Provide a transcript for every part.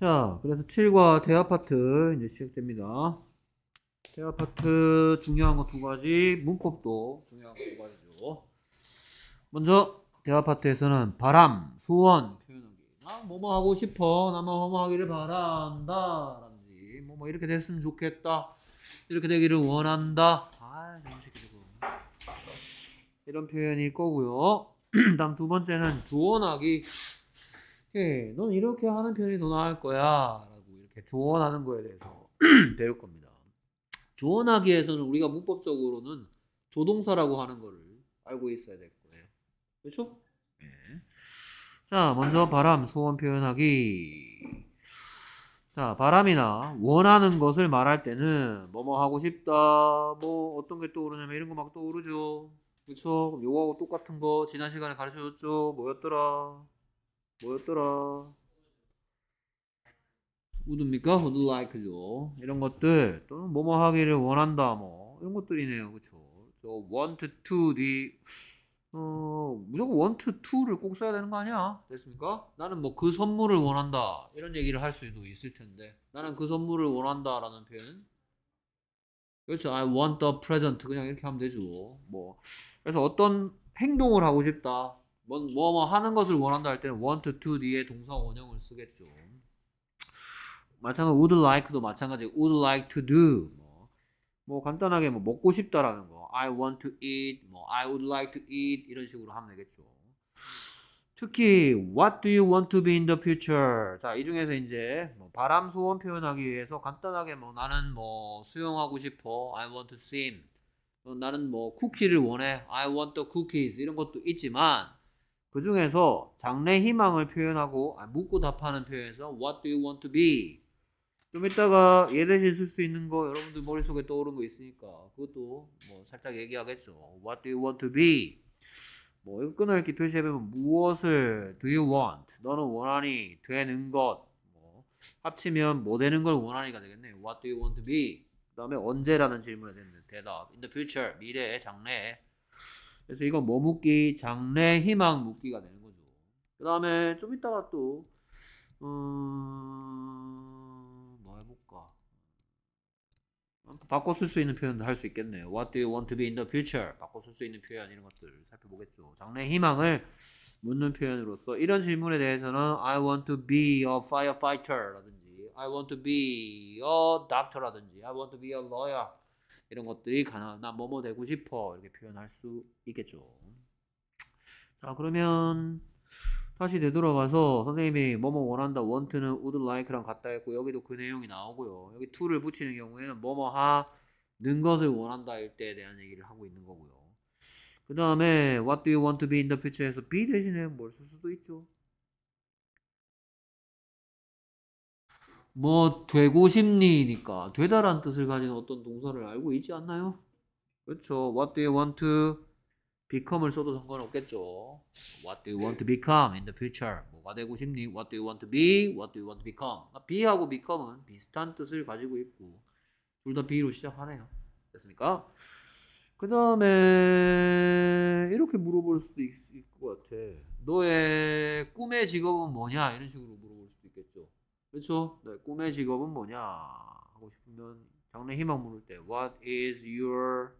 자, 그래서 7과 대화파트 이제 시작됩니다. 대화파트 중요한 거 두 가지, 문법도 중요한 거 두 가지죠. 먼저 대화파트에서는 바람, 소원 표현하기. 나 뭐뭐 하고 싶어, 나만 뭐뭐 하기를 바란다. 라든지, 뭐뭐 이렇게 됐으면 좋겠다. 이렇게 되기를 원한다. 아, 이런 표현이 거고요. 다음 두 번째는 조언하기. 예, 넌 이렇게 하는 편이 더 나을 거야. 라고 이렇게 조언하는 거에 대해서 배울 겁니다. 조언하기 에서는 우리가 문법적으로는 조동사라고 하는 거를 알고 있어야 될 거예요. 그렇죠? 예. 자, 먼저 바람, 소원 표현하기. 자, 바람이나 원하는 것을 말할 때는 뭐 뭐 하고 싶다, 뭐 어떤 게 떠오르냐면 이런 거 막 떠오르죠. 그렇죠? 요거하고 똑같은 거 지난 시간에 가르쳐줬죠. 뭐였더라? 뭐였더라? 우드입니까? Would like죠. 이런 것들 또는 뭐뭐 하기를 원한다 뭐 이런 것들이네요. 그렇죠? 저 want to t 어 무조건 want to를 꼭 써야 되는 거 아니야? 됐습니까? 나는 뭐 그 선물을 원한다 이런 얘기를 할 수도 있을 텐데 나는 그 선물을 원한다라는 표현은 그렇죠. I want the present 그냥 이렇게 하면 되죠. 뭐 그래서 어떤 행동을 하고 싶다. 뭐, 뭐, 뭐 하는 것을 원한다 할 때는 want to 뒤에 동사 원형을 쓰겠죠. 마찬가지 would like도 마찬가지 would like to do 뭐, 뭐 간단하게 뭐 먹고 싶다라는 거 I want to eat 뭐 I would like to eat 이런 식으로 하면 되겠죠. 특히 what do you want to be in the future? 자, 이 중에서 이제 뭐 바람 소원 표현하기 위해서 간단하게 뭐 나는 뭐 수영하고 싶어. I want to swim. 뭐 나는 뭐 쿠키를 원해. I want the cookies. 이런 것도 있지만 그 중에서 장래 희망을 표현하고 아, 묻고 답하는 표현에서 What do you want to be? 좀 이따가 얘 대신 쓸 수 있는 거 여러분들 머릿속에 떠오른 거 있으니까 그것도 뭐 살짝 얘기하겠죠. What do you want to be? 뭐 이거 끊어읽기 표시해 보면 무엇을 do you want? 너는 원하니 되는 것. 뭐 합치면 뭐 되는 걸 원하니가 되겠네. What do you want to be? 그다음에 언제라는 질문에 대는 대답. In the future 미래장래 그래서 이건 뭐 묻기? 장래 희망 묻기가 되는 거죠. 그 다음에 좀 이따가 또, 음, 뭐 해볼까? 아, 바꿔 쓸 수 있는 표현도 할 수 있겠네요. What do you want to be in the future? 바꿔 쓸 수 있는 표현 이런 것들 살펴보겠죠. 장래 희망을 묻는 표현으로서 이런 질문에 대해서는 I want to be a firefighter 라든지 I want to be a doctor 라든지 I want to be a lawyer 이런 것들이 가능한 나 뭐뭐 되고 싶어 이렇게 표현할 수 있겠죠. 자 그러면 다시 되돌아가서 선생님이 뭐뭐 원한다 want는 would like랑 같다 했고 여기도 그 내용이 나오고요. 여기 to를 붙이는 경우에는 뭐뭐 하는 것을 원한다일 때에 대한 얘기를 하고 있는 거고요. 그 다음에 what do you want to be in the future에서 be 대신에 뭘 쓸 수도 있죠. 뭐 되고 싶니니까 되다란 뜻을 가진 어떤 동사를 알고 있지 않나요? 그렇죠. What do you want to become을 써도 상관없겠죠. What do you want to become in the future? 뭐가 되고 싶니? What do you want to be? What do you want to become? 그러니까 be하고 become은 비슷한 뜻을 가지고 있고 둘 다 be로 시작하네요. 됐습니까? 그 다음에 이렇게 물어볼 수도 있을 것 같아. 너의 꿈의 직업은 뭐냐? 이런 식으로 물어볼 수도 있겠죠. 그렇죠? 네, 꿈의 직업은 뭐냐 하고 싶으면 장래 희망 물을 때 What is your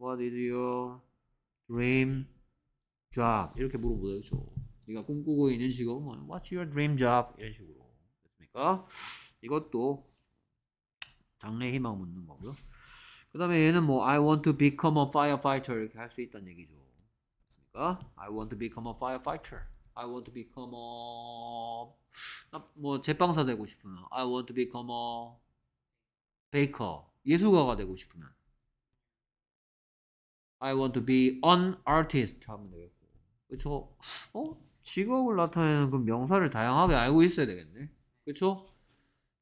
What is your dream job? 이렇게 물어보죠. 네가 꿈꾸고 있는 직업은 뭐냐? What's your dream job? 이런 식으로 됐습니까? 이것도 장래 희망 묻는 거고요. 그 다음에 얘는 뭐 I want to become a firefighter 이렇게 할 수 있다는 얘기죠. 됐습니까? I want to become a firefighter. I want to become a 뭐 제빵사 되고 싶으면 I want to become a baker 예술가가 되고 싶으면 I want to be an artist 하면 되겠고 그쵸? 어? 직업을 나타내는 그 명사를 다양하게 알고 있어야 되겠네 그쵸?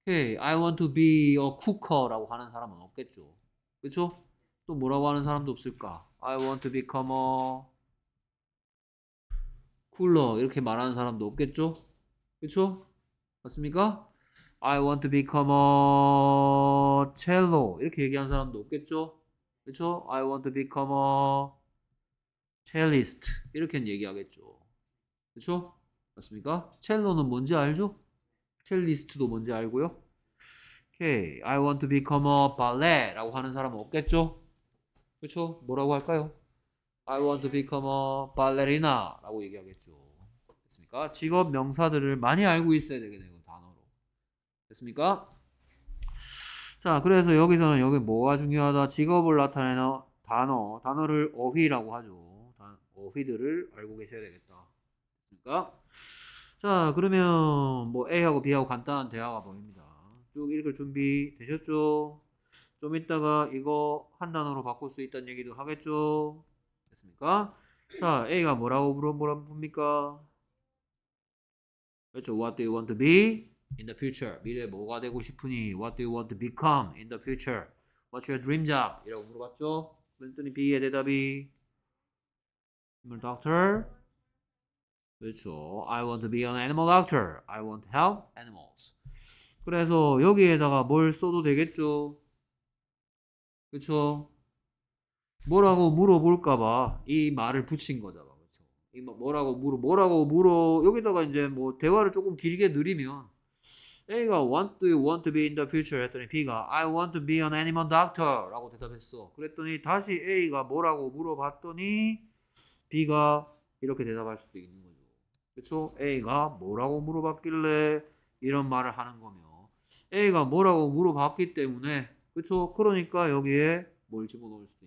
Hey, I want to be a cooker라고 하는 사람은 없겠죠 그쵸? 또 뭐라고 하는 사람도 없을까 I want to become a cooler 이렇게 말하는 사람도 없겠죠? 그렇죠? 맞습니까? I want to become a cello 이렇게 얘기하는 사람도 없겠죠? 그렇죠? I want to become a cellist 이렇게는 얘기하겠죠. 그렇죠? 맞습니까? 첼로는 뭔지 알죠? 첼리스트도 뭔지 알고요. 오케이, I want to become a ballet라고 하는 사람 없겠죠? 그렇죠? 뭐라고 할까요? I want to become a ballerina 라고 얘기하겠죠. 됐습니까? 직업 명사들을 많이 알고 있어야 되게 되고 단어로. 됐습니까? 자, 그래서 여기서는 여기 뭐가 중요하다? 직업을 나타내는 단어, 단어를 어휘라고 하죠. 단, 어휘들을 알고 계셔야 되겠다. 됐습니까? 자, 그러면 뭐 A하고 B하고 간단한 대화가 보입니다. 쭉 읽을 준비 되셨죠? 좀 이따가 이거 한 단어로 바꿀 수 있다는 얘기도 하겠죠? 됐습니까? 자, A가 뭐라고 물어보랍니까? 그렇죠. What do you want to be in the future? 미래 뭐가 되고 싶으니? What do you want to become in the future? What's your dream job? 이라고 물어봤죠. 그랬더니 B의 대답이 Doctor. 그렇죠. I want to be an animal doctor. I want to help animals. 그래서 여기에다가 뭘 써도 되겠죠. 그렇죠. 뭐라고 물어볼까봐 이 말을 붙인 거잖아. 그렇죠? 이 뭐 뭐라고 물어, 뭐라고 물어. 여기다가 이제 뭐 대화를 조금 길게 느리면 A가 want to want to be in the future 했더니 B가 I want to be an animal doctor 라고 대답했어. 그랬더니 다시 A가 뭐라고 물어봤더니 B가 이렇게 대답할 수도 있는 거죠. 그렇죠? A가 뭐라고 물어봤길래 이런 말을 하는 거며 A가 뭐라고 물어봤기 때문에 그렇죠? 그러니까 여기에 뭘 집어넣을 수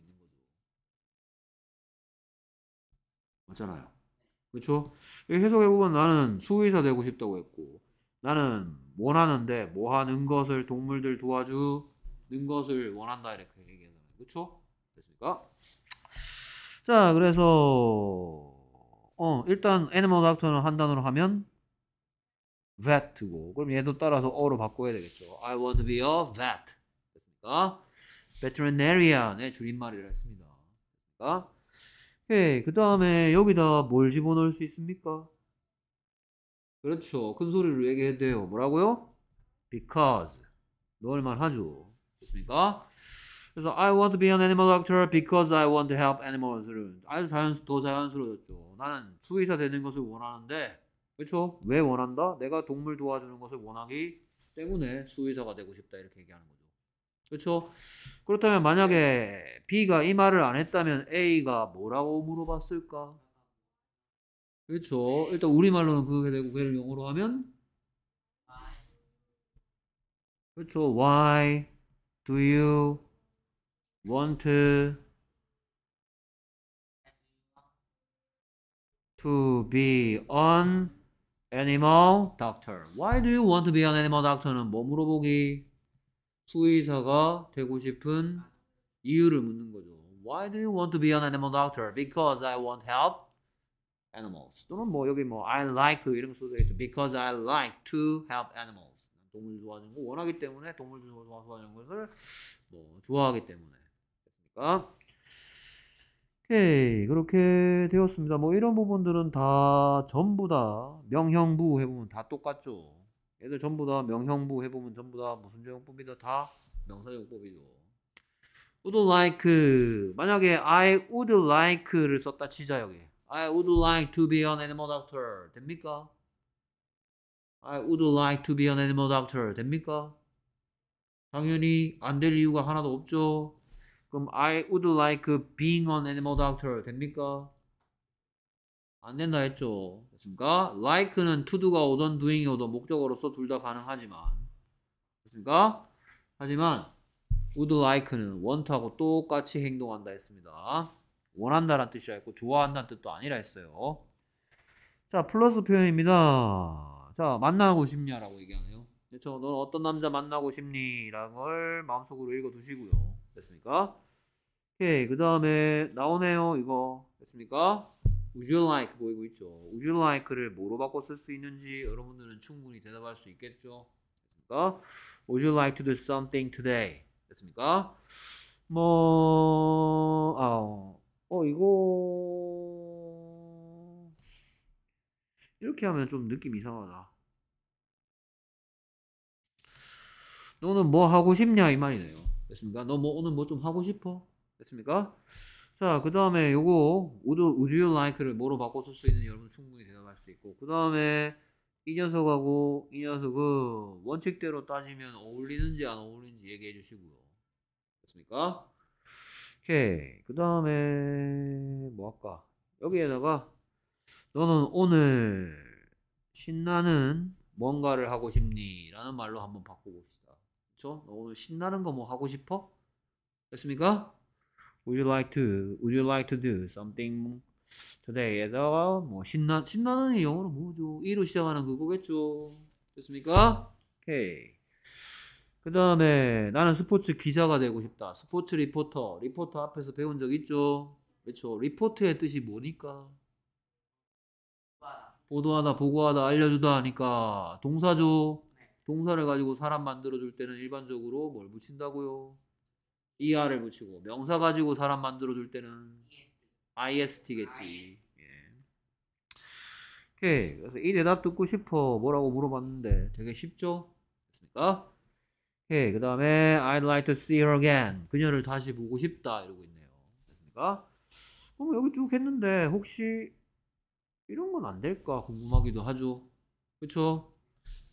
맞잖아요. 그렇죠? 해석해보면 나는 수의사 되고 싶다고 했고 나는 원하는데 뭐 하는 것을 동물들 도와주는 것을 원한다 이렇게 얘기하잖아요. 그렇죠? 됐습니까? 자 그래서 어 일단 animal d c t o r 는한 단어로 하면 vet고 그럼 얘도 따라서 어로 바꿔야 되겠죠. I want to be a vet. 됐습니까? veterinarian의 줄임말이라 했습니다. 됐습니까? 오케이. 예, 그 다음에 여기다 뭘 집어넣을 수 있습니까? 그렇죠. 큰 소리로 얘기해도 돼요. 뭐라고요? Because. 넣을만 하죠. 좋습니까? 그래서 I want to be an animal doctor because I want to help a n i m a l s 아주 자연, 더 자연스러워졌죠. 나는 수의사 되는 것을 원하는데 그렇죠? 왜 원한다? 내가 동물 도와주는 것을 원하기 때문에 수의사가 되고 싶다 이렇게 얘기하는 거죠. 그렇죠? 그렇다면 만약에 B가 이 말을 안 했다면 A가 뭐라고 물어봤을까? 그렇죠. 일단 우리말로는 그게 되고 걔를 영어로 하면 그렇죠. Why do you want to, to be an animal doctor? Why do you want to be an animal doctor는 뭐 물어보기? 수의사가 되고 싶은 이유를 묻는 거죠. Why do you want to be an animal doctor? Because I want help animals. 또는 뭐 여기 뭐 I like 이런 소리가 있죠. Because I like to help animals. 동물 좋아하는 거 원하기 때문에 동물 좋아하는 것을 뭐 좋아하기 때문에 됐습니까? 오케이 그렇게 되었습니다. 뭐 이런 부분들은 다 전부 다 명형부 해보면 다 똑같죠. 얘들 전부 다 명형부 해보면 전부 다 무슨 조형법이다 다 명사조형법이죠. would like 만약에 I would like를 썼다 치자 여기 I would like to be an animal doctor 됩니까? I would like to be an animal doctor 됩니까? 당연히 안 될 이유가 하나도 없죠 그럼 I would like being an animal doctor 됩니까? 안 된다 했죠. 됐습니까? like는 to do가 오던 doing이 오던 목적으로서 둘 다 가능하지만. 됐습니까? 하지만 would like는 want하고 똑같이 행동한다 했습니다. 원한다란 뜻이 아니고 좋아한다는 뜻도 아니라 했어요. 자, 플러스 표현입니다. 자, 만나고 싶냐라고 얘기하네요. 그렇죠? 넌 어떤 남자 만나고 싶니라는 걸 마음속으로 읽어두시고요. 됐습니까? 오케이, 그 다음에 나오네요, 이거. 됐습니까? 우 o 라이크 보이고 있죠. 우 o 라이크를 뭐로 바꿔 쓸 수 있는지 여러분들은 충분히 대답할 수 있겠죠. 됐습니까? Would you like to do something today? 됐습니까? 뭐, 아, 어, 어 이거 이렇게 하면 좀 느낌 이상하다. 너는 뭐 하고 싶냐 이 말이네요. 됐습니까? 너 뭐 오늘 뭐 좀 하고 싶어? 됐습니까? 자, 그 다음에 요거 would, w you like를 뭐로 바꿔 쓸 수 있는 여러분 충분히 대답할 수 있고 그 다음에 이 녀석하고 이 녀석은 원칙대로 따지면 어울리는지 안 어울리는지 얘기해 주시고요. 됐습니까? 오케이. 그 다음에 뭐 할까? 여기에다가 너는 오늘 신나는 뭔가를 하고 싶니? 라는 말로 한번 바꿔봅시다. 그쵸? 너 오늘 신나는 거 뭐 하고 싶어? 됐습니까? Would you like to? Would you like to do something today에다가 뭐 신나 신나는 영어로 뭐죠? 이로 시작하는 그거겠죠. 됐습니까? 오케이. 그 다음에 나는 스포츠 기자가 되고 싶다. 스포츠 리포터. 리포터 앞에서 배운 적 있죠? 그렇죠. 리포트의 뜻이 뭐니까? 보도하다, 보고하다, 알려주다 하니까 동사죠. 동사를 가지고 사람 만들어줄 때는 일반적으로 뭘 붙인다고요? er을 붙이고 명사 가지고 사람 만들어 줄 때는 ist겠지. 예. 그래서 이 대답 듣고 싶어 뭐라고 물어봤는데 되게 쉽죠? 됐습니까? 예. 그 다음에 I'd like to see her again. 그녀를 다시 보고 싶다 이러고 있네요. 됐습니까? 그럼 여기 쭉 했는데 혹시 이런 건 안 될까 궁금하기도 하죠. 그렇죠?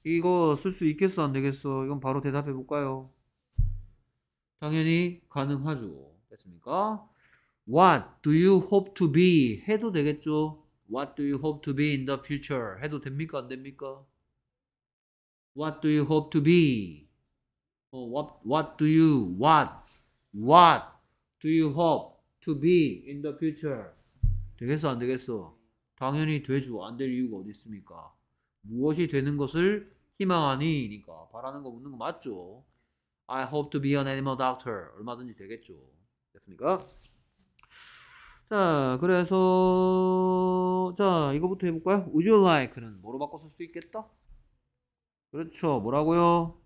이거 쓸 수 있겠어 안 되겠어? 이건 바로 대답해 볼까요? 당연히 가능하죠. 됐습니까? What do you hope to be? 해도 되겠죠. What do you hope to be in the future? 해도 됩니까? 안 됩니까? What do you hope to be? 어, what, what do you, what, what do you hope to be in the future? 되겠어? 안 되겠어? 당연히 되죠. 안 될 이유가 어디 있습니까? 무엇이 되는 것을 희망하니니까 바라는 거 묻는 거 맞죠? I hope to be an animal doctor. 얼마든지 되겠죠. 됐습니까? 자, 그래서 자, 이거부터 해볼까요? Would you like는 뭐로 바꿔 쓸수 있겠다? 그렇죠. 뭐라고요?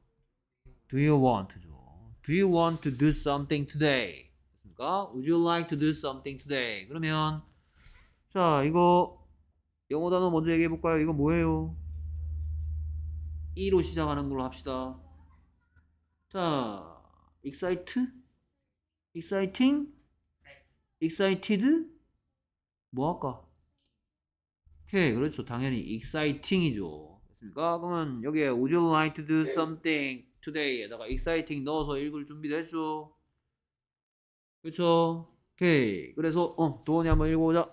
Do you want죠. Do you want to do something today? 됐습니까? Would you like to do something today? 그러면 자, 이거 영어 단어 먼저 얘기해 볼까요? 이거 뭐예요? E로 시작하는 걸로 합시다. 자, excite, exciting, excited, 뭐 할까? 오케이, 그렇죠. 당연히 exciting이죠. 됐습니까? 그러면 여기에 would you like to do something today에다가 exciting 넣어서 읽을 준비도 했죠. 그렇죠. 오케이. 그래서 어, 도원이 한번 읽어보자.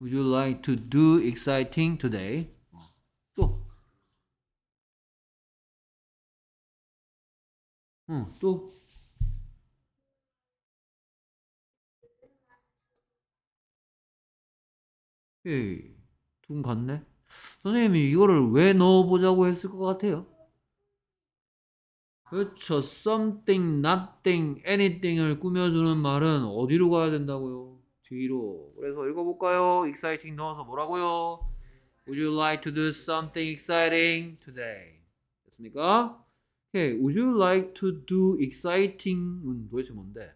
Would you like to do exciting today? 또. 응, 또. 에이, 돈 갔네. 선생님이 이거를 왜 넣어보자고 했을 것 같아요? 그렇죠. something, nothing, anything을 꾸며주는 말은 어디로 가야 된다고요? 뒤로. 그래서 읽어볼까요? exciting 넣어서 뭐라고요? Would you like to do something exciting today? 됐습니까? Okay. Would you like to do exciting은 음, 도대체 뭔데?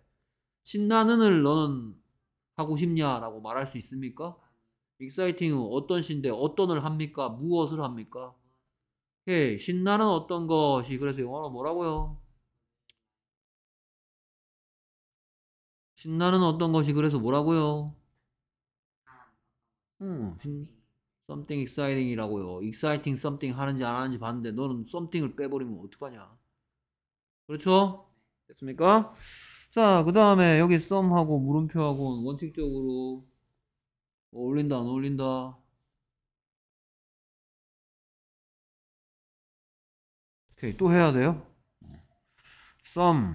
신나는을 너는 하고 싶냐라고 말할 수 있습니까? exciting은 어떤 신데 어떤을 합니까? 무엇을 합니까? 오케이. 신나는 어떤 것이 그래서 영어로 뭐라고요? 신나는 어떤 것이 그래서 뭐라고요? 아, 음, something exciting이라고요. exciting something 하는지 안 하는지 봤는데 너는 something을 빼버리면 어떡하냐? 그렇죠? 네. 됐습니까? 자, 그 다음에 여기 썸하고 물음표하고 원칙적으로 어울린다, 뭐 안 어울린다? 오케이, 또 해야 돼요? 썸에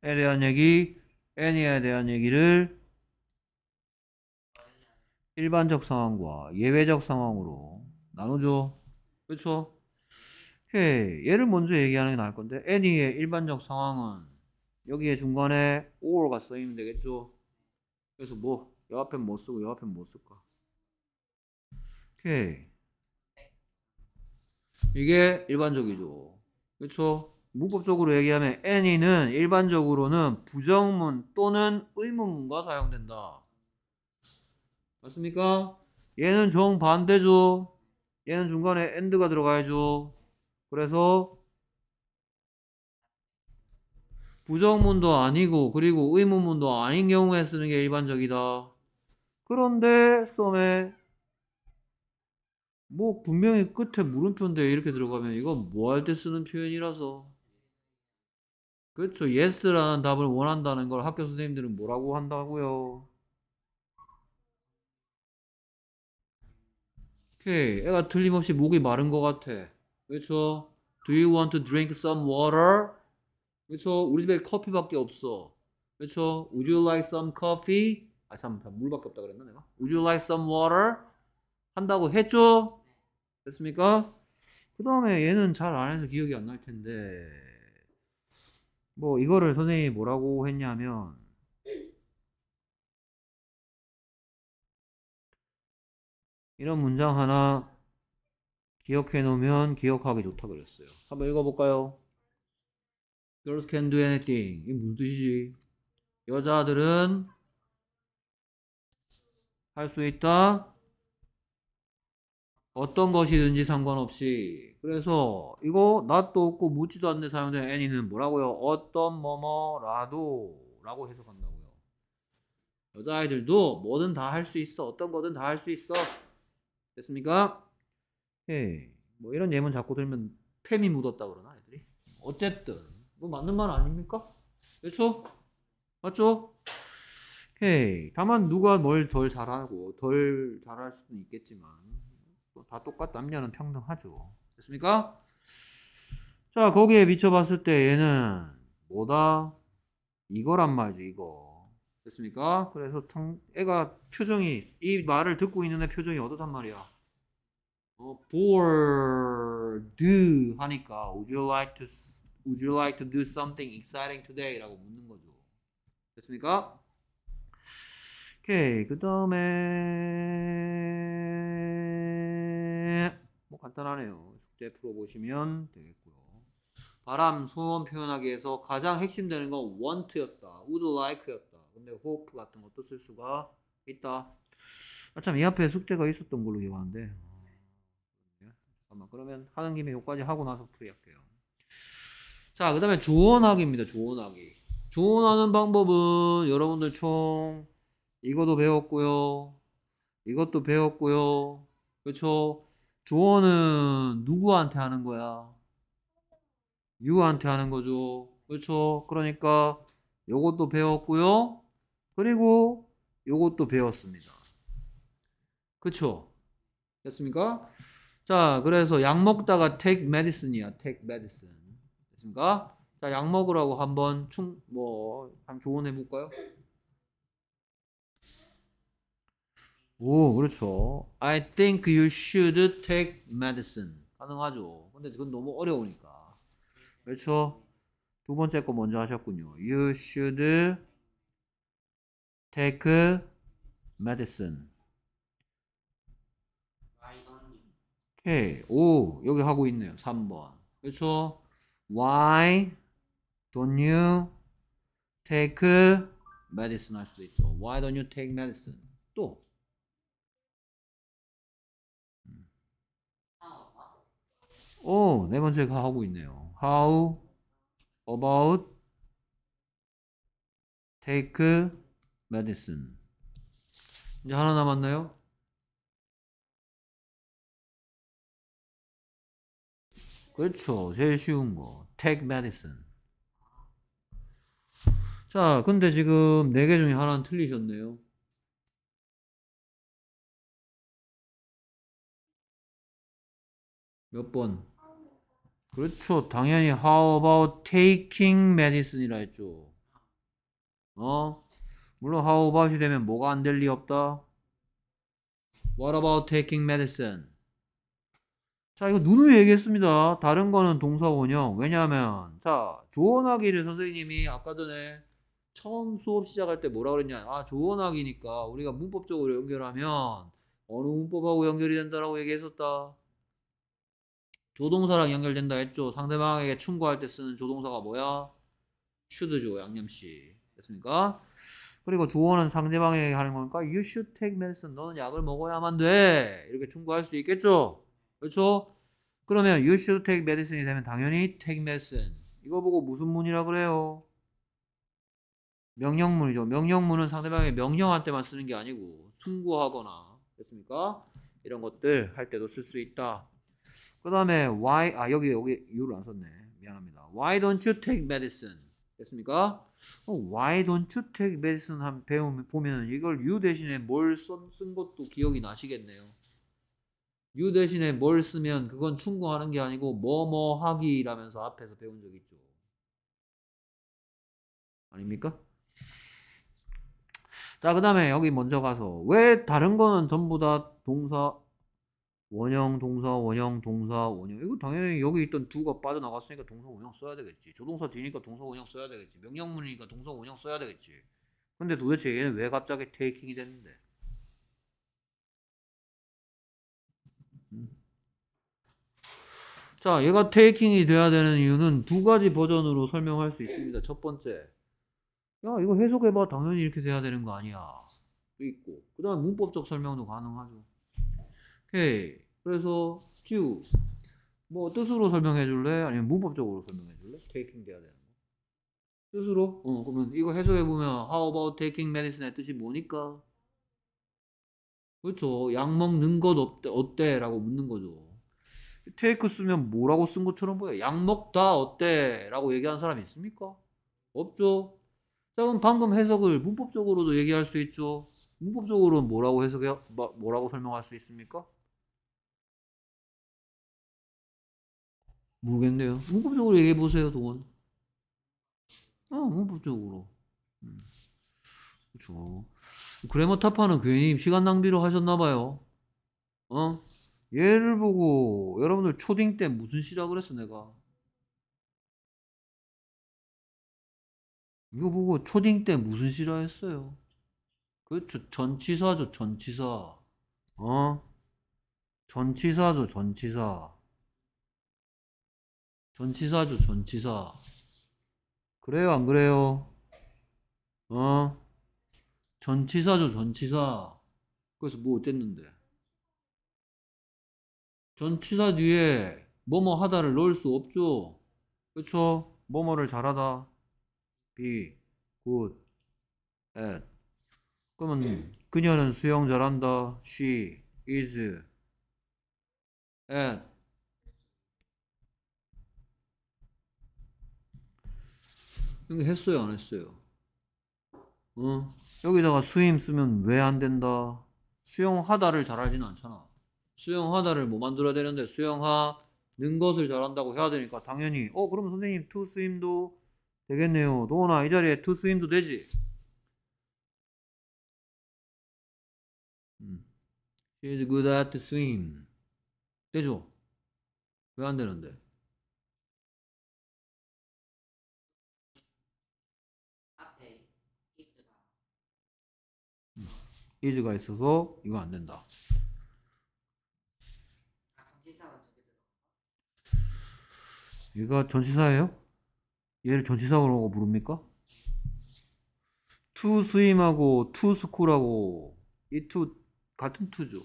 네. 대한 얘기, 애니에 대한 얘기를 일반적 상황과 예외적 상황으로 나누죠. 그렇죠? 오케이. 얘를 먼저 얘기하는 게 나을 건데 애니의 일반적 상황은 여기에 중간에 or가 쓰이면 되겠죠. 그래서 뭐, 여 앞엔 뭐 쓰고 여 앞엔 뭐 쓸까? 오케이. 이게 일반적이죠. 그렇죠? 문법적으로 얘기하면 any는 일반적으로는 부정문 또는 의문문과 사용된다. 맞습니까? 얘는 정반대죠. 얘는 중간에 and가 들어가야죠. 그래서 부정문도 아니고 그리고 의문문도 아닌 경우에 쓰는 게 일반적이다. 그런데 썸에 뭐 분명히 끝에 물음표인데 이렇게 들어가면 이건 뭐할 때 쓰는 표현이라서 그렇죠. yes라는 답을 원한다는 걸 학교 선생님들은 뭐라고 한다고요? 오케이. 애가 틀림없이 목이 마른 것 같아. 그렇죠? Do you want to drink some water? 그렇죠? 우리 집에 커피밖에 없어. 그렇죠? Would you like some coffee? 아, 참, 물밖에 없다 그랬나, 내가? Would you like some water? 한다고 했죠? 됐습니까? 그 다음에 얘는 잘 안 해서 기억이 안 날 텐데. 뭐 이거를 선생님이 뭐라고 했냐면 이런 문장 하나 기억해 놓으면 기억하기 좋다 그랬어요. 한번 읽어볼까요? Girls can do anything. 이게 무슨 뜻이지? 여자들은 할 수 있다. 어떤 것이든지 상관없이 그래서 이거 not도 없고 묻지도 않는 사용된 any는 뭐라고요? 어떤 뭐뭐라도 라고 해석한다고요 여자아이들도 뭐든 다 할 수 있어 어떤 거든 다 할 수 있어 됐습니까? 예, 뭐 이런 예문 자꾸 들면 팸이 묻었다 그러나 애들이 어쨌든 뭐 맞는 말 아닙니까? 그렇죠? 맞죠? 오케이 예. 다만 누가 뭘 덜 잘하고 덜 잘할 수는 있겠지만 다 똑같다. 남녀는 평등하죠. 됐습니까? 자, 거기에 미쳐봤을 때 얘는 뭐다? 이거란 말이죠, 이거. 됐습니까? 그래서 애가 표정이, 이 말을 듣고 있는 애 표정이 어떻단 말이야? 어, bored 하니까 Would you like to Would you like to do something exciting today? 라고 묻는 거죠. 됐습니까? 오케이, 그 다음에 간단하네요. 숙제 풀어보시면 되겠고요. 바람, 소원 표현하기 위해서 가장 핵심되는 건 want였다. would like였다. 근데 hope 같은 것도 쓸 수가 있다. 아, 참, 이 앞에 숙제가 있었던 걸로 기억하는데. 아, 잠깐만, 그러면 하는 김에 여기까지 하고 나서 풀이할게요. 자, 그 다음에 조언하기입니다. 조언하기. 조언하는 방법은 여러분들 총 이것도 배웠고요. 이것도 배웠고요. 그렇죠? 조언은 누구한테 하는 거야? 유한테 하는 거죠. 그렇죠. 그러니까 요것도 배웠고요. 그리고 요것도 배웠습니다. 그쵸? 됐습니까? 자, 그래서 약 먹다가 take medicine이야. take medicine. 됐습니까? 자, 약 먹으라고 한번 충, 뭐, 한 조언해 볼까요? 오, 그렇죠. I think you should take medicine. 가능하죠. 근데 그건 너무 어려우니까. 그렇죠. 두 번째 거 먼저 하셨군요. You should take medicine. k 케이 오, 여기 하고 있네요. 3번. 그렇죠. Why don't you take medicine 할 수도 있죠. Why don't you take medicine? 또 오, 네 번째가 하고 있네요. How about take medicine? 이제 하나 남았나요? 그렇죠. 제일 쉬운 거. take medicine. 자, 근데 지금 네 개 중에 하나는 틀리셨네요. 몇 번? 그렇죠. 당연히 how about taking medicine이라 했죠. 어? 물론 how about이 되면 뭐가 안 될 리 없다. What about taking medicine? 자, 이거 누누이 얘기했습니다. 다른 거는 동사 원형. 왜냐하면 자, 조언하기를 선생님이 아까 전에 처음 수업 시작할 때 뭐라 그랬냐? 아, 조언하기니까 우리가 문법적으로 연결하면 어느 문법하고 연결이 된다라고 얘기했었다. 조동사랑 연결된다 했죠. 상대방에게 충고할 때 쓰는 조동사가 뭐야? 슈드 o 죠 양념씨. 됐습니까? 그리고 조언은 상대방에게 하는 거니까 you should take medicine. 너는 약을 먹어야만 돼. 이렇게 충고할 수 있겠죠. 그렇죠? 그러면 you should take medicine이 되면 당연히 take medicine. 이거 보고 무슨 문이라 그래요? 명령문이죠. 명령문은 상대방에게 명령할 때만 쓰는 게 아니고 충고하거나 됐습니까? 이런 것들 할 때도 쓸 수 있다. 그 다음에 why 아 여기 여기 이유를 안 썼네 미안합니다 why don't you take medicine 됐습니까? 어, why don't you take medicine 한 배우면 보면 이걸 you 대신에 뭘 쓴 것도 기억이 나시겠네요 you 대신에 뭘 쓰면 그건 충고하는 게 아니고 뭐뭐 뭐 하기라면서 앞에서 배운 적 있죠 아닙니까? 자, 그 다음에 여기 먼저 가서 왜 다른 거는 전부 다 동사 원형 동사 원형 동사 원형 이거 당연히 여기 있던 두가 빠져나갔으니까 동사 원형 써야 되겠지 조동사 뒤니까 동사 원형 써야 되겠지 명령문이니까 동사 원형 써야 되겠지 근데 도대체 얘는 왜 갑자기 테이킹이 됐는데 음. 자 얘가 테이킹이 돼야 되는 이유는 두 가지 버전으로 설명할 수 있습니다 첫 번째 야 이거 해석해봐 당연히 이렇게 돼야 되는 거 아니야 또 있고 그 다음 문법적 설명도 가능하죠 오케이 그래서 do 뭐 뜻으로 설명해 줄래? 아니면 문법적으로 설명해 줄래? 테이킹 돼야 되는 거. 뜻으로? 어, 그러면 이거 해석해 보면 how about taking medicine의 뜻이 뭐니까? 그렇죠. 약 먹는 것 어때? 어때라고 묻는 거죠. 테이크 쓰면 뭐라고 쓴 것처럼 보여. 약 먹다 어때? 라고 얘기하는 사람 있습니까? 없죠. 자, 그럼 방금 해석을 문법적으로도 얘기할 수 있죠. 문법적으로는 뭐라고 해석해, 뭐라고 설명할 수 있습니까? 모르겠네요. 문법적으로 얘기해 보세요, 동원. 어, 문법적으로. 음. 그렇죠. 그래머 타파는 괜히 시간 낭비로 하셨나봐요. 어? 얘를 보고 여러분들 초딩 때 무슨 시작을 했어 내가? 이거 보고 초딩 때 무슨 시라 했어요? 그렇죠. 전치사죠, 전치사. 어? 전치사죠, 전치사. 전치사죠, 전치사. 그래요, 안 그래요? 어? 전치사죠, 전치사. 그래서 뭐 어쨌는데? 전치사 뒤에 뭐뭐 하다를 넣을 수 없죠. 그쵸? 뭐뭐를 잘하다. be good at. 그러면 그녀는 수영 잘한다. she is at 여거 했어요, 안 했어요? 어? 여기다가 수임 쓰면 왜 안 된다? 수영하다를 잘하진 않잖아. 수영하다를뭐 만들어야 되는데 수영하는 것을 잘한다고 해야 되니까 당연히 어 그럼 선생님 투 스임도 되겠네요. 도원아이 자리에 투 스임도 되지. 음. She's good at swim. 되죠? 왜 안 되는데? is가 있어서 이거 안 된다. 아, 얘가 전치사예요? 얘를 전치사로 부릅니까? 투 스임하고 투 스쿨하고 이 투 같은 투죠.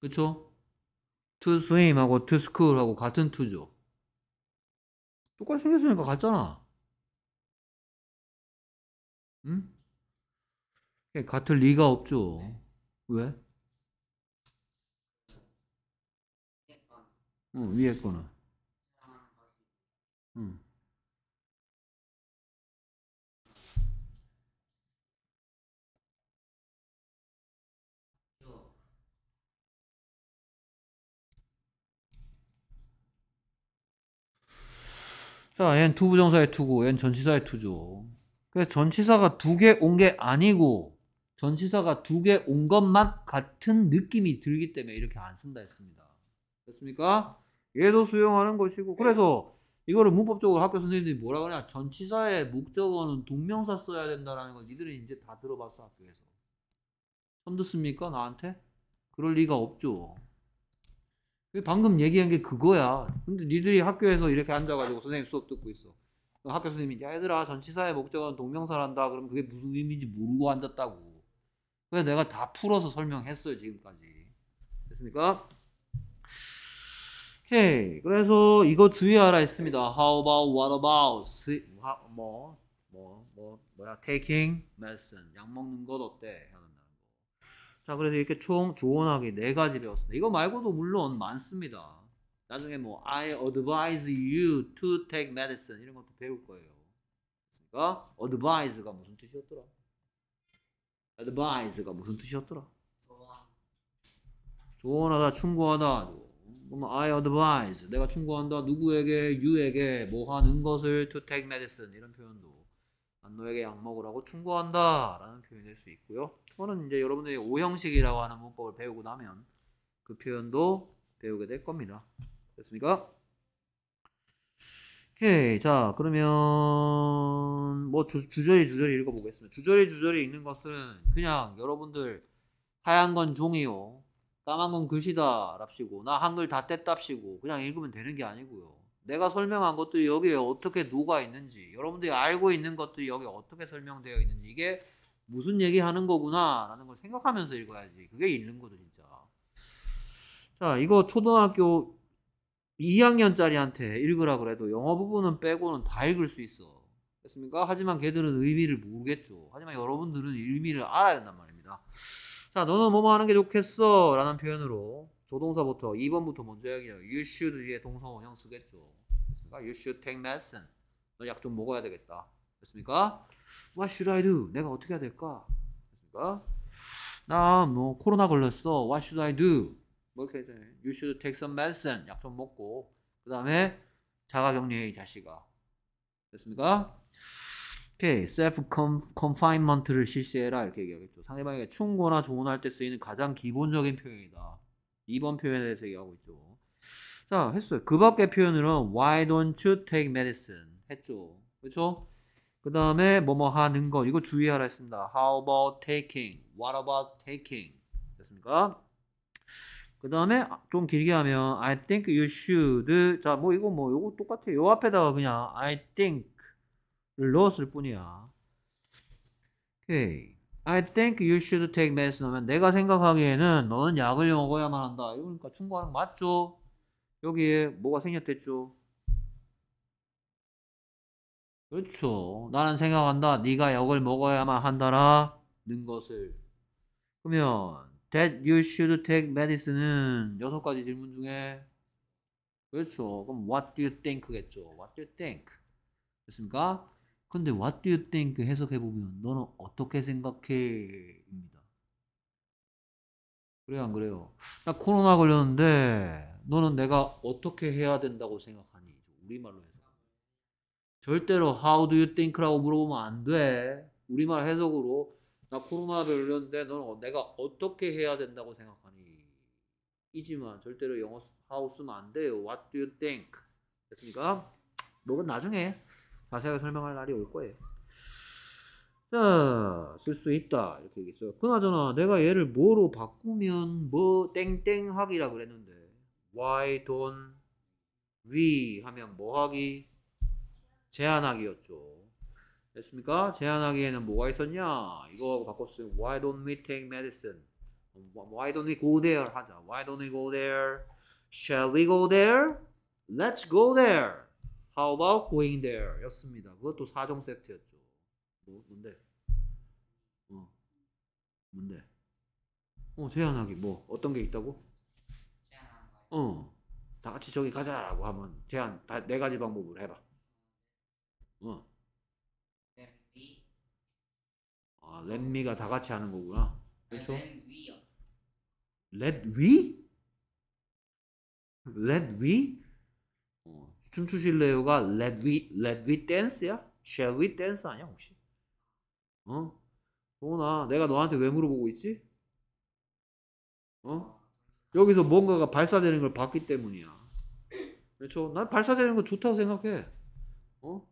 그쵸? 투 스임하고 투 스쿨하고 같은 투죠. 똑같이 생겼으니까 같잖아. 응? 같을 리가 없죠. 네. 왜? 응, 위에 거는. 응. 자, 얘는 투부정사의 투고, 얘는 전치사의 투죠. 그래서 전치사가 두 개 온 게 아니고 전치사가 두 개 온 것만 같은 느낌이 들기 때문에 이렇게 안 쓴다 했습니다. 됐습니까? 얘도 수용하는 것이고 그래서 이거를 문법적으로 학교 선생님들이 뭐라 그러냐 전치사의 목적어는 동명사 써야 된다라는 걸니들이 이제 다 들어봤어 학교에서 처음 듣습니까 나한테? 그럴 리가 없죠 방금 얘기한 게 그거야 근데 니들이 학교에서 이렇게 앉아가지고 선생님 수업 듣고 있어 어, 학교 선생님이 야 얘들아 전치사의 목적은 동명사란다 그럼 그게 무슨 의미인지 모르고 앉았다고 그래 내가 다 풀어서 설명했어요 지금까지 됐습니까? 오케이 그래서 이거 주의하라 했습니다 how about what about 뭐뭐뭐 뭐, 뭐, 뭐야 taking medicine 약 먹는 것 어때 자 그래서 이렇게 총 조원하기 네 가지 배웠습니다 이거 말고도 물론 많습니다 나중에 뭐 I advise you to take medicine 이런 것도 배울 거예요. 그러니까 advise가 무슨 뜻이었더라? advise가 무슨 뜻이었더라? 조언. 하다 충고하다. 그럼 I advise 내가 충고한다 누구에게 y 에게뭐 하는 것을 to take medicine 이런 표현도 안노에게 약 먹으라고 충고한다라는 표현이 될 수 있고요. 저는 이제 여러분들이 오형식이라고 하는 문법을 배우고 나면 그 표현도 배우게 될 겁니다. 됐습니까? 오케이. 자, 그러면 뭐 주, 주저리 주저리 읽어보겠습니다. 주저리 주저리 읽는 것은 그냥 여러분들 하얀 건 종이요. 까만 건 글씨다 랍시고 나 한글 다 뗐답시고 그냥 읽으면 되는 게 아니고요. 내가 설명한 것들 여기에 어떻게 누가 있는지 여러분들이 알고 있는 것들 여기 어떻게 설명되어 있는지 이게 무슨 얘기하는 거구나 라는 걸 생각하면서 읽어야지 그게 읽는 거죠 진짜 자 이거 초등학교 2학년짜리한테 읽으라 그래도 영어 부분은 빼고는 다 읽을 수 있어. 됐습니까? 하지만 걔들은 의미를 모르겠죠. 하지만 여러분들은 의미를 알아야 된단 말입니다. 자, 너는 뭐뭐 하는 게 좋겠어? 라는 표현으로 조동사부터 2번부터 먼저 이기해요 You should 위에 동사 원형 쓰겠죠. 됐습니까? You should take medicine. 너 약 좀 먹어야 되겠다. 됐습니까? What should I do? 내가 어떻게 해야 될까? 됐습니까? 나 뭐 코로나 걸렸어. What should I do? 뭐 이렇게 되잖아요. You should take some medicine. 약 좀 먹고. 그 다음에 자가격리해 이 자식아. 됐습니까? 오케이. self confinement를 실시해라 이렇게 얘기하겠죠. 상대방에게 충고나 조언할 때 쓰이는 가장 기본적인 표현이다. 2번 표현에 대해서 얘기하고 있죠. 자, 했어요. 그 밖의 표현으로는 why don't you take medicine 했죠. 그렇죠? 그 다음에 뭐뭐 하는 거 이거 주의하라 했습니다. How about taking? What about taking? 됐습니까? 그 다음에 좀 길게 하면 I think you should 자 뭐 이거 뭐 이거 똑같아요 요 앞에다가 그냥 I think를 넣었을 뿐이야 오케이 I think you should take medicine 하면 내가 생각하기에는 너는 약을 먹어야만 한다 이러니까 충고하는 거 맞죠? 여기에 뭐가 생략됐죠? 그렇죠 나는 생각한다 네가 약을 먹어야만 한다라 는 것을 그러면 That you should take medicine은 여섯 가지 질문 중에 그렇죠. 그럼 what do you think겠죠. What do you think? 됐습니까? 근데 what do you think 해석해보면 너는 어떻게 생각해? 입니다. 그래요 안 그래요? 나 코로나 걸렸는데 너는 내가 어떻게 해야 된다고 생각하니? 우리말로 해서 절대로 how do you think라고 물어보면 안 돼. 우리말 해석으로 나 코로나를 이렸는데 넌 어, 내가 어떻게 해야 된다고 생각하니? 이지만 절대로 영어 하우 쓰면 안 돼요. What do you think? 됐습니까? 녹은 나중에 자세하게 설명할 날이 올 거예요. 자, 쓸 수 있다. 이렇게 얘기했어요. 그나저나, 내가 얘를 뭐로 바꾸면 뭐, 땡땡 하기라 그랬는데, why don't we 하면 뭐 하기? 제한하기였죠. 됐습니까? 제안하기에는 뭐가 있었냐? 이거하고 바꿨어요. Why don't we take medicine? Why don't we go there? 하자. Why don't we go there? Shall we go there? Let's go there. How about going there? 였습니다. 그것도 4종 세트였죠. 뭐, 뭔데? 어. 뭔데? 어, 제안하기. 뭐, 어떤 게 있다고? 어. 다 같이 저기 가자라고 하면 제안, 다, 네 가지 방법으로 해봐. 어. 아, let me가 다 같이 하는 거구나. 그렇죠? Let we? Let we? 어, 춤추실래요가 let we let we dance야? Shall we dance 아니야 혹시? 어? 동훈아 내가 너한테 왜 물어보고 있지? 어? 여기서 뭔가가 발사되는 걸 봤기 때문이야. 그렇죠? 난 발사되는 거 좋다고 생각해. 어?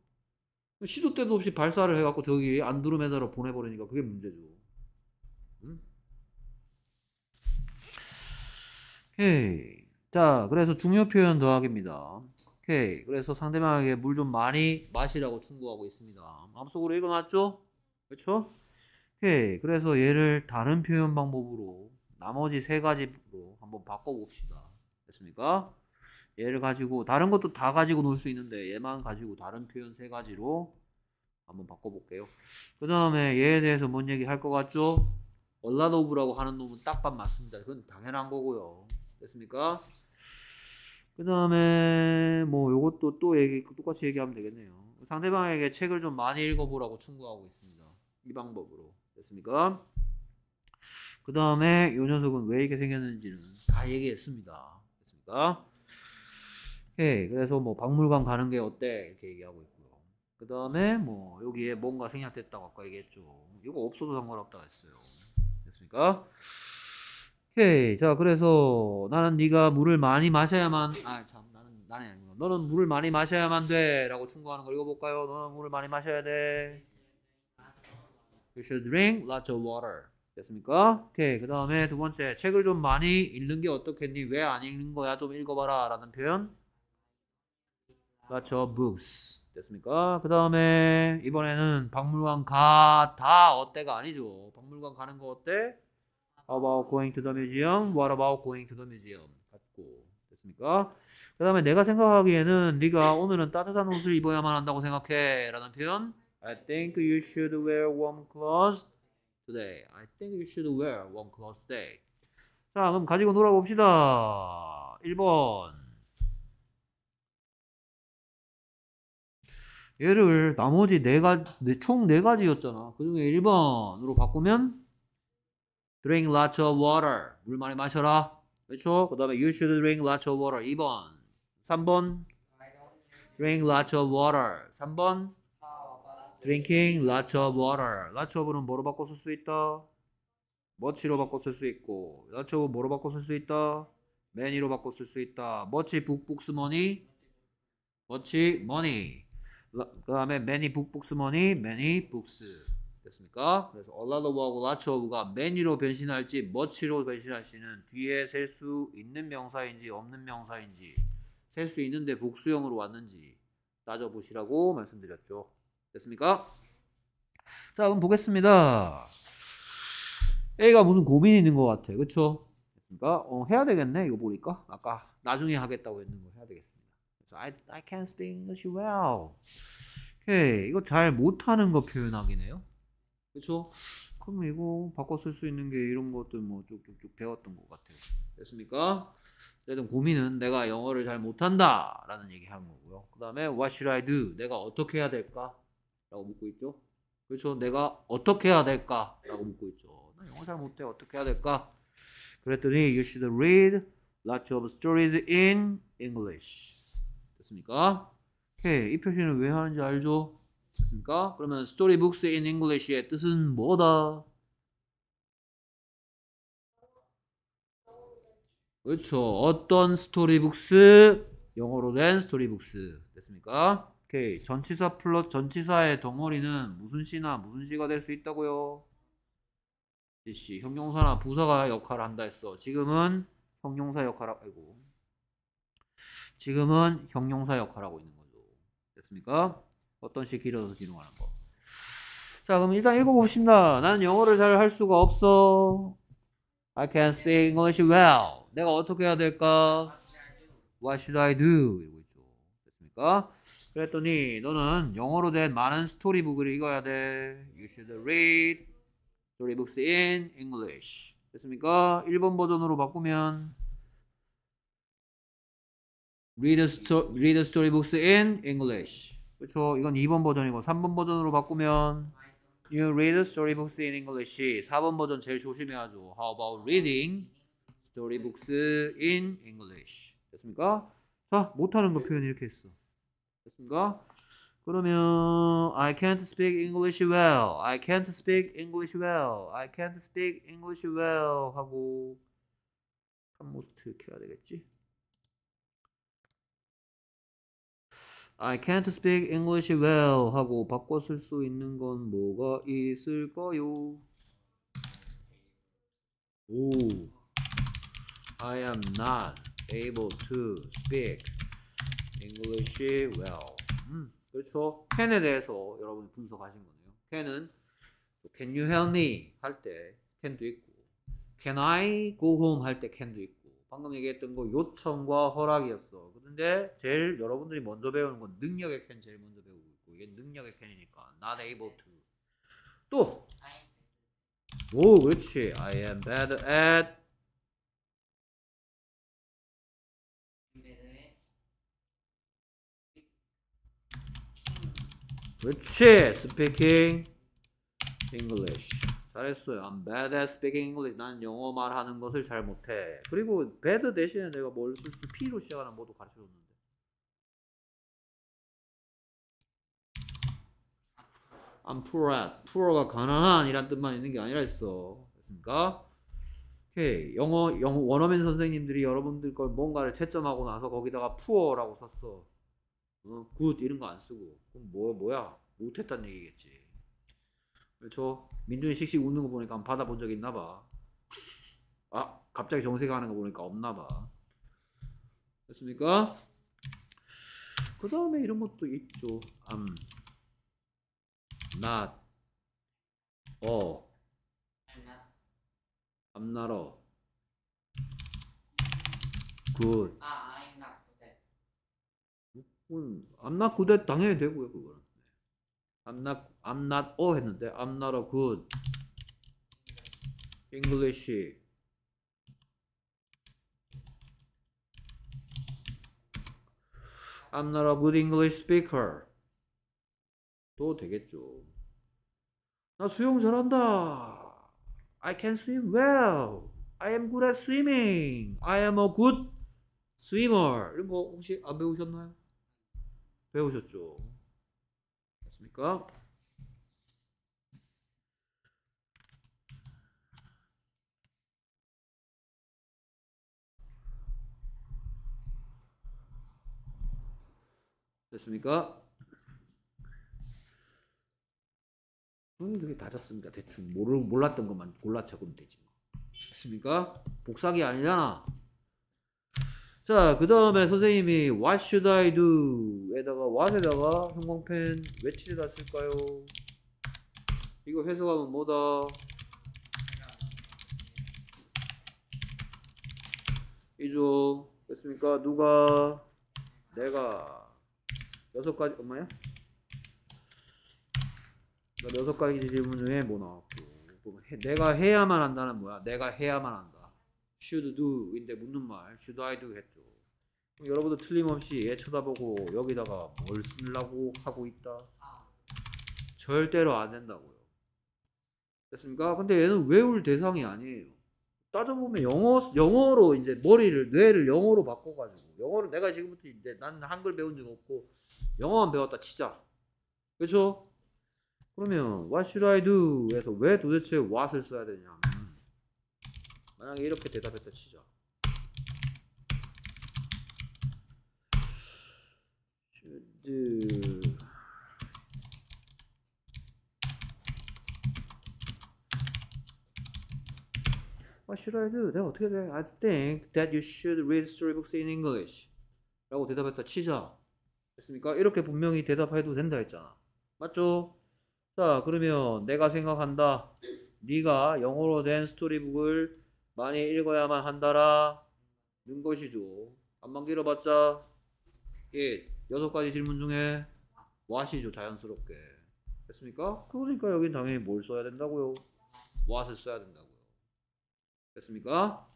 시도 때도 없이 발사를 해갖고 저기 안드로메다로 보내버리니까 그게 문제죠. 오케이. 자, 그래서 중요 표현 더하기입니다. 오케이. 그래서 상대방에게 물 좀 많이 마시라고 충고하고 있습니다. 마음속으로 읽어놨죠? 그렇죠? 오케이. 그래서 얘를 다른 표현 방법으로 나머지 세 가지로 한번 바꿔봅시다. 됐습니까? 얘를 가지고 다른 것도 다 가지고 놀 수 있는데 얘만 가지고 다른 표현 세 가지로 한번 바꿔볼게요. 그 다음에 얘에 대해서 뭔 얘기 할 것 같죠? 얼라노브라고 하는 놈은 딱밥 맞습니다. 그건 당연한 거고요. 됐습니까? 그 다음에 뭐 요것도 또 얘기 똑같이 얘기하면 되겠네요. 상대방에게 책을 좀 많이 읽어보라고 충고하고 있습니다. 이 방법으로 됐습니까? 그 다음에 요 녀석은 왜 이렇게 생겼는지는 다 얘기했습니다. 됐습니까? 오 예, 그래서 뭐 박물관 가는 게 어때? 이렇게 얘기하고 있고요. 그 다음에 뭐 여기에 뭔가 생략됐다고 아까 얘기했죠. 이거 없어도 상관없다 했어요. 됐습니까? 오케이. 자, 그래서 나는 네가 물을 많이 마셔야만 아, 참 나는 나는 아니구나. 너는 물을 많이 마셔야만 돼라고 충고하는 걸 읽어 볼까요? 너는 물을 많이 마셔야 돼. You should drink lots of water. 됐습니까? 오케이. 그 다음에 두 번째 책을 좀 많이 읽는 게 어떻겠니? 왜 안 읽는 거야? 좀 읽어봐라 라는 표현 그렇죠. moves. 됐습니까? 그 다음에 이번에는 박물관 가, 다 어때가 아니죠. 박물관 가는 거 어때? How about going to the museum? What about going to the museum? 같고. 됐습니까? 그 다음에 내가 생각하기에는 네가 오늘은 따뜻한 옷을 입어야만 한다고 생각해. 라는 표현. I think you should wear warm clothes today. I think you should wear warm clothes today. 자, 그럼 가지고 놀아봅시다. 1번. 얘를 나머지 네가지총 네가지였잖아 그중에 1번으로 바꾸면 drink lots of water 물 많이 마셔라 그렇죠? 그 다음에 you should drink lots of water 2번 3번 drink lots of water 3번 drinking lots of water lots of는 뭐로 바꿔 쓸 수 있다? 머치로 바꿔 쓸 수 있고 lots of 뭐로 바꿔 쓸 수 있다? 매니로 바꿔 쓸 수 있다 머치 북북스머니 머치 머니 그 다음에 many 북북스머니 many books 됐습니까? 그래서 a lot of하고 lots of가 many로 변신할지 much로 변신할지는 뒤에 셀 수 있는 명사인지 없는 명사인지 셀 수 있는데 복수형으로 왔는지 따져보시라고 말씀드렸죠. 됐습니까? 자 그럼 보겠습니다. A가 무슨 고민이 있는 것 같아. 그쵸? 됐습니까? 어, 해야 되겠네 이거 보니까 아까 나중에 하겠다고 했는 거 해야 되겠어. I, I can't speak English well. 오케이. 이거 잘 못하는 거 표현하기네요. 그렇죠 그럼 이거 바꿔 쓸 수 있는 게 이런 것들 뭐 쭉쭉쭉 배웠던 것 같아요. 됐습니까? 어쨌든 고민은 내가 영어를 잘 못한다 라는 얘기 하는 거고요. 그 다음에 What should I do? 내가 어떻게 해야 될까? 라고 묻고 있죠. 그렇죠. 내가 어떻게 해야 될까? 라고 묻고 있죠. 나 영어 잘 못해. 어떻게 해야 될까? 그랬더니 You should read lots of stories in English. 됐습니까? 오케이. 이 표시는 왜 하는지 알죠? 됐습니까? 그러면 Storybooks in English의 뜻은 뭐다? 그렇죠. 어떤 스토리북스? 영어로 된 스토리북스. 됐습니까? 오케이. 전치사 플롯 전치사의 덩어리는 무슨 시나 무슨 시가 될 수 있다고요? 시 형용사나 부사가 역할을 한다 했어. 지금은 형용사 역할을 아고 지금은 형용사 역할하고 을 있는 거죠. 됐습니까? 어떤 식 길어서 기능하는 거. 자, 그럼 일단 읽어봅시다. 나는 영어를 잘 할 수가 없어. I can speak English well. 내가 어떻게 해야 될까? What should I do? 이러고 있죠. 됐습니까? 그랬더니 너는 영어로 된 많은 스토리북을 읽어야 돼. You should read storybooks in English. 됐습니까? 일본 버전으로 바꾸면 Read, sto read storybooks in English. 그렇죠. 이건 2번 버전이고 3번 버전으로 바꾸면 You read a storybooks in English. 4번 버전 제일 조심해야죠. How about reading storybooks in English? 됐습니까? 자, 못하는 거 표현 이렇게 했어. 됐습니까? 그러면 I can't speak English well. I can't speak English well. I can't speak English well 하고 한 모스트 켜야 되겠지? I can't speak English well 하고 바꿔 쓸 수 있는 건 뭐가 있을까요? 오 I am not able to speak English well 음, 그렇죠 can에 대해서 여러분이 분석하신 거네요 can은 can you help me 할 때 can도 있고 can I go home 할 때 can도 있고 방금 얘기했던 거 요청과 허락이었어. 그런데 제일 여러분들이 먼저 배우는 건 능력의 캔 제일 먼저 배우고 있고 이게 능력의 캔이니까 not able to. 또. 오, 그렇지. I am bad at 그렇지. Speaking English. 잘했어. I'm bad at speaking English. 난 영어 말하는 것을 잘 못해. 그리고 bad 대신에 내가 뭘 쓸수 P로 시작하는 뭐도 가르쳐줬는데. 안 m poor at. poor가 가난한 이란 뜻만 있는 게 아니라 했어. 됐습니까? 오케이. 영어, 영어 원어민 선생님들이 여러분들 걸 뭔가를 채점하고 나서 거기다가 poor라고 썼어. 어, good 이런 거 안 쓰고. 그럼 뭐, 뭐야? 못했단 얘기겠지. 그렇죠? 민준이 씩씩 웃는 거 보니까 받아본 적 있나 봐. 아, 갑자기 정색하는 거 보니까 없나 봐. 됐습니까? 그 다음에 이런 것도 있죠. am, not, or, I'm not or, good. 아, I'm not good. 네. 음, I'm not good 당연히 되고요, 그거는. I'm not, I'm not o 했는데 I'm not a good English m not a good English speaker 또 되겠죠 나 수영 잘한다 I can swim well I am good at swimming I am a good swimmer 이런 거 혹시 안 배우셨나요? 배우셨죠 않습니까? 됐습니까? 음, 그게 다 잡습니다. 대충 모르, 몰랐던 것만 골라 적으면 되지. 뭐. 됐습니까? 복사기 아니잖아. 자, 그 다음에 선생님이 What should I do? 에다가 what에다가 형광펜 외치를다 쓸까요? 이거 해석하면 뭐다? 이죠 됐습니까? 누가? 내가 여섯 가지 엄마야? 여섯 가지 질문 중에 뭐 나왔고 뭐, 뭐, 내가 해야만 한다는 뭐야? 내가 해야만 한다 should do인데 묻는 말 should I do 했죠. 여러분도 틀림없이 얘 예, 쳐다보고 여기다가 뭘 쓰려고 하고 있다. 절대로 안 된다고요. 됐습니까? 근데 얘는 외울 대상이 아니에요. 따져보면 영어, 영어로 이제 머리를, 뇌를 영어로 바꿔가지고, 영어를 내가 지금부터 이제 난 한글 배운 적 없고, 영어만 배웠다 치자. 그렇죠 그러면, what should I do? 에서 왜 도대체 what을 써야 되냐 만약에 이렇게 대답했다 치자 슈드 o u l d What should I do? 내가 어떻게 돼? I think that you should read storybooks in English. 라고 대답했다 치자. 됐습니까? 이렇게 분명히 대답해도 된다 했잖아. 맞죠? 자, 그러면 내가 생각한다. 네가 영어로 된 스토리북을 많이 읽어야만 한다라 는 것이죠. 안만 길어봤자 예 여섯 가지 질문 중에 what이죠 자연스럽게 됐습니까? 그러니까 여긴 당연히 뭘 써야 된다고요? what을 써야 된다고요. 됐습니까?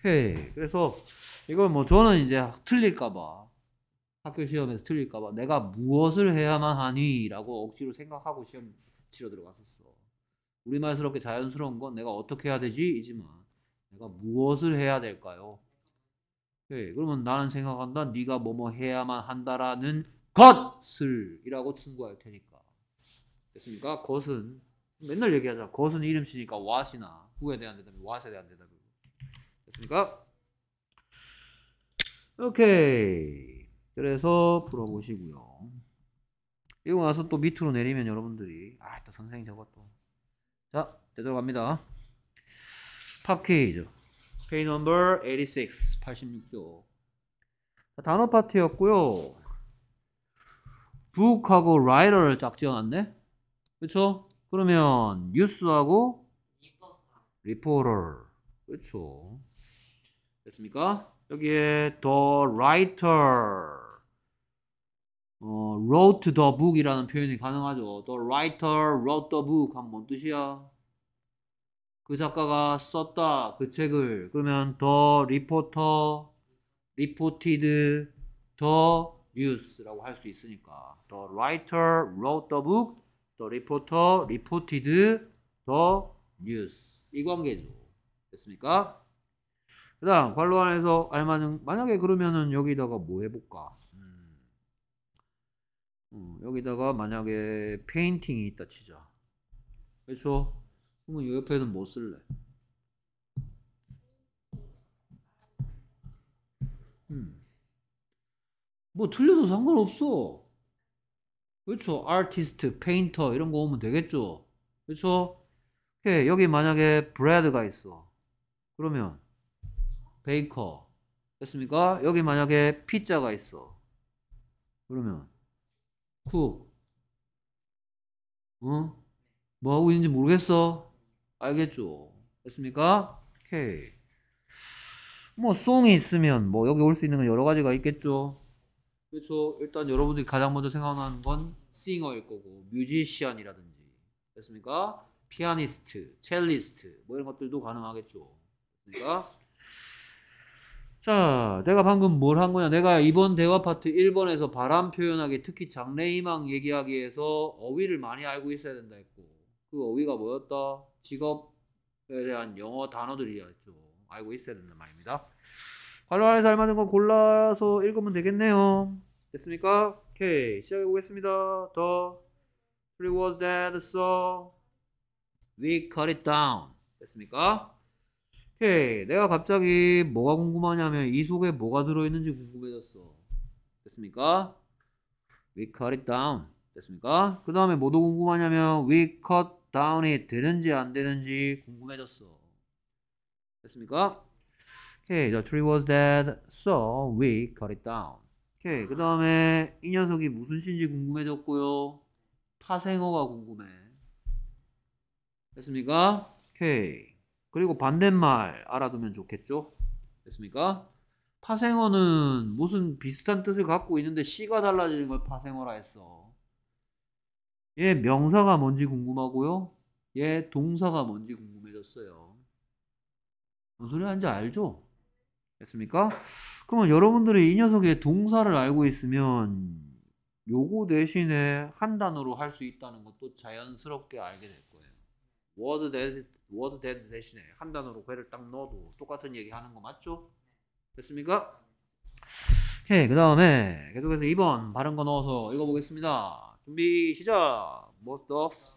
오케이 그래서 이걸 뭐 저는 이제 틀릴까봐 학교 시험에서 틀릴까봐 내가 무엇을 해야만 하니라고 억지로 생각하고 시험 치러 들어갔었어. 우리말스럽게 자연스러운 건 내가 어떻게 해야 되지? 이지만 내가 무엇을 해야 될까요? 네, 그러면 나는 생각한다. 네가 뭐뭐 해야만 한다라는 것을이라고 충고할 테니까. 됐습니까? 것은 맨날 얘기하잖아. 것은 이름씨니까 what이나 who에 대한 대답이 what에 대한 대답이 됐습니까? 오케이. 그래서 풀어보시고요. 이거 와서 또 밑으로 내리면 여러분들이 아또 선생님 저것도 자 되돌아갑니다. 팝케이죠. 페이 넘버 86, 8 6 단어 파트였고요. 북하고 라이더를 짝지어놨네. 그렇죠? 그러면 뉴스하고 리포터. 그렇죠. 됐습니까? 여기에 the w 어, wrote the book이라는 표현이 가능하죠. the writer wrote the book 하면 뜻이야? 그 작가가 썼다 그 책을 그러면 더 리포터 리포티드 더 뉴스라고 할 수 있으니까 더 라이터 r i t e r wrote the book the reporter 이 관계죠 됐습니까? 그 다음 관로 안에서 알맞은 만약에 그러면은 여기다가 뭐 해볼까 음. 음, 여기다가 만약에 페인팅이 있다 치자 그렇죠 그럼 이 옆에는 뭐 쓸래. 음. 뭐 틀려도 상관없어. 그렇죠. 아티스트, 페인터 이런 거 오면 되겠죠. 그렇죠. 오케이. 여기 만약에 브레드가 있어. 그러면 베이커 됐습니까? 여기 만약에 피자가 있어. 그러면 쿡 응? 뭐 하고 있는지 모르겠어. 알겠죠? 됐습니까? 오케이. 뭐 송이 있으면 뭐 여기 올 수 있는 건 여러 가지가 있겠죠. 그렇죠. 일단 여러분들이 가장 먼저 생각나는 건 싱어일 거고 뮤지션이라든지 됐습니까? 피아니스트, 첼리스트 뭐 이런 것들도 가능하겠죠. 됐습니까? 자, 내가 방금 뭘 한 거냐? 내가 이번 대화 파트 1번에서 바람 표현하기, 특히 장래희망 얘기하기에서 어휘를 많이 알고 있어야 된다 했고, 그 어휘가 뭐였다? 직업에 대한 영어 단어들이야좀 알고 있어야 된단 말입니다. 괄호 안에서 알맞은 건 골라서 읽으면 되겠네요. 됐습니까? 오케이 시작해 보겠습니다. The tree was dead, so we cut it down. 됐습니까? 오케이 내가 갑자기 뭐가 궁금하냐면 이 속에 뭐가 들어있는지 궁금해졌어. 됐습니까? We cut it down. 됐습니까? 그 다음에 뭐도 궁금하냐면 we cut 다운이 되는지 안 되는지 궁금해졌어. 됐습니까? 오케이, the tree was dead, so we cut it down. 오케이, 그 다음에 이 녀석이 무슨 신지 궁금해졌고요. 파생어가 궁금해. 됐습니까? 오케이. 그리고 반대말 알아두면 좋겠죠? 됐습니까? 파생어는 무슨 비슷한 뜻을 갖고 있는데 시가 달라지는 걸 파생어라 했어. 얘 예, 명사가 뭔지 궁금하고요. 얘 예, 동사가 뭔지 궁금해졌어요. 뭔 소리 하는지 알죠? 됐습니까? 그러면 여러분들이 이 녀석의 동사를 알고 있으면 요거 대신에 한 단어로 할 수 있다는 것도 자연스럽게 알게 될 거예요. was that, was that 대신에 한 단어로 괴를 딱 넣어도 똑같은 얘기 하는 거 맞죠? 됐습니까? 오그 다음에 계속해서 2번 바른 거 넣어서 읽어보겠습니다. 준비 시작. Most dogs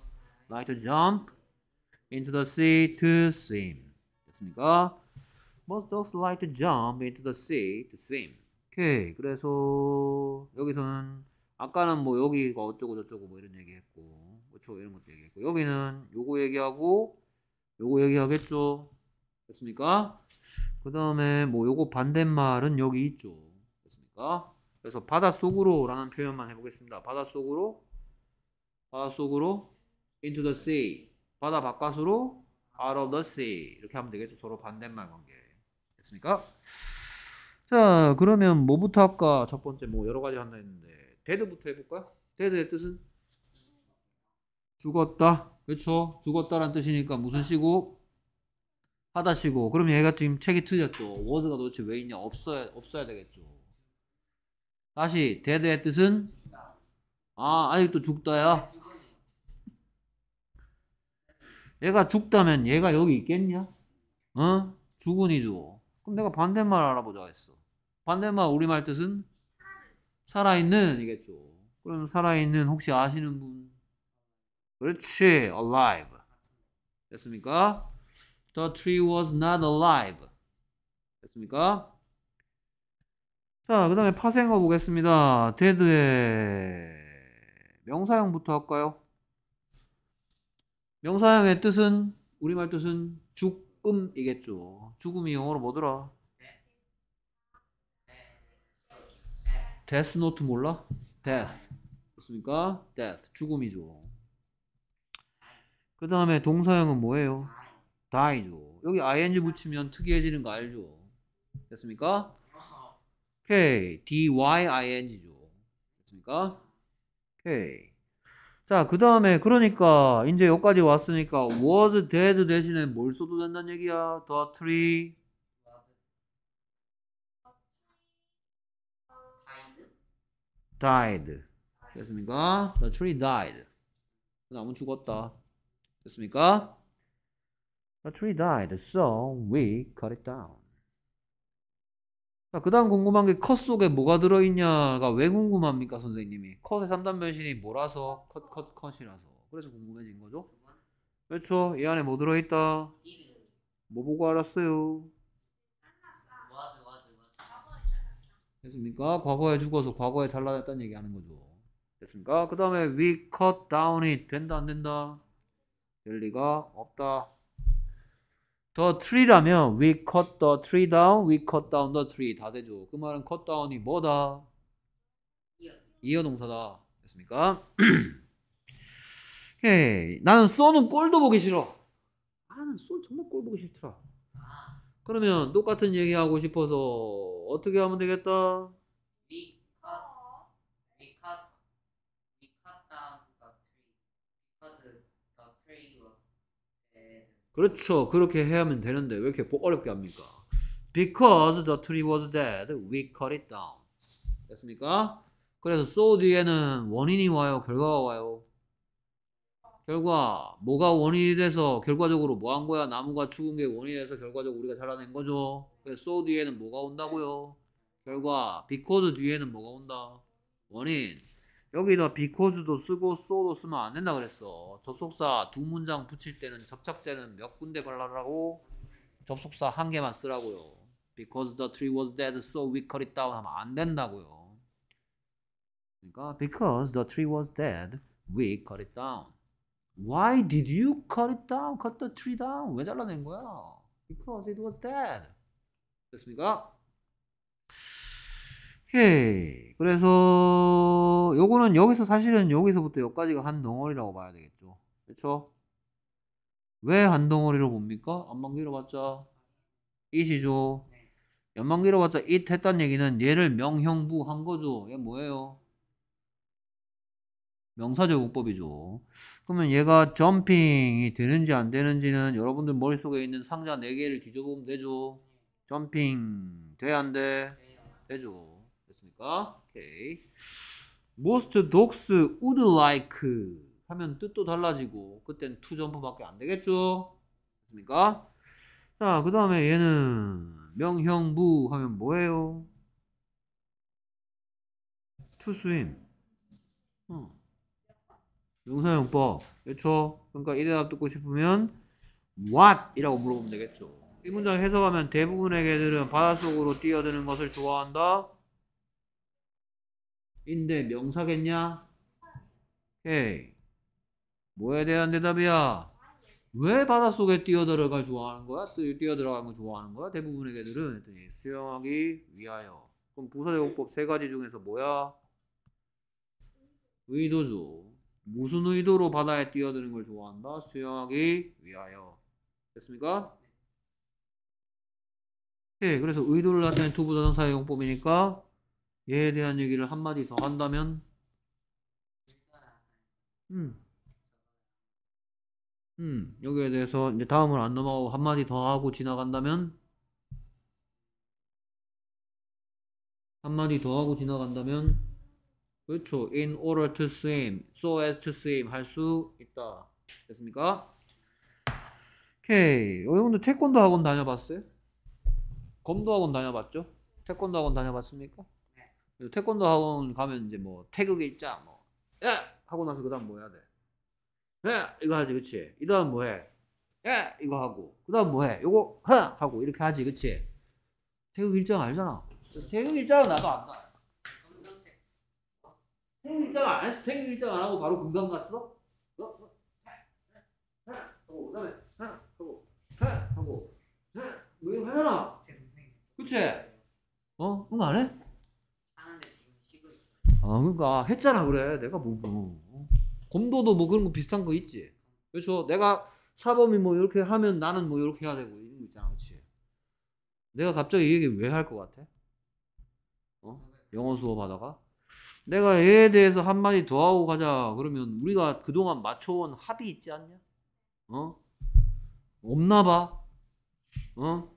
like to jump into the sea to swim. 됐습니까? Most dogs like to jump into the sea to swim. 오케이. 그래서 여기서는 아까는 뭐 여기가 어쩌고 저쩌고 뭐 이런 얘기했고 어쩌고 뭐 이런 것도 얘기했고 여기는 요거 얘기하고 요거 얘기하겠죠. 됐습니까? 그 다음에 뭐 요거 반대말은 여기 있죠. 됐습니까? 그래서 바닷속으로라는 표현만 해보겠습니다. 바닷속으로 바닷속으로 into the sea 바다 바깥으로 out of the sea 이렇게 하면 되겠죠. 서로 반대말 관계 됐습니까? 자 그러면 뭐부터 할까? 첫 번째 뭐 여러 가지 하나 있는데 데드부터 해볼까요? 데드의 뜻은 죽었다 그렇죠? 죽었다라는 뜻이니까 무슨 시고 하다 시고 그럼 얘가 지금 책이 틀렸죠. 워즈가 도대체 왜 있냐? 없어야 없어야 되겠죠. 다시 데드의 뜻은 아 아직도 죽다야 얘가 죽다면 얘가 여기 있겠냐 어 죽은이죠 그럼 내가 반대말 알아보자 했어 반대말 우리말 뜻은 살아있는 이겠죠 그럼 살아있는 혹시 아시는 분 그렇지 alive 됐습니까 The tree was not alive 됐습니까 자, 그 다음에 파생어 보겠습니다. 데드의 명사형부터 할까요? 명사형의 뜻은 우리말 뜻은 죽음이겠죠. 죽음이 영어로 뭐더라? 데스노트 몰라? 데스. a 그렇습니까? 데스. 죽음이죠. 그 다음에 동사형은 뭐예요? 다이죠 여기 ing 붙이면 특이해지는 거 알죠? 됐습니까? 오케이. dying죠. 됐습니까? 오케이. 자, 그 다음에 그러니까 이제 여기까지 왔으니까 was dead 대신에 뭘 써도 된다는 얘기야. the tree died. 됐습니까? The tree died. 나무 죽었다. 됐습니까? The tree died, so we cut it down. 자, 그러니까 그 다음 궁금한 게 컷 속에 뭐가 들어있냐가 왜 궁금합니까, 선생님이? 컷의 3단 변신이 뭐라서? 컷, 컷, 컷이라서. 그래서 궁금해진 거죠? 그렇죠. 이 안에 뭐 들어있다? 뭐 보고 알았어요? 됐습니까? 과거에 죽어서 과거에 잘라냈다는 얘기 하는 거죠. 됐습니까? 그 다음에 we cut down이 된다 안 된다? 될 리가 없다. the 라면 we cut the tree down, we cut down the tree 다 되죠. 그 말은 cut down이 뭐다? 이어 농사다 됐습니까? 오케이. 나는 쏘는 꼴도 보기 싫어. 나는 아, 쏘 정말 꼴 보기 싫더라. 아. 그러면 똑같은 얘기하고 싶어서 어떻게 하면 되겠다? 그렇죠. 그렇게 해야 하면 되는데 왜 이렇게 어렵게 합니까? Because the tree was dead, we cut it down. 됐습니까? 그래서 so 뒤에는 원인이 와요, 결과가 와요. 결과 뭐가 원인이 돼서 결과적으로 뭐 한 거야? 나무가 죽은 게 원인이 돼서 결과적으로 우리가 자라낸 거죠. 그래서 so 뒤에는 뭐가 온다고요? 결과 because 뒤에는 뭐가 온다? 원인. 여기다 because도 쓰고 so도 쓰면 안 된다 그랬어. 접속사 두 문장 붙일 때는 접착 때는 몇 군데 발라라고 접속사 한 개만 쓰라고요. Because the tree was dead, so we cut it down 하면 안 된다고요. 그러니까 because the tree was dead, we cut it down. Why did you cut it down? Cut the tree down. 왜 잘라낸 거야? Because it was dead. 됐습니까? 오케이. 그래서 요거는 여기서 사실은 여기서부터 여기까지가 한 덩어리라고 봐야 되겠죠. 그렇죠? 왜 한 덩어리로 봅니까? 안만 길어봤자 이시죠. 연만 길어봤자 이 했단 얘기는 얘를 명형부한 거죠. 얘 뭐예요? 명사제국법이죠. 그러면 얘가 점핑이 되는지 안 되는지는 여러분들 머릿속에 있는 상자 4개를 뒤져보면 되죠. 점핑 돼 안 돼? 되죠. 되니까 오케이. Most dogs would like 하면 뜻도 달라지고 그땐 to 점프밖에 안 되겠죠. 맞습니까? 자, 그 다음에 얘는 명형부 하면 뭐예요? to swim. 응. 명사형법. 그렇죠? 그러니까 이 대답 듣고 싶으면 what? 이라고 물어보면 되겠죠. 이 문장 해석하면 대부분의 개들은 바닷속으로 뛰어드는 것을 좋아한다. 인데 명사겠냐? 오케이. 뭐에 대한 대답이야? 왜 바닷속에 뛰어들어갈 좋아하는 거야? 뛰어들어가는 거 좋아하는 거야? 대부분의 개들은 네, 수영하기 위하여. 그럼 부사제공법 세 가지 중에서 뭐야? 의도죠. 무슨 의도로 바다에 뛰어드는 걸 좋아한다? 수영하기 위하여. 됐습니까? 네, 그래서 의도를 나타낸 투부사전사의 용법이니까 얘에 대한 얘기를 한마디 더 한다면 음. 음, 여기에 대해서 이제 다음을 안 넘어가고 한마디 더 하고 지나간다면 한마디 더 하고 지나간다면 그렇죠. In order to swim, so as to swim 할 수 있다. 됐습니까? 오케이. 어, 여러분들 태권도 학원 다녀봤어요? 검도 학원 다녀봤죠? 태권도 학원 다녀봤습니까? 태권도 학원 가면 이제 뭐 태극 일자 뭐 예! 하고 나서 그다음 뭐 해야 돼? 예! 이거 하지 그치? 이 다음 뭐 해? 예! 이거 하고 그 다음 뭐 해? 요거 하! 하고 이렇게 하지 그치? 태극 일자 알잖아 태극 일자는 나도 안다 태극 일자 안 했어? 태극 일자 안 하고 바로 금강 갔어? 어? 어? 하고 그 다음에 하! 하고 하! 하고 하! 뭐 이거 하잖아 그치? 어? 그거 안 해? 아, 그러니까 아, 했잖아 그래. 내가 뭐, 뭐. 검도도 뭐 그런 거 비슷한 거 있지. 그렇죠. 내가 사범이 뭐 이렇게 하면 나는 뭐 이렇게 해야 되고 이런 거 있잖아, 그렇지. 내가 갑자기 이 얘기 왜할 것 같아? 어? 영어 수업 하다가 내가 얘에 대해서 한 마디 더 하고 가자. 그러면 우리가 그동안 맞춰온 합이 있지 않냐? 어? 없나 봐. 어?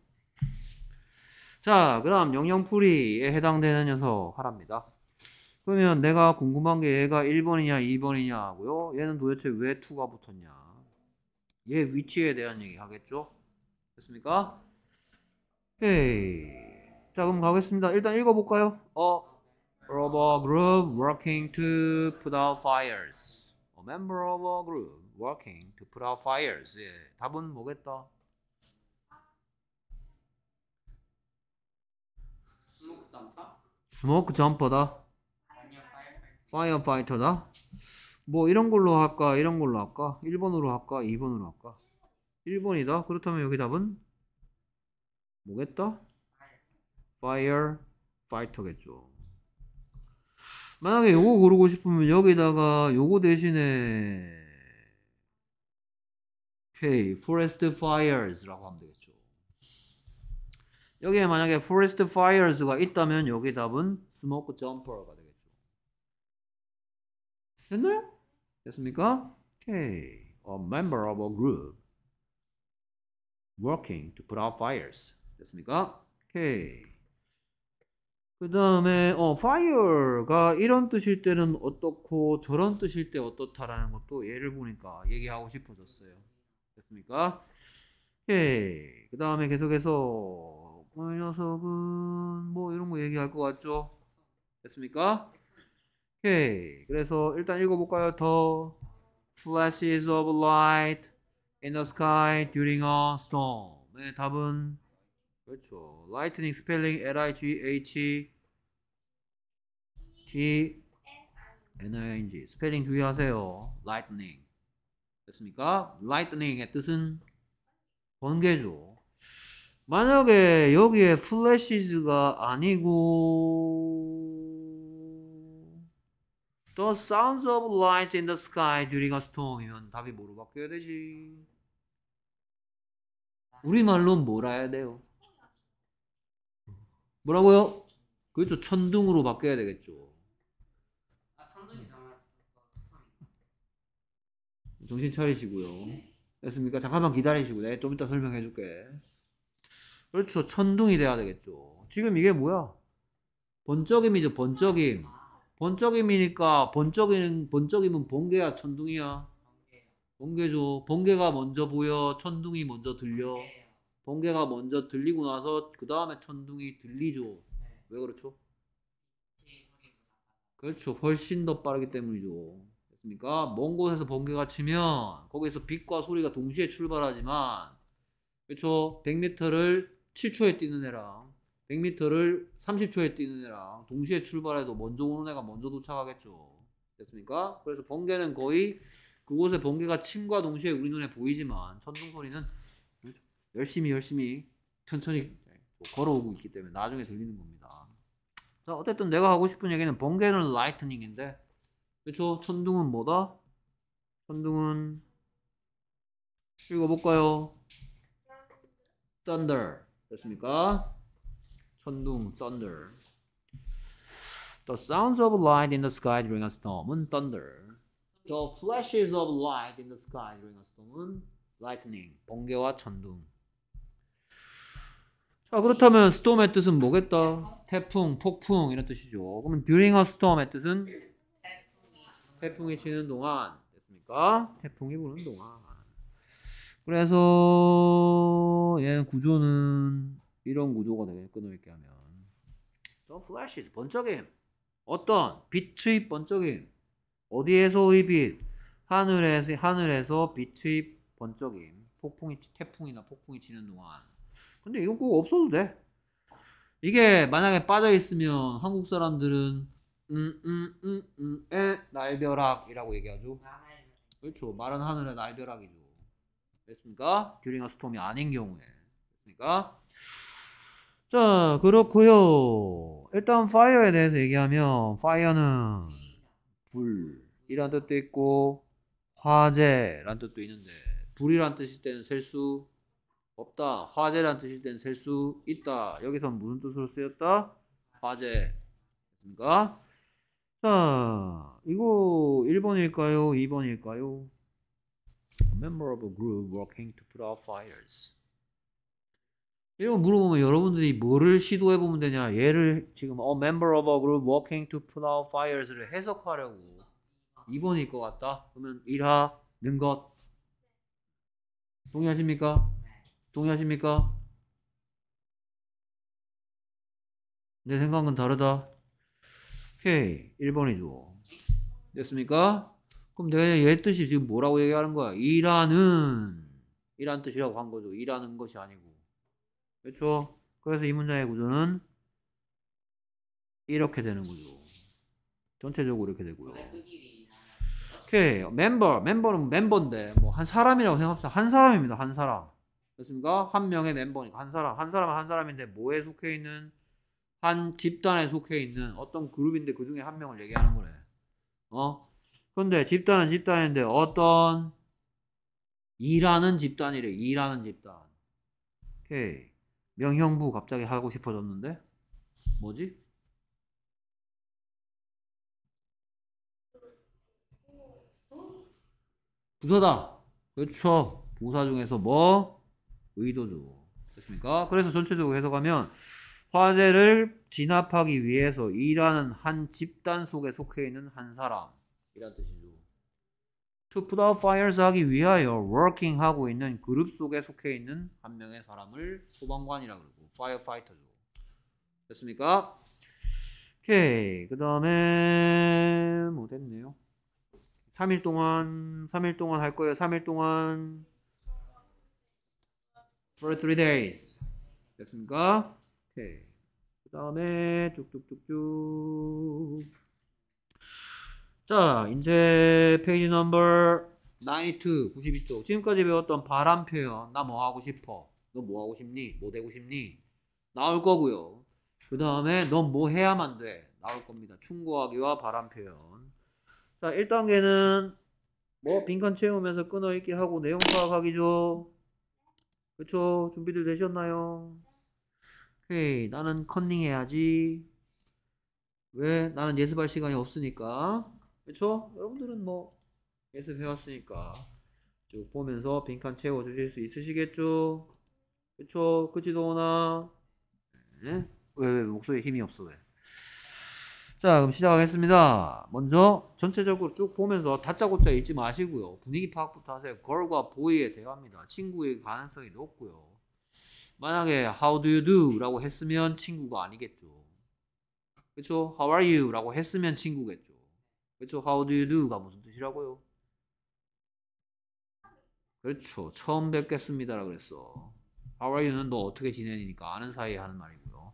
자, 그다음 영영풀이에 해당되는 녀석 하랍니다. 그러면 내가 궁금한 게 얘가 1번이냐 2번이냐 하고요. 얘는 도대체 왜 2가 붙었냐. 얘 위치에 대한 얘기 하겠죠? 됐습니까? 헤이. 자 그럼 가겠습니다. 일단 읽어볼까요? 어, Robber group working to put out fires. A member of a group working to put out fires. 예, 답은 뭐겠다? 스모크 점퍼? 스모크 점퍼다. 파이어파이터다 뭐 이런 걸로 할까 이런 걸로 할까 1번으로 할까 2번으로 할까 1번이다 그렇다면 여기 답은 뭐겠다 파이어파이터겠죠 만약에 요거 고르고 싶으면 여기다가 요거 대신에 오케이 forest fires라고 하면 되겠죠 여기에 만약에 forest fires가 있다면 여기 답은 스모크 점 e j u 가 되겠죠 됐나요? 됐습니까? Okay. A member of a group working to put out fires. 됐습니까? Okay. 그 다음에 어, fire가 이런 뜻일 때는 어떻고 저런 뜻일 때 어떻다라는 것도 예를 보니까 얘기하고 싶어졌어요. 됐습니까? 오케이. 그 다음에 계속해서 그 녀석은 뭐 이런 거 얘기할 것 같죠? 됐습니까? 오케이. 그래서 일단 읽어볼까요? 더 flashes of light in the sky during a storm. 네, 답은 그렇죠. lightning spelling L I G H T N I N G 스펠링 주의하세요. lightning 됐습니까? lightning의 뜻은 번개죠. 만약에 여기에 flashes가 아니고 The sounds of lights in the sky during a storm이면 답이 뭐로 바뀌어야 되지? 우리말로 뭐라 해야 돼요? 뭐라고요? 그렇죠. 천둥으로 바뀌어야 되겠죠. 아, 천둥이잖아. 정신 차리시고요. 네. 됐습니까? 잠깐만 기다리시고 내가 네, 좀 이따 설명해 줄게. 그렇죠. 천둥이 돼야 되겠죠. 지금 이게 뭐야? 번쩍임이죠. 번쩍임. 본적임이니까 본적임 본적임은 본계야 천둥이야. 본계죠. 본계가 먼저 보여 천둥이 먼저 들려. 번개가 먼저 들리고 나서 그 다음에 천둥이 들리죠. 왜 그렇죠? 그렇죠. 훨씬 더 빠르기 때문이죠. 됐습니까? 먼 곳에서 번개가 치면 거기서 빛과 소리가 동시에 출발하지만 그렇죠? 100m를 7초에 뛰는 애랑 100m를 30초에 뛰는 애랑 동시에 출발해도 먼저 오는 애가 먼저 도착하겠죠. 됐습니까? 그래서 번개는 거의 그곳에 번개가 침과 동시에 우리 눈에 보이지만 천둥 소리는 그렇죠. 열심히 열심히 천천히 걸어오고 있기 때문에 나중에 들리는 겁니다. 자 어쨌든 내가 하고 싶은 얘기는 번개는 라이트닝인데 그렇죠? 천둥은 뭐다? 천둥은 읽어볼까요? t h 됐습니까? 천둥 thunder. The sounds of light in the sky during a storm은 thunder. The flashes of light in the sky during a storm은 lightning. 번개와 천둥. 자, 그렇다면 storm의 뜻은 뭐겠다? 태풍, 폭풍 이런 뜻이죠. 그러면 during a storm의 뜻은 태풍이 치는 동안 됐습니까? 태풍이 부는 동안. 그래서 얘는 구조는 이런 구조가 되게 끊어있게 하면 Some flashes 번쩍임 어떤 빛의 번쩍임 어디에서의 빛 하늘에서 하늘에서 빛의 번쩍임 폭풍이 태풍이나 폭풍이 치는 동안 근데 이건 꼭 없어도 돼 이게 만약에 빠져 있으면 한국 사람들은 음 음 음음에 날벼락이라고 얘기하죠 그렇죠 마른 하늘의 날벼락이죠 됐습니까? 듀링 아 스톰이 아닌 경우에 됐습니까? 자, 그렇고요. 일단 fire에 대해서 얘기하면 fire는 불이란 뜻도 있고 화재란 뜻도 있는데 불이란 뜻일 때는 셀 수 없다. 화재란 뜻일 때는 셀 수 있다. 여기서 무슨 뜻으로 쓰였다? 화재. 됐습니까? 자, 이거 1번일까요? 2번일까요? A member of a group working to put out fires. 이런 거 물어보면 여러분들이 뭐를 시도해 보면 되냐? 얘를 지금 a member of a group working to put out fires를 해석하려고 이번일것 같다. 그러면 일하는 것 동의하십니까? 동의하십니까? 내 생각은 다르다. 오케이. 1번이죠. 됐습니까? 그럼 내가 얘 뜻이 지금 뭐라고 얘기하는 거야? 일하는. 일한 뜻이라고 한 거죠. 일하는 것이 아니고. 그렇죠? 그래서 이 문장의 구조는 이렇게 되는 거죠. 전체적으로 이렇게 되고요. 오케이. 멤버. 멤버는 멤버인데 뭐 한 사람이라고 생각합시다. 한 사람입니다. 한 사람. 그렇습니까? 한 명의 멤버니까 한 사람. 한 사람은 한 사람인데 뭐에 속해 있는 한 집단에 속해 있는 어떤 그룹인데 그 중에 한 명을 얘기하는 거래. 어? 근데 집단은 집단인데 어떤 일하는 집단이래. 일하는 집단. 오케이. 명형부 갑자기 하고 싶어졌는데 뭐지? 부사다. 그렇죠. 부사 중에서 뭐? 의도죠. 됐습니까? 그래서 전체적으로 해석하면 화재를 진압하기 위해서 일하는 한 집단 속에 속해 있는 한 사람 이란 뜻이죠. to put out fires 하기 위하여 working 하고 있는 그룹 속에 속해 있는 한 명의 사람을 소방관이라 고 그러고 firefighter죠. 됐습니까? 오케이. 그 다음에 뭐 됐네요. 3일 동안 3일 동안 할 거예요. 3일 동안 for three days 됐습니까? 오케이. 그 다음에 쭉쭉쭉쭉 자, 이제 페이지 넘버 92, 92쪽. 지금까지 배웠던 바람 표현. 나 뭐 하고 싶어? 너 뭐 하고 싶니? 뭐 되고 싶니? 나올 거고요. 그 다음에 넌 뭐 해야만 돼? 나올 겁니다. 충고하기와 바람 표현. 자, 1단계는 뭐 빈칸 채우면서 끊어읽기 하고 내용 파악하기죠. 그쵸? 준비들 되셨나요? 오케이. 나는 컨닝 해야지. 왜? 나는 예습할 시간이 없으니까. 그쵸 여러분들은 뭐 예습해왔으니까 쭉 보면서 빈칸 채워주실 수 있으시겠죠? 그쵸? 그치 도나? 네? 왜, 왜 목소리에 힘이 없어 왜? 자 그럼 시작하겠습니다. 먼저 전체적으로 쭉 보면서 다짜고짜 읽지 마시고요. 분위기 파악부터 하세요. 걸과 보이에대화합니다 친구의 가능성이 높고요. 만약에 how do you do? 라고 했으면 친구가 아니겠죠. 그쵸? how are you? 라고 했으면 친구겠죠. 그렇죠. How do you do가 무슨 뜻이라고요? 그렇죠. 처음 뵙겠습니다라 그랬어. How are you는 너 어떻게 지내니까 아는 사이에 하는 말이고요.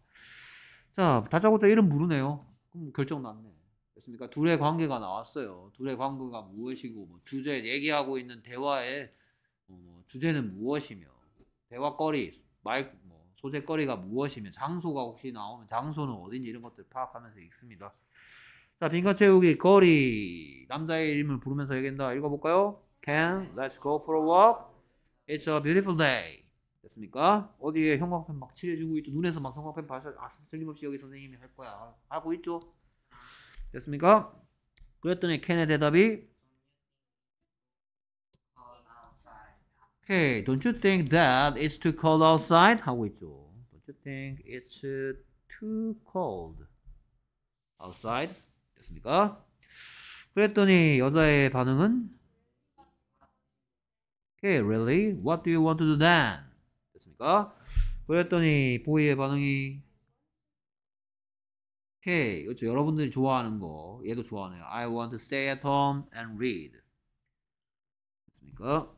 자, 다짜고짜 이름 부르네요. 그럼 결정 났네. 됐습니까? 둘의 관계가 나왔어요. 둘의 관계가 무엇이고 뭐 주제 얘기하고 있는 대화의 어, 뭐 주제는 무엇이며 대화거리, 말, 뭐 소재거리가 무엇이며 장소가 혹시 나오면 장소는 어딘지 이런 것들 파악하면서 읽습니다. 자, 빈칸 채우기 거리. 남자의 이름을 부르면서 얘기한다. 읽어볼까요? Can let's go for a walk. It's a beautiful day. 됐습니까? 어디에 형광펜 막 칠해주고 있죠. 눈에서 막 형광펜 발사. 아, 틀림없이 여기 선생님이 할 거야. 알고 있죠? 됐습니까? 그랬더니 캔의 대답이 Okay, don't you think that it's too cold outside? 하고 있죠. Don't you think it's too cold outside? 됐습니까? 그랬더니 여자의 반응은 Okay, really? What do you want to do then? 됐습니까? 그랬더니 보이의 반응이 Okay, 그렇죠. 여러분들이 좋아하는 거 얘도 좋아하네요. I want to stay at home and read. 됐습니까?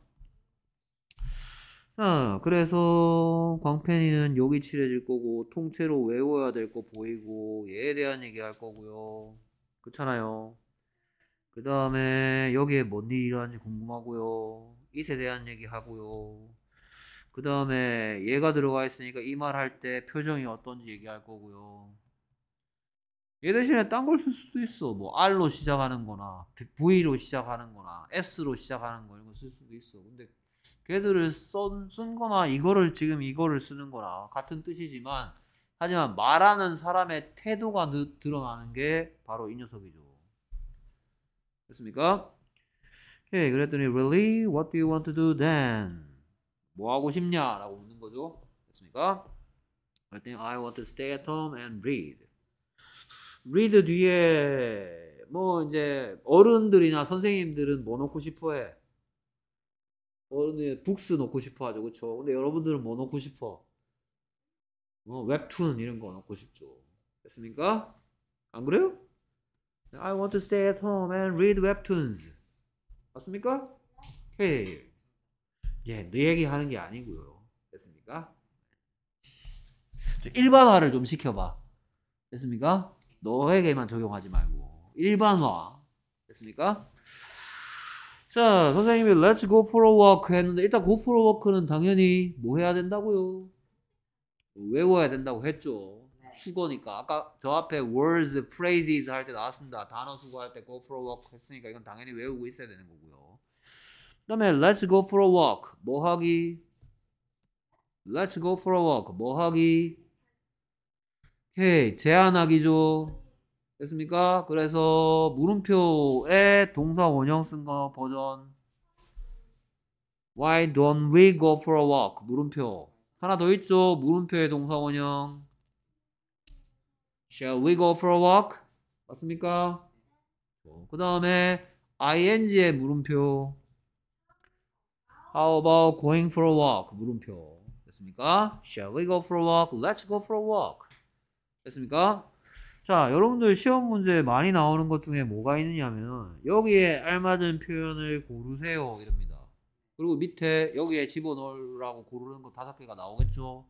자, 그래서 광팬이는 욕이 칠해질 거고 통째로 외워야 될 거 보이고 얘에 대한 얘기할 거고요. 그렇잖아요. 그 다음에 여기에 뭔 일이 일어는지 궁금하고요. 이에 대한 얘기하고요. 그 다음에 얘가 들어가 있으니까 이 말 할 때 표정이 어떤지 얘기할 거고요. 얘 대신에 딴 걸 쓸 수도 있어. 뭐 R로 시작하는 거나 V로 시작하는 거나 S로 시작하는 거 이런 거 쓸 수도 있어. 근데 걔들을 쓴, 쓴 거나 이거를 지금 이거를 쓰는 거나 같은 뜻이지만 하지만 말하는 사람의 태도가 느, 드러나는 게 바로 이 녀석이죠. 됐습니까? 오케이, 그랬더니 really what do you want to do then? 뭐 하고 싶냐라고 묻는 거죠. 됐습니까? 그랬더니 I want to stay at home and read. read 뒤에 뭐 이제 어른들이나 선생님들은 뭐 넣고 싶어해? 어른들이 북스 넣고 싶어하죠, 그렇죠? 근데 여러분들은 뭐 넣고 싶어? 어, 웹툰 이런 거 넣고 싶죠. 됐습니까? 안 그래요? I want to stay at home and read webtoons. 맞습니까? 오케이. 예, 너 얘기하는 게 아니고요. 됐습니까? 좀 일반화를 좀 시켜봐. 됐습니까? 너에게만 적용하지 말고 일반화. 됐습니까? 자, 선생님이 Let's go for a walk 했는데 일단 go for a walk는 당연히 뭐 해야 된다고요? 외워야 된다고 했죠. 네. 수거니까 아까 저 앞에 words, phrases 할 때 나왔습니다. 단어 수거할 때 go for a walk 했으니까 이건 당연히 외우고 있어야 되는 거고요. 그다음에 let's go for a walk 뭐 하기? let's go for a walk 뭐 하기? 헤이 제안하기죠. 됐습니까? 그래서 물음표에 동사 원형 쓴 거 버전 Why don't we go for a walk? 물음표 하나 더 있죠. 물음표의 동사원형. Shall we go for a walk? 맞습니까? 그 다음에 ing의 물음표. How about going for a walk? 물음표. 됐습니까? Shall we go for a walk? Let's go for a walk. 됐습니까? 자, 여러분들 시험 문제 많이 나오는 것 중에 뭐가 있느냐면 여기에 알맞은 표현을 고르세요. 이럽니다. 그리고 밑에 여기에 집어넣으라고 고르는 거 다섯 개가 나오겠죠.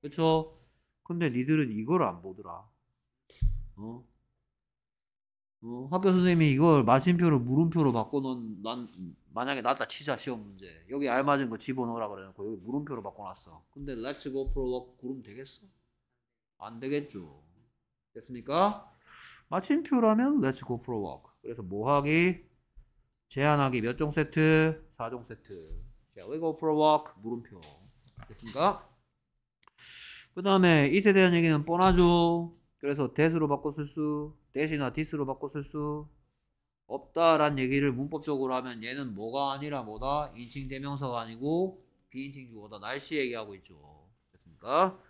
그렇죠? 근데 니들은 이걸 안 보더라. 어? 어, 학교 선생님이 이걸 마침표로 물음표로 바꿔놓은 난 만약에 놨다 치자 시험 문제 여기 알맞은 거 집어넣으라 그래놓고 여기 물음표로 바꿔놨어 근데 let's go for a walk 구름 되겠어? 안 되겠죠 됐습니까? 마침표라면 let's go for a walk 그래서 뭐 하기? 제안하기몇종 세트? 4종 세트. 자, we go for a walk. 물음표. 됐습니까? 그 다음에 이에 대한 얘기는 뻔하죠. 그래서 대수로 바꿔 쓸 수, 대시나 디스로 바꿔 쓸수 없다란 얘기를 문법적으로 하면 얘는 뭐가 아니라 뭐다? 인칭 대명사가 아니고 비인칭 주어다. 날씨 얘기하고 있죠. 됐습니까?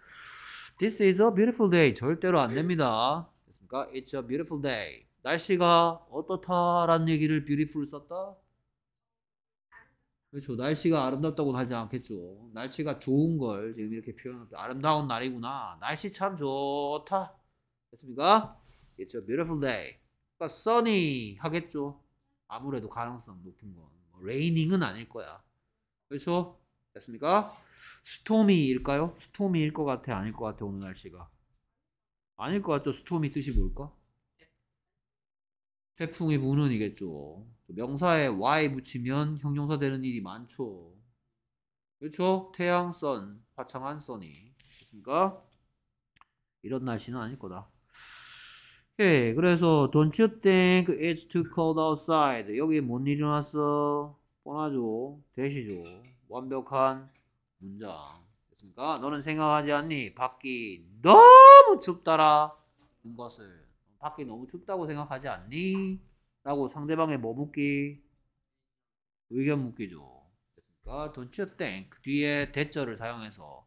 This is a beautiful day. 절대로 안 됩니다. 됐습니까? It's a beautiful day. 날씨가 어떻다라는 얘기를 뷰티풀 썼다? 그렇죠. 날씨가 아름답다고는 하지 않겠죠. 날씨가 좋은 걸 지금 이렇게 표현합니다. 아름다운 날이구나. 날씨 참 좋다. 됐습니까? It's a beautiful day. 그러니까 sunny 하겠죠. 아무래도 가능성 높은 건. 뭐 raining은 아닐 거야. 그렇죠? 됐습니까? stormy일까요? stormy일 것 같아? 아닐 것 같아? 오늘 날씨가? 아닐 것 같죠? stormy 뜻이 뭘까? 태풍이 부는 이겠죠. 명사에 y 붙이면 형용사 되는 일이 많죠. 그렇죠? 태양, 선, 화창한 선이. 그러니까 이런 날씨는 아닐 거다. 예, 그래서 Don't you think it's too cold outside? 여기 뭔 일이 일어났어? 뻔하죠. 대시죠. 완벽한 문장. 됐습니까? 너는 생각하지 않니? 밖이 너무 춥다라. 는 것을. 밖에 너무 춥다고 생각하지 않니? 라고 상대방의 뭐 묻기? 의견 묻기죠. 그러니까 don't you think 뒤에 대절을 사용해서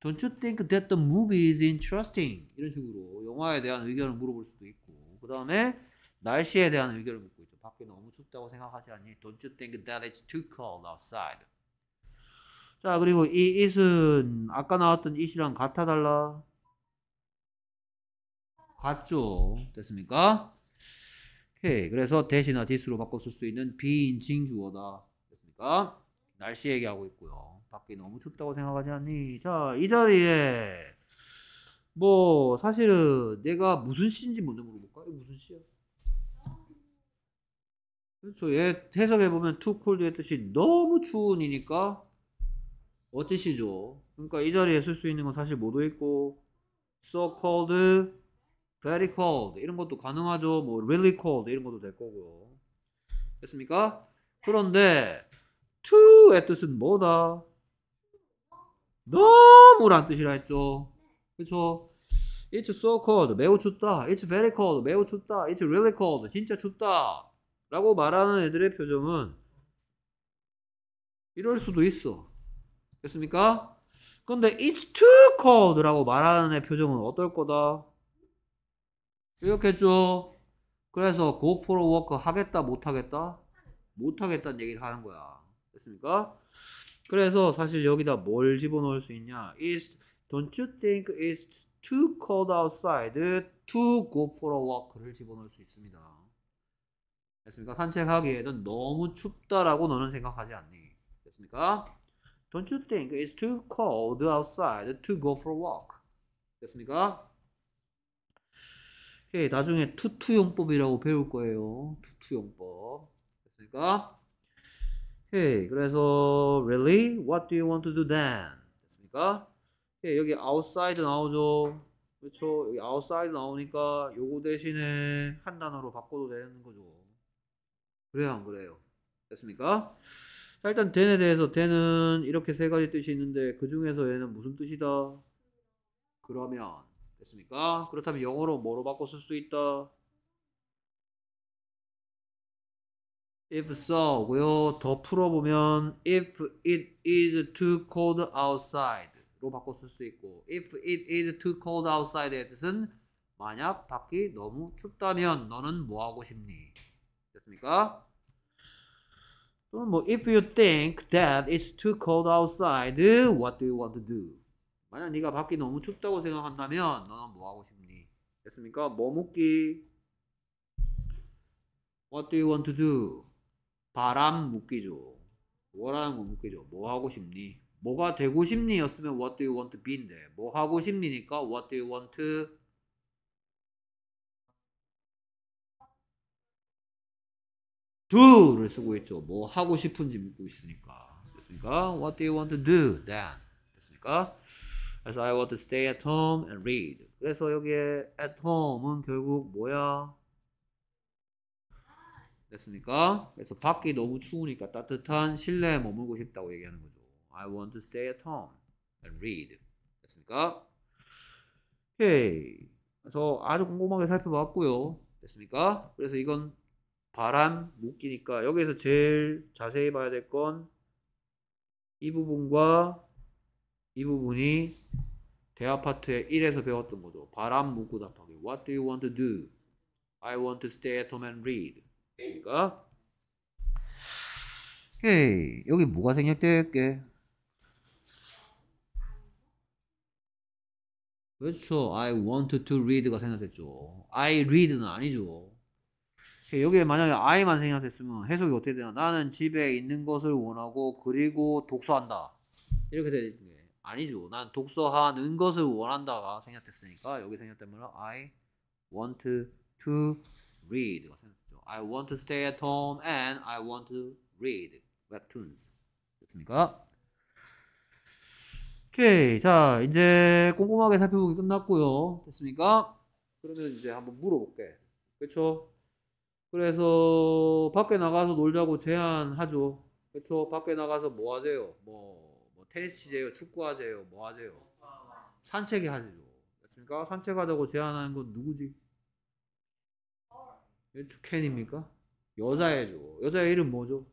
don't you think that the movie is interesting? 이런 식으로 영화에 대한 의견을 물어볼 수도 있고 그 다음에 날씨에 대한 의견을 묻고 있죠. 밖에 너무 춥다고 생각하지 않니? Don't you think that it's too cold outside? 자 그리고 이 it은 아까 나왔던 it이랑 같아 달라 같죠. 됐습니까? 오케이. 그래서 대신나 디스로 바꿔 쓸 수 있는 비인칭 주어다. 됐습니까? 날씨 얘기하고 있고요. 밖에 너무 춥다고 생각하지 않니? 자, 이 자리에 뭐 사실은 내가 무슨 시인지 먼저 물어볼까? 이 무슨 시야? 그렇죠. 얘 해석해 보면 too cold의 뜻이 너무 추운이니까 어뜻시죠 그러니까 이 자리에 쓸 수 있는 건 사실 모두 있고 so cold very cold 이런 것도 가능하죠. 뭐 really cold 이런 것도 될 거고요. 됐습니까? 그런데 to의 뜻은 뭐다? 너무란 뜻이라 했죠. 그렇죠? It's so cold. 매우 춥다. It's very cold. 매우 춥다. It's really cold. 진짜 춥다. 라고 말하는 애들의 표정은 이럴 수도 있어. 됐습니까? 근데 it's too cold라고 말하는 애 표정은 어떨 거다? 이렇게 줘. 그래서 go for a walk 하겠다 못 하겠다? 못 하겠다는 얘기를 하는 거야. 됐습니까? 그래서 사실 여기다 뭘 집어넣을 수 있냐? Is don't you think it's too cold outside to go for a walk를 집어넣을 수 있습니다. 됐습니까? 산책하기에는 너무 춥다라고 너는 생각하지 않니? 됐습니까? Don't you think it's too cold outside to go for a walk? 됐습니까? 그 나중에 투투용법이라고 배울 거예요. 투투용법. 됐습니까? 오이 예, 그래서 really what do you want to do then? 됐습니까? 오이 예, 여기 outside 나오죠. 그렇죠. 여기 outside 나오니까 요거 대신에 한 단어로 바꿔도 되는 거죠. 그래요, 안 그래요? 됐습니까? 자, 일단 then에 대해서 then은 이렇게 세 가지 뜻이 있는데 그 중에서 얘는 무슨 뜻이다? 그러면 됐습니까? 그렇다면 영어로 뭐로 바꿔 쓸 수 있다? if so고요. 더 풀어보면 if it is too cold outside로 바꿔 쓸 수 있고 if it is too cold outside의 뜻은 만약 밖이 너무 춥다면 너는 뭐 하고 싶니? 됐습니까? 또는 뭐 if you think that it's too cold outside, what do you want to do? 만약 네가 밖이 너무 춥다고 생각한다면 너는 뭐 하고 싶니? 됐습니까? 뭐 묻기? What do you want to do? 바람 묻기죠. 뭐라는 거 묻기죠. 뭐 하고 싶니? 뭐가 되고 싶니? 였으면 What do you want to be인데 뭐 하고 싶니니까 What do you want to d 를 쓰고 있죠. 뭐 하고 싶은지 묻고 있으니까. 됐습니까? What do you want to do then? 됐습니까? 그래서 I want to stay at home and read. 그래서 여기에 at home은 결국 뭐야? 됐습니까? 그래서 밖이 너무 추우니까 따뜻한 실내에 머물고 싶다고 얘기하는 거죠. I want to stay at home and read. 됐습니까? 오케이. 그래서 아주 꼼꼼하게 살펴봤고요. 됐습니까? 그래서 이건 바람 묶이니까 여기에서 제일 자세히 봐야 될 건 이 부분과 이 부분이 대아 파트의 1에서 배웠던 거죠. 바람 묻고 답하기. What do you want to do? I want to stay at home and read. 그러니까 오케이. 여기 뭐가 생략될게? 그렇죠. I want to read가 생략됐죠. I read는 아니죠. 여기에 만약에 I만 생략됐으면 해석이 어떻게 되나? 나는 집에 있는 것을 원하고 그리고 독서한다. 이렇게 되겠네. 아니죠. 난 독서하는 것을 원한다가 생략됐으니까 여기 생략되면 I want to read가 생겼죠. I want to stay at home and I want to read webtoons. 됐습니까? 오케이. 자, 이제 꼼꼼하게 살펴보기 끝났고요. 됐습니까? 그러면 이제 한번 물어볼게. 그렇죠? 그래서 밖에 나가서 놀자고 제안하죠. 그렇죠? 밖에 나가서 뭐 하세요? 뭐 헬스제요, 축구하세요뭐하세요 산책이 하제죠. 맞습니까? 산책하자고 제안하는 건 누구지? 캔입니까? 여자애죠. 여자애 이름 뭐죠?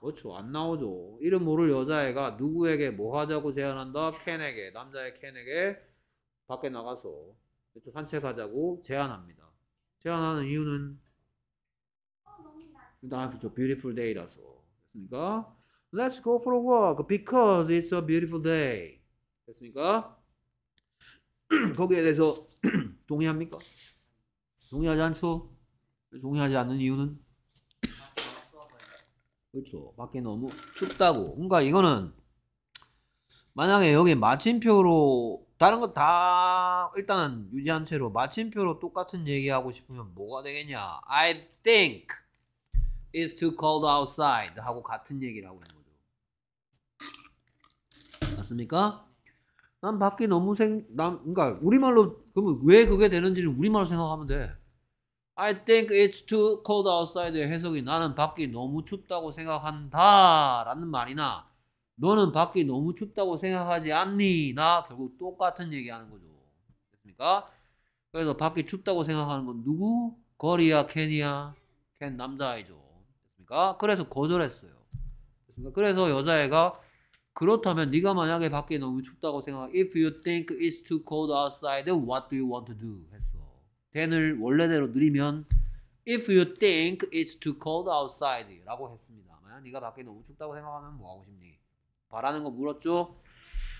그렇죠. 안 나오죠. 이름 모를 여자애가 누구에게 뭐 하자고 제안한다? 캔에게. 남자의 캔에게 밖에 나가서 그렇죠. 산책하자고 제안합니다. 제안하는 이유는 나 그죠. 뷰티풀 데이라서. 그렇습니까? Let's go for a walk because it's a beautiful day. 됐습니까? 거기에 대해서 동의합니까? 동의하지 않죠? 동의하지 않는 이유는? 그렇죠. 밖에 너무 춥다고. 그러니까 이거는 만약에 여기 마침표로 다른 거 다 일단은 유지한 채로 마침표로 똑같은 얘기하고 싶으면 뭐가 되겠냐? I think it's too cold outside 하고 같은 얘기라고 있는 거 않습니까? 난 밖에 너무 생, 난, 그러니까 우리말로 그러면 왜 그게 되는지는 우리말로 생각하면 돼. I think it's too cold outside의 해석이 나는 밖이 너무 춥다고 생각한다 라는 말이나 너는 밖이 너무 춥다고 생각하지 않니? 나 결국 똑같은 얘기하는 거죠. 됐습니까? 그래서 밖이 춥다고 생각하는 건 누구? 거리야, 캔이야, 캔 남자아이죠. 됐습니까? 그래서 거절했어요. 됐습니까? 그래서 여자애가 그렇다면 네가 만약에 밖에 너무 춥다고 생각 If you think it's too cold outside, then what do you want to do? 했어. then을 원래대로 누리면 If you think it's too cold outside 라고 했습니다. 만약 네가 밖에 너무 춥다고 생각하면 뭐하고 싶니? 바라는 거 물었죠?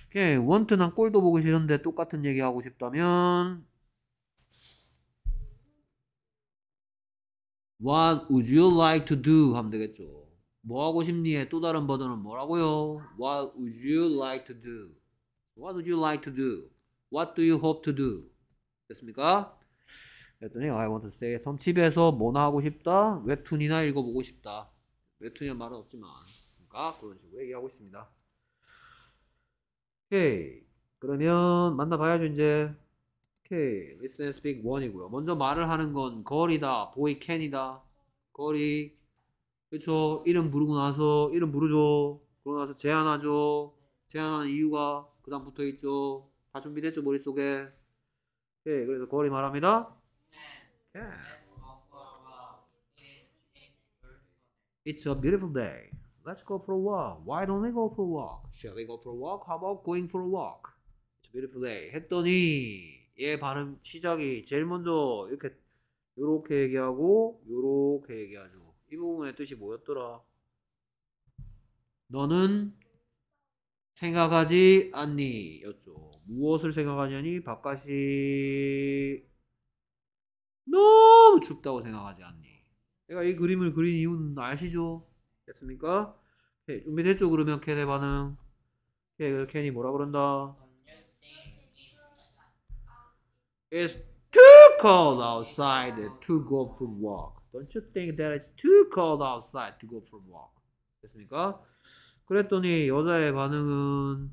오케이. want 난 꼴도 보기 싫은데 똑같은 얘기하고 싶다면 What would you like to do? 하면 되겠죠. 뭐 하고 싶니의 또 다른 버전은 뭐라고요? What would you like to do? What would you like to do? What do you hope to do? 됐습니까? 그랬더니 I want to stay at 집에서 뭐나 하고 싶다? 웹툰이나 읽어보고 싶다. 웹툰이란 말은 없지만 그러니까 그런 식으로 얘기하고 있습니다. 오케이 그러면 만나봐야죠 이제 오케이 listen and speak one이고요. 먼저 말을 하는 건 거리다, boy can이다. 거리 그렇죠. 이름 부르고 나서 이름 부르죠. 그러고 나서 제안하죠. 제안하는 이유가 그다음 붙어 있죠. 다 준비됐죠 머릿속에. 예, 그래서 거리 말합니다. 예. It's a beautiful day. Let's go for a walk. Why don't we go for a walk? Shall we go for a walk? How about going for a walk? It's a beautiful day. 했더니 얘 발음 시작이 제일 먼저 이렇게 요렇게 얘기하고 요렇게 얘기하죠. 이 부분의 뜻이 뭐였더라? 너는 생각하지 않니? 였죠. 무엇을 생각하냐니? 바깥이 너무 춥다고 생각하지 않니? 내가 이 그림을 그린 이유는 아시죠? 됐습니까? 오케이. 준비됐죠? 그러면 캔의 반응. 오케이. 캔이 뭐라 그런다? It's too cold outside to go for walk. Don't you think that it's too cold outside to go for a walk? 됐습니까? 그랬더니 여자의 반응은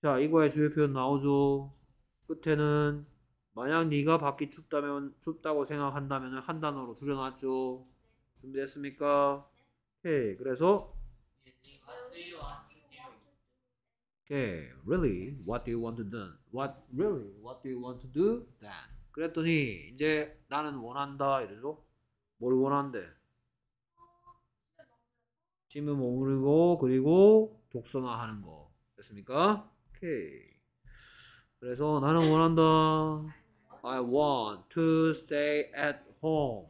자 이거의 주요 표현 나오죠. 끝에는 만약 네가 밖이 춥다면 춥다고 생각한다면 한 단어로 줄여놨죠. 준비됐습니까? 오케이 그래서 오케이 really what do you want to do? What really what do you want to do? Then 그랬더니 이제 나는 원한다 이러죠. 뭘 원한대? 짐에 머무르고 그리고 독서나 하는 거 됐습니까? 오케이 그래서 나는 원한다 I want to stay at home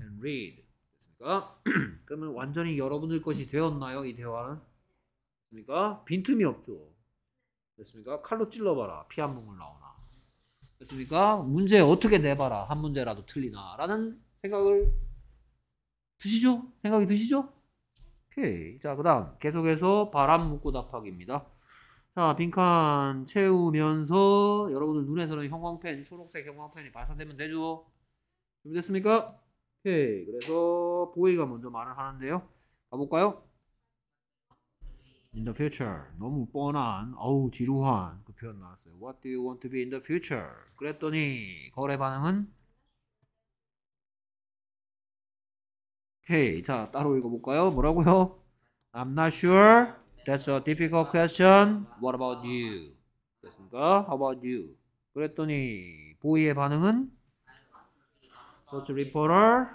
and read 됐습니까? 그러면 완전히 여러분들 것이 되었나요? 이 대화는? 됐습니까? 빈틈이 없죠 됐습니까? 칼로 찔러봐라 피한방을 나오나 됐습니까? 문제 어떻게 내봐라 한 문제라도 틀리나 라는 생각을 드시죠? 생각이 드시죠? 오케이. 자, 그 다음. 계속해서 바람 묶고 답하기입니다. 자, 빈칸 채우면서 여러분들 눈에서는 형광펜, 초록색 형광펜이 발산되면 되죠? 준비됐습니까? 오케이. 그래서 보이가 먼저 말을 하는데요. 가볼까요? In the future. 너무 뻔한, 어우, 지루한 그 표현 나왔어요. What do you want to be in the future? 그랬더니 거래 반응은 오케이. 자, 따로 읽어볼까요? 뭐라고요? I'm not sure. That's a difficult question. What about you? 됐습니까? How about you? 그랬더니 보이의 반응은 Sports reporter.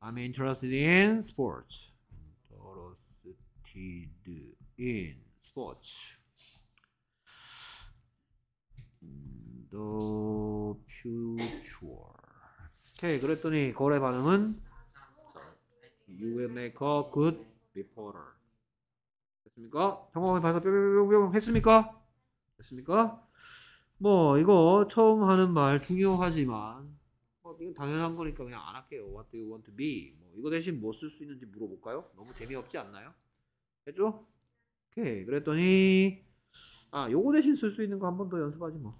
I'm interested in sports. Interested in sports. The future. 오케이 그랬더니 거래 반응은 You will make a good reporter 됐습니까? 형광에 봐사 뿅뿅뿅뿅 했습니까? 됐습니까? 뭐 이거 처음 하는 말 중요하지만 뭐 이건 당연한 거니까 그냥 안 할게요 What do you want to be? 뭐 이거 대신 뭐 쓸 수 있는지 물어볼까요? 너무 재미없지 않나요? 됐죠? 오케이 그랬더니 아 요거 대신 쓸 수 있는 거 한 번 더 연습하지 뭐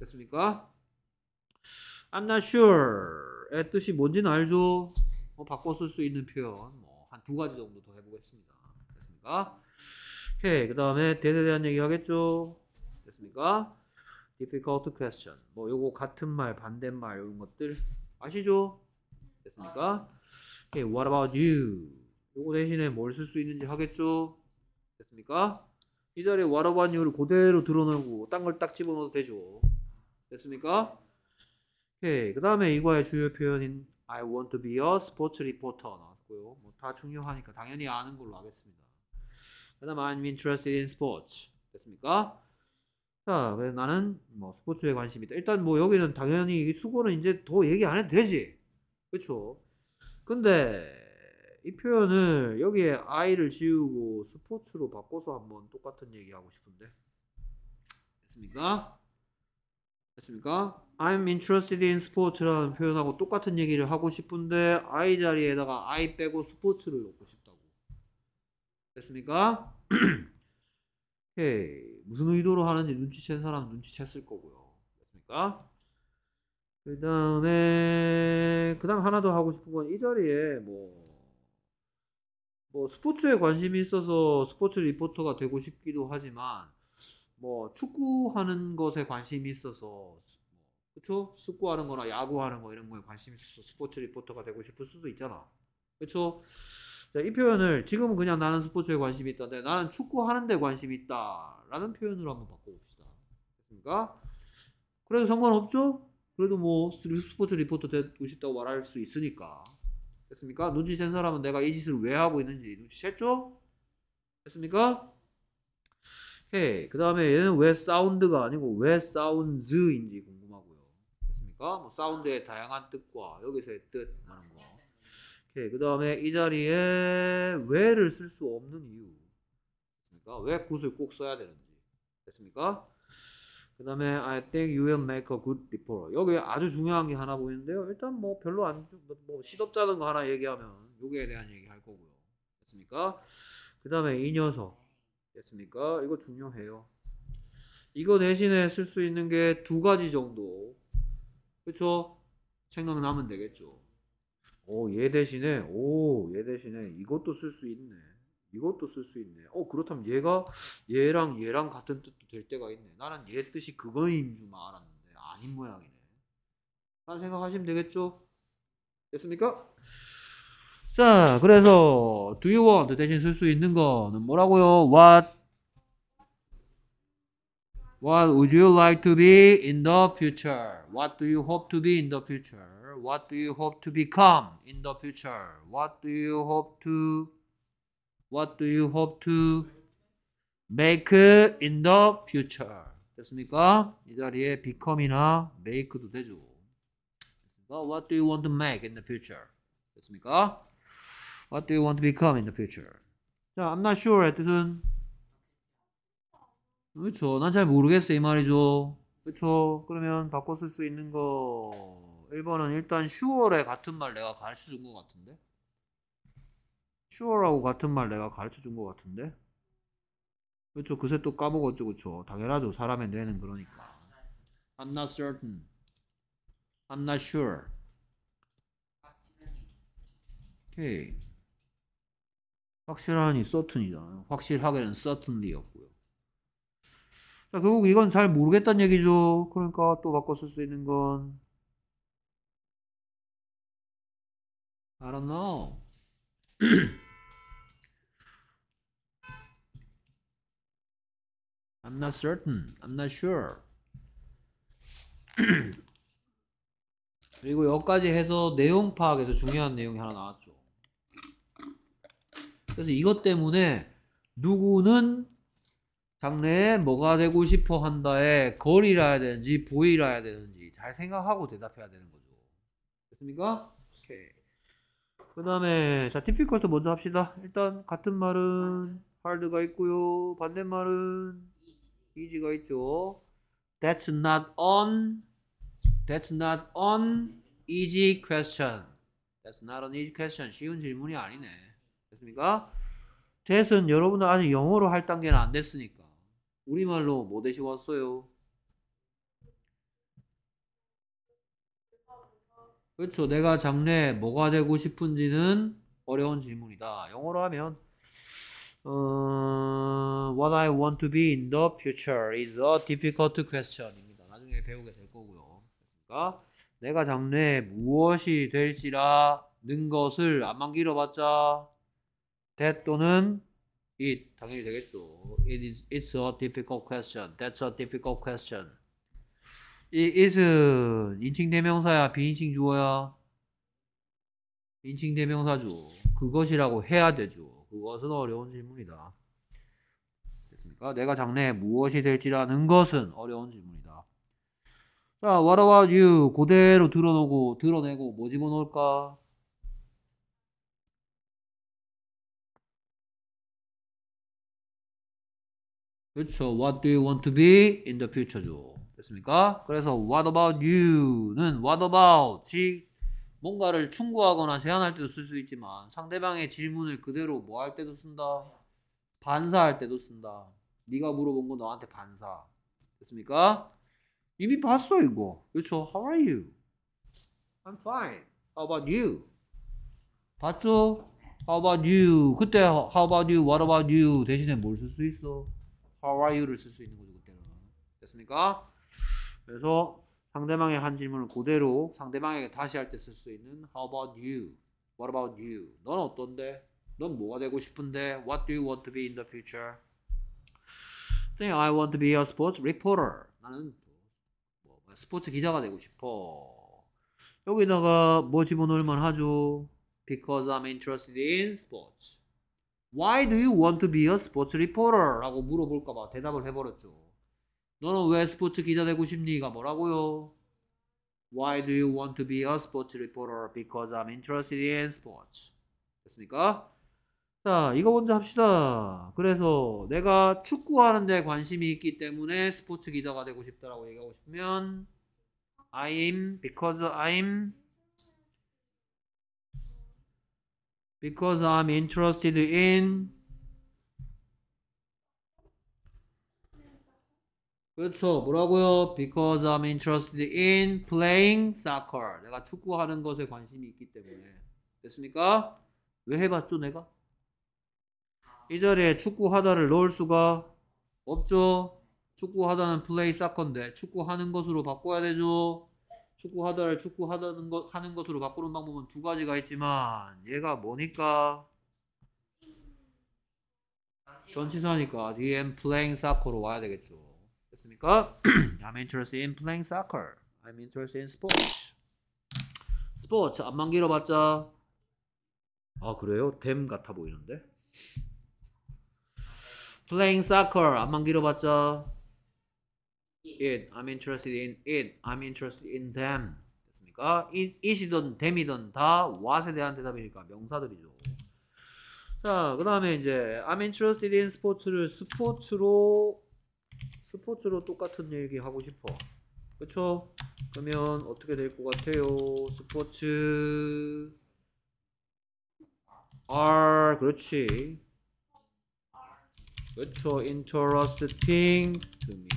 됐습니까? I'm not sure 의 뜻이 뭔지는 알죠? 뭐 바꿔 쓸 수 있는 표현 뭐 한 두 가지 정도 더 해보겠습니다. 됐습니까? 오케이 그 다음에 대세 대한 얘기 하겠죠? 됐습니까? difficult question 뭐 요거 같은 말 반대말 이런 것들 아시죠? 됐습니까? 오케이 what about you? 요거 대신에 뭘 쓸 수 있는지 하겠죠? 됐습니까? 이 자리에 what about you를 그대로 드러내고딴 걸 딱 집어넣어도 되죠? 됐습니까? 오케이. 그 다음에 이거의 주요 표현인 I want to be a sports reporter 나왔고요. 뭐 다 중요하니까 당연히 아는 걸로 하겠습니다. 그 다음 에 I'm interested in sports 됐습니까? 자, 그래서 나는 뭐 스포츠에 관심이 있다. 일단 뭐 여기는 당연히 수고는 이제 더 얘기 안 해도 되지. 그렇죠? 근데 이 표현을 여기에 I를 지우고 스포츠로 바꿔서 한번 똑같은 얘기하고 싶은데. 됐습니까? 됐습니까? I'm interested in sports라는 표현하고 똑같은 얘기를 하고 싶은데 I 자리에다가 I 빼고 스포츠를 넣고 싶다고. 됐습니까? 오이 무슨 의도로 하는지 눈치챈 사람 눈치챘을 거고요. 됐습니까? 그 다음에 그 다음 하나 더 하고 싶은 건 이 자리에 뭐뭐 뭐 스포츠에 관심이 있어서 스포츠 리포터가 되고 싶기도 하지만 뭐 축구하는 것에 관심이 있어서 뭐, 그쵸 축구하는 거나 야구하는 거 이런 거에 관심이 있어서 스포츠 리포터가 되고 싶을 수도 있잖아. 그쵸죠이 표현을 지금은 그냥 나는 스포츠에 관심이 있다는데 네, 나는 축구하는 데 관심이 있다라는 표현으로 한번 바꿔봅시다. 됐습니까? 그래도 상관없죠? 그래도 뭐 스포츠 리포터 되고 싶다고 말할 수 있으니까. 됐습니까? 눈치챈 사람은 내가 이 짓을 왜 하고 있는지 눈치챘죠? 됐습니까? 오이그 예, 다음에 얘는 왜 사운드가 아니고 왜 사운즈인지 궁금하고요. 됐습니까? 뭐 사운드의 다양한 뜻과 여기서의 뜻 하는 거. 오이그 다음에 이 자리에 왜를 쓸 수 없는 이유. 됐습니까? 왜 굿을 꼭 써야 되는지. 됐습니까? 그 다음에 I think you will make a good report. 여기 아주 중요한 게 하나 보이는데요. 일단 뭐 별로 안, 뭐, 뭐 시덥잖은 거 하나 얘기하면 요기에 대한 얘기 할 거고요. 됐습니까? 그 다음에 이 녀석. 됐습니까? 이거 중요해요. 이거 대신에 쓸 수 있는 게 두 가지 정도. 그쵸 그렇죠? 생각나면 되겠죠. 오, 얘 대신에 오, 얘 대신에 이것도 쓸 수 있네. 이것도 쓸 수 있네. 어, 그렇다면 얘가 얘랑 얘랑 같은 뜻도 될 때가 있네. 나는 얘 뜻이 그거인 줄만 알았는데 아닌 모양이네. 라는 생각하시면 되겠죠? 됐습니까? 자, 그래서 do you want 대신 쓸 수 있는 거는 뭐라고요? What What would you like to be in the future? What do you hope to be in the future? What do you hope to become in the future? What do you hope to What do you hope to make in the future? 됐습니까? 이 자리에 become이나 make도 되죠. What do you want to make in the future? 됐습니까? What do you want to become in the future? 자, I'm not sure의 뜻은 그렇죠. 난 잘 모르겠어 이 말이죠. 그렇죠. 그러면 바꿔 쓸 수 있는 거 1번은 일단 sure의 같은 말 내가 가르쳐 준것 같은데. sure하고 같은 말 내가 가르쳐 준것 같은데. 그렇죠. 그새 또 까먹었죠. 그렇죠. 당연하죠. 사람의 뇌는 그러니까. I'm not certain. I'm not sure. Okay. 확실하니 certain이잖아요. 확실하게는 certainly였고요. 자, 결국 이건 잘 모르겠다는 얘기죠. 그러니까 또 바꿔 쓸수 있는 건 I don't know. I'm not certain. I'm not sure. 그리고 여기까지 해서 내용 파악에서 중요한 내용이 하나 나왔죠. 그래서 이것 때문에 누구는 장래에 뭐가 되고 싶어 한다에 거리라야 해 되는지 보이라야 해 되는지 잘 생각하고 대답해야 되는 거죠. 됐습니까? 그 다음에 자 d 피컬트 먼저 합시다. 일단 같은 말은 hard가 있고요. 반대말은 easy가 있죠. That's not on. That's not on easy question. That's not an easy question. 쉬운 질문이 아니네. 됐습니까? 됐은 여러분들 아직 영어로 할 단계는 안 됐으니까 우리말로 뭐 대시 왔어요? 그렇죠. 내가 장래 뭐가 되고 싶은지는 어려운 질문이다. 영어로 하면 어, What I want to be in the future is a difficult question입니다. 나중에 배우게 될 거고요. 그러니까 내가 장래 무엇이 될지라는 것을 안만 길어봤자 that 또는 it 당연히 되겠죠. It is it's a difficult question. That's a difficult question. 이 i s 인칭 대명사야 비인칭 주어야 인칭 대명사죠. 그것이라고 해야 되죠. 그것은 어려운 질문이다. 됐습니까? 내가 장래에 무엇이 될지라는 것은 어려운 질문이다. 자, what about you? 그대로 드러내고 드러내고 뭐 집어넣을까? 그렇죠. What do you want to be in the future죠. 됐습니까? 그래서 what about you는 what about이 뭔가를 충고하거나 제안할 때도 쓸 수 있지만 상대방의 질문을 그대로 뭐 할 때도 쓴다. 반사할 때도 쓴다. 네가 물어본 거 너한테 반사. 됐습니까? 이미 봤어 이거. 그렇죠. How are you? I'm fine. How about you? 봤죠? How about you? 그때 how about you? What about you? 대신에 뭘 쓸 수 있어? How are you를 쓸 수 있는 거죠 그때는 됐습니까? 그래서 상대방의 한 질문을 그대로 상대방에게 다시 할 때 쓸 수 있는 How about you? What about you? 넌 어떤데? 넌 뭐가 되고 싶은데? What do you want to be in the future? I, I want to be a sports reporter. 나는 뭐, 스포츠 기자가 되고 싶어. 여기다가 뭐 집어넣을만 하죠? Because I'm interested in sports. Why do you want to be a sports reporter? 라고 물어볼까봐 대답을 해버렸죠. 너는 왜 스포츠 기자 되고 싶니?가 뭐라고요? Why do you want to be a sports reporter? Because I'm interested in sports. 됐습니까? 자, 이거 먼저 합시다. 그래서 내가 축구하는데 관심이 있기 때문에 스포츠 기자가 되고 싶다라고 얘기하고 싶으면 I'm because I'm because I'm interested in 그렇죠. 뭐라고요? Because I'm interested in playing soccer. 내가 축구하는 것에 관심이 있기 때문에. 됐습니까? 왜 해봤죠, 내가? 이 자리에 축구하다를 넣을 수가 없죠. 축구하다는 play soccer인데 축구하는 것으로 바꿔야 되죠. 축구하다를 축구하다는 것 하는 것으로 바꾸는 방법은 두 가지가 있지만 얘가 뭐니까 전치사니까 뒤 m playing soccer로 와야 되겠죠. 됐습니까? I'm interested in playing soccer. I'm interested in sports. 스포츠 안만 길어봤자 아 그래요? 댐 같아 보이는데. playing soccer 안만 길어봤자 it. I'm interested in it. I'm interested in them. 됐습니까? it, it이든 them이든 다 what에 대한 대답이니까 명사들이죠. 자, 그 다음에 이제 I'm interested in sports를 스포츠로 스포츠로 똑같은 얘기 하고 싶어. 그쵸? 그러면 어떻게 될 것 같아요? 스포츠 are 그렇지. 그쵸? interesting to me.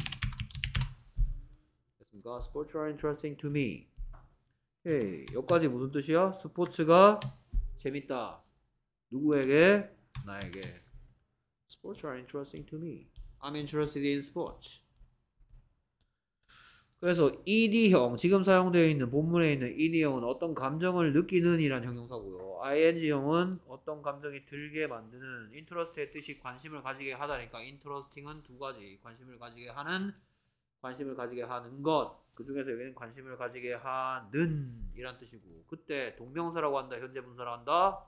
뭔가 sports are interesting to me. 오케이. 여기까지 무슨 뜻이야? 스포츠가 재밌다. 누구에게? 나에게. Sports are interesting to me. I'm interested in sports. 그래서 ed형 지금 사용되어 있는 본문에 있는 ed형은 어떤 감정을 느끼는 이란 형용사고요. ing형은 어떤 감정이 들게 만드는 interest의 뜻이 관심을 가지게 하다니까 interesting은 두 가지 관심을 가지게 하는 관심을 가지게 하는 것. 그 중에서 여기는 관심을 가지게 하는 이란 뜻이고 그때 동명사라고 한다 현재 분사라고 한다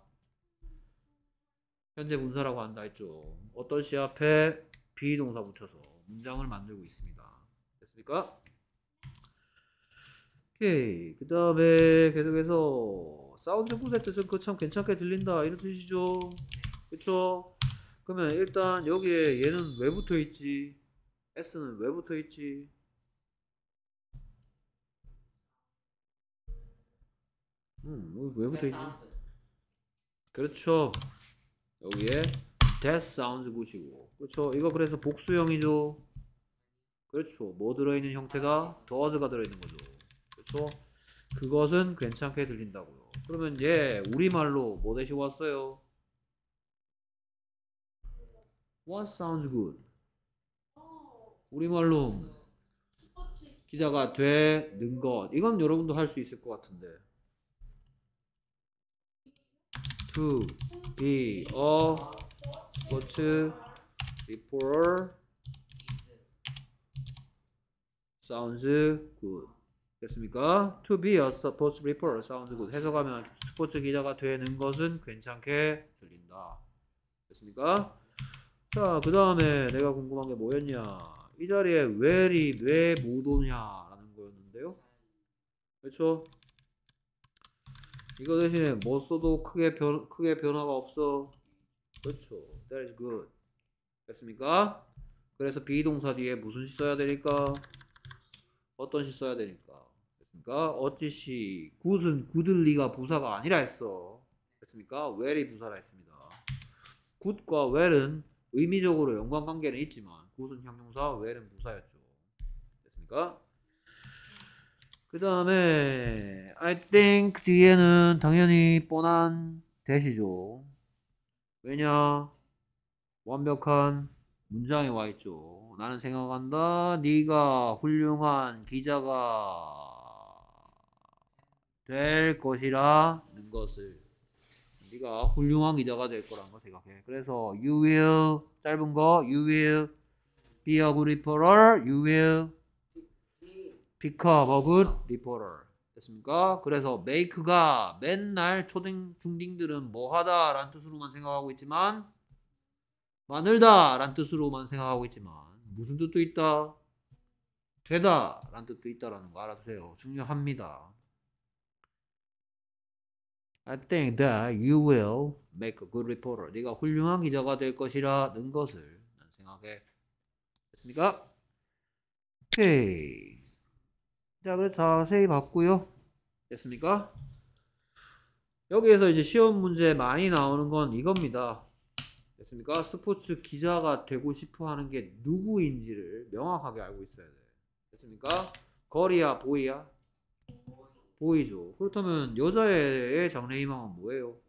현재 분사라고 한다 했죠 어떤 시 앞에 비동사 붙여서 문장을 만들고 있습니다 됐습니까? 오케이 그 다음에 계속해서 사운드 굿의 뜻은 그 참 괜찮게 들린다 이런 뜻이죠 그쵸? 그러면 일단 여기에 얘는 왜 붙어있지? S는 왜 붙어 있지? 음, 왜 붙어 있지? 그렇죠. 여기에 d h a t sounds 굿이고. 그렇죠. 이거 그래서 복수형이죠. 그렇죠. 뭐 들어있는 형태가 does가 들어있는 거죠. 그렇죠. 그것은 괜찮게 들린다고요. 그러면 얘 우리말로 뭐 대시고 왔어요? What sounds good? 우리말로 기자가 되는 것 이건 여러분도 할 수 있을 것 같은데 to be a sports reporter sounds good 됐습니까? to be a sports reporter sounds good 해석하면 스포츠 기자가 되는 것은 괜찮게 들린다 됐습니까? 자 그 다음에 내가 궁금한 게 뭐였냐 이 자리에 where이 왜 못 오냐라는 거였는데요. 그렇죠? 이거 대신에 뭐 써도 크게 변 크게 변화가 없어. 그렇죠. That is good. 됐습니까? 그래서 비동사 뒤에 무슨 시 써야 되니까? 어떤 시 써야 되니까? 됐습니까? 어찌시 굿은 굿들리가 부사가 아니라 했어. 됐습니까? w 이 부사라 했습니다. 굿과 w 은 의미적으로 연관관계는 있지만 구순 형용사 외 h 는 부사였죠. 됐습니까? 그 다음에 I think 뒤에는 당연히 뻔한 대시죠. 왜냐? 완벽한 문장에 와 있죠. 나는 생각한다. 네가 훌륭한 기자가 될 것이라는 것을 네가 훌륭한 기자가 될 거라는 생각해. 그래서 you will 짧은 거 you will be a good referrer, you will become a good referrer. 됐습니까? 그래서 make가 맨날 초등 중딩들은 뭐하다 라는 뜻으로만 생각하고 있지만 만들다 라는 뜻으로만 생각하고 있지만 무슨 뜻도 있다? 되다 라는 뜻도 있다라는 거 알아두세요. 중요합니다. I think that you will make a good reporter. 네가 훌륭한 기자가 될 것이라는 것을 생각해 됐습니까? 오케이. 자, 그래서 자세히 봤고요. 됐습니까? 여기에서 이제 시험 문제 많이 나오는 건 이겁니다. 됐습니까? 스포츠 기자가 되고 싶어 하는 게 누구인지를 명확하게 알고 있어야 돼. 됐습니까? 거리야, 보이야? 보이죠. 그렇다면 여자의 장래희망은 뭐예요?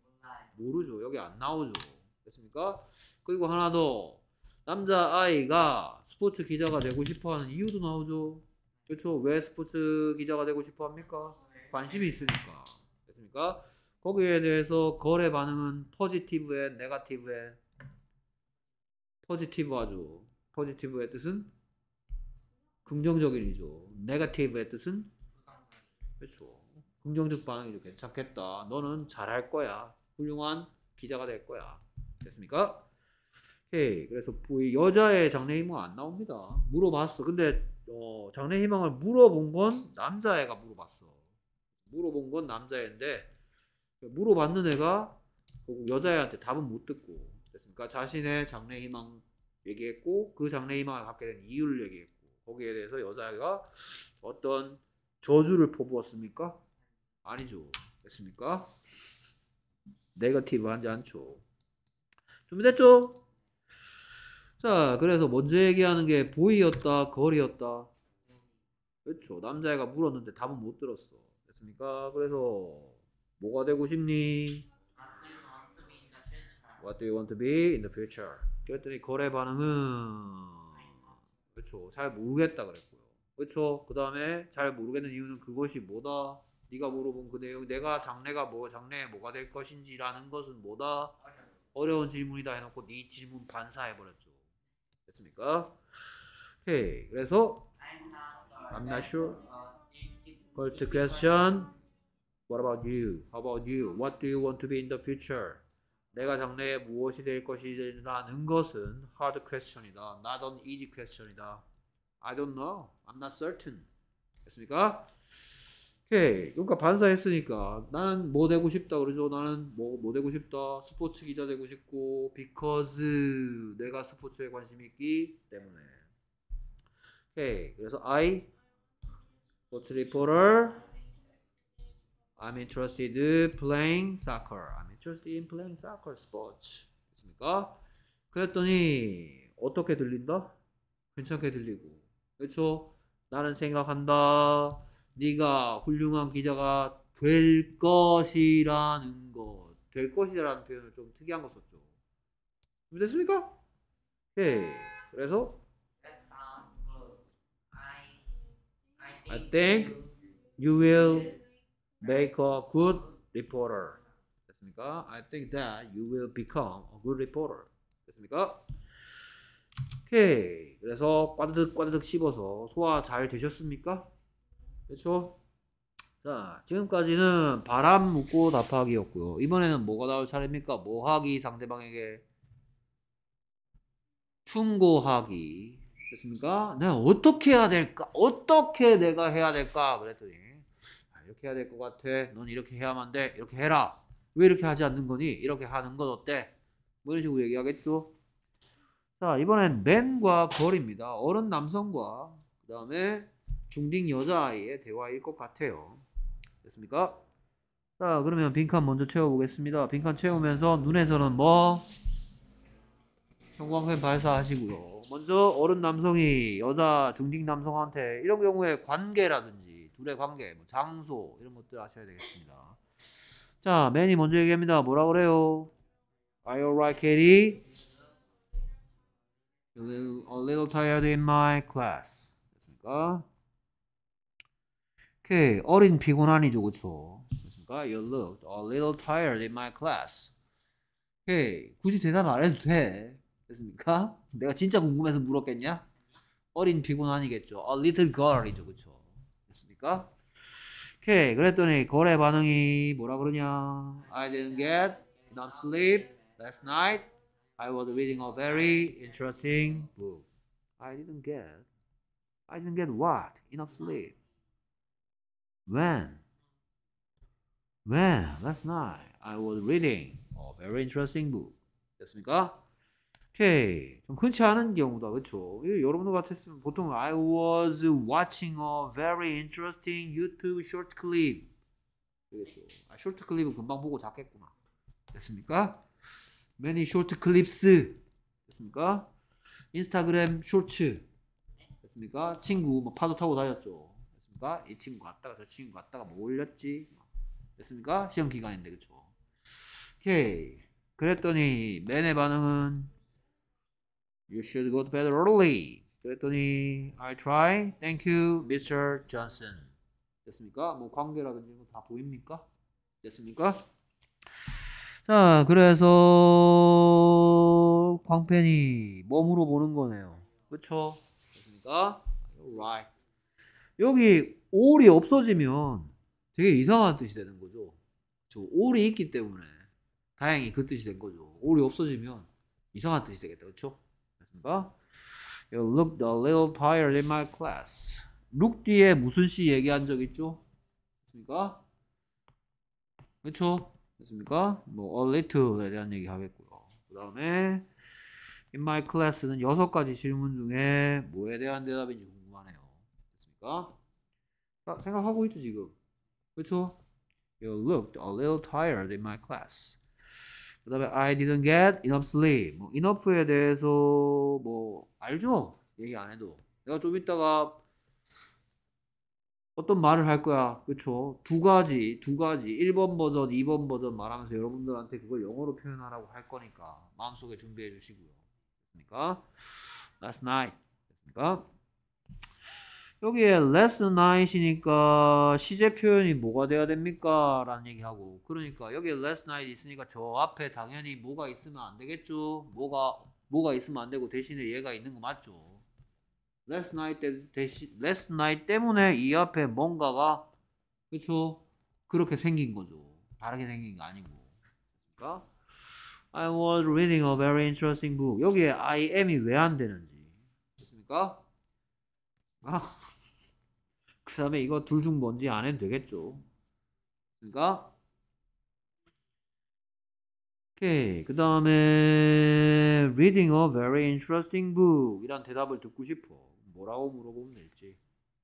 모르죠. 여기 안 나오죠. 됐습니까? 그리고 하나 더. 남자아이가 스포츠 기자가 되고 싶어 하는 이유도 나오죠. 그렇죠. 왜 스포츠 기자가 되고 싶어 합니까? 관심이 있으니까. 됐습니까? 거기에 대해서 거래 반응은 포지티브에 네가티브에 포지티브하죠. 포지티브의 뜻은 긍정적인이죠. 네가티브의 뜻은 그렇죠. 긍정적 반응이죠. 괜찮겠다. 너는 잘할 거야. 훌륭한 기자가 될 거야. 됐습니까? 오케이. 그래서 뭐 여자의 장래희망 안 나옵니다. 물어봤어. 근데 어, 장래희망을 물어본 건 남자애가 물어봤어. 물어본 건 남자애인데 물어봤는 애가 여자애한테 답은 못 듣고 됐습니까? 그러니까 자신의 장래희망 얘기했고 그 장래희망을 갖게 된 이유를 얘기했고 거기에 대해서 여자애가 어떤 저주를 퍼부었습니까? 아니죠. 됐습니까? 네거티브 한지 않죠. 준비됐죠? 자, 그래서 먼저 얘기하는 게 보이였다, 거리였다. 그렇죠. 남자애가 물었는데 답은 못 들었어. 됐습니까? 그래서 뭐가 되고 싶니? What do you want to be in the future? 그랬더니 거래 반응은 그렇죠. 잘 모르겠다 그랬고요. 그렇죠. 그 다음에 잘 모르겠는 이유는 그것이 뭐다. 네가 물어본 그 내용, 내가 장래가 뭐 장래에 뭐가 될 것인지라는 것은 뭐다. 어려운 질문이다 해놓고 네 질문 반사해버렸죠. 됐습니까? 오케이. 그래서 I'm not sure. First question. What about you? How about you? What do you want to be in the future? 내가 장래에 무엇이 될 것이라는 것은 hard question이다. Not an easy question이다. I don't know. I'm not certain. 됐습니까? 오케이. 예, 그러니까 반사했으니까 나는 뭐 되고 싶다 그러죠. 나는 뭐뭐 뭐 되고 싶다. 스포츠 기자 되고 싶고 because 내가 스포츠에 관심이 있기 때문에. 오케이. 예, 그래서 I 스포츠 리포터 I'm interested in playing soccer. I'm interested in playing soccer sports. 됐습니까? 그랬더니 어떻게 들린다? 괜찮게 들리고. 그렇죠? 나는 생각한다. 네가 훌륭한 기자가 될 것이라는 것. 될 것이라는 표현을 좀 특이한 거 썼죠. 됐습니까? 오케이. 예. 그래서 I think you will make a good reporter. 됐습니까? I think that you will become a good reporter. 됐습니까? 오케이. 그래서 꽈드득 꽈드득 씹어서 소화 잘 되셨습니까? 그렇죠? 자, 지금까지는 바람 묻고 답하기였고요. 이번에는 뭐가 나올 차례입니까? 뭐 하기 상대방에게 충고하기 됐습니까? 내가 네, 어떻게 해야 될까? 어떻게 내가 해야 될까? 그랬더니 아, 이렇게 해야 될 것 같아. 넌 이렇게 해야만 돼. 이렇게 해라. 왜 이렇게 하지 않는 거니? 이렇게 하는 건 어때? 뭐 이런 식으로 얘기하겠죠. 자, 이번엔 맨과 걸입니다. 어른 남성과 그 다음에 중딩 여자아이의 대화일 것 같아요. 됐습니까? 자, 그러면 빈칸 먼저 채워보겠습니다. 빈칸 채우면서 눈에서는 뭐? 형광펜 발사하시고요. 먼저 어른 남성이 여자 중딩 남성한테 이런 경우에 관계라든지 둘의 관계, 뭐 장소 이런 것들 아셔야 되겠습니다. 자, 맨이 먼저 얘기합니다. 뭐라 그래요? Are you alright, Katie? A little, a little tired in my class. 됐습니까? 오케이. 어린 피곤하니죠. 그렇죠? 그러니까 you looked a little tired in my class. 오케이. 굳이 대답 안 해도 돼. 됐습니까? 내가 진짜 궁금해서 물었겠냐? 어린 피곤하니겠죠. A little girl이죠. 그렇죠? 됐습니까? 오케이. 그랬더니 거래 반응이 뭐라 그러냐? I didn't get enough sleep last night. I was reading a very interesting book. I didn't get. I didn't get what? Enough sleep. when well last night I was reading a very interesting book 됐습니까? 오케이 좀 흔치 않은 경우다 그렇죠? 여러분들 같았으면 보통 I was watching a very interesting YouTube short clip 되겠죠? 아, short clip 금방 보고 잤겠구나 됐습니까? many short clips 됐습니까? 인스타그램 쇼츠 됐습니까? 친구 막 파도 타고 다녔죠 친구가 이 친구 왔다가 저 친구 왔다가 몰렸지 뭐 됐습니까? 시험 기간인데 그쵸 오케이 그랬더니 맨의 반응은 You should go to bed early 그랬더니 I try, thank you, Mr. Johnson 됐습니까? 뭐 관계라든지 뭐 다 보입니까? 됐습니까? 자 그래서 광팬이 몸으로 보는 거네요 그쵸? 됐습니까? Right. 여기 올이 없어지면 되게 이상한 뜻이 되는 거죠. 저 올이 있기 때문에 다행히 그 뜻이 된 거죠. 올이 없어지면 이상한 뜻이 되겠다. 그렇죠? 맞습니까? You looked a little tired in my class. look 뒤에 무슨 시 얘기한 적 있죠? 맞습니까? 그렇죠? 맞습니까? 뭐 a little에 대한 얘기 하겠고요. 그 다음에 in my class는 여섯 가지 질문 중에 뭐에 대한 대답인지 궁금해요. 않습 생각하고 있죠 지금. 그렇죠? You looked a little tired in my class. 그 다음에 I didn't get enough sleep. 뭐 enough에 대해서 뭐 알죠? 얘기 안 해도 내가 좀 이따가 어떤 말을 할 거야. 그쵸? 두 가지, 두 가지. 1번 버전, 2번 버전 말하면서 여러분들한테 그걸 영어로 표현하라고 할 거니까 마음속에 준비해 주시고요. 됐습니까? Last night. 됐습니까? 여기에 less night이니까 시제 표현이 뭐가 돼야 됩니까? 라는 얘기하고 그러니까 여기에 less night 있으니까 저 앞에 당연히 뭐가 있으면 안 되겠죠? 뭐가 뭐가 있으면 안 되고 대신에 얘가 있는 거 맞죠? less night 대신 less night 때문에 이 앞에 뭔가가 그렇죠? 그렇게 생긴 거죠. 다르게 생긴 게 아니고. 그러니까 I was reading a very interesting book. 여기에 I am이 왜 안 되는지. 됐습니까? 아. 그 다음에 이거 둘 중 뭔지 안 해도 되겠죠. 그니까 오케이. 그 다음에 reading a very interesting book 이란 대답을 듣고 싶어. 뭐라고 물어보면 될지.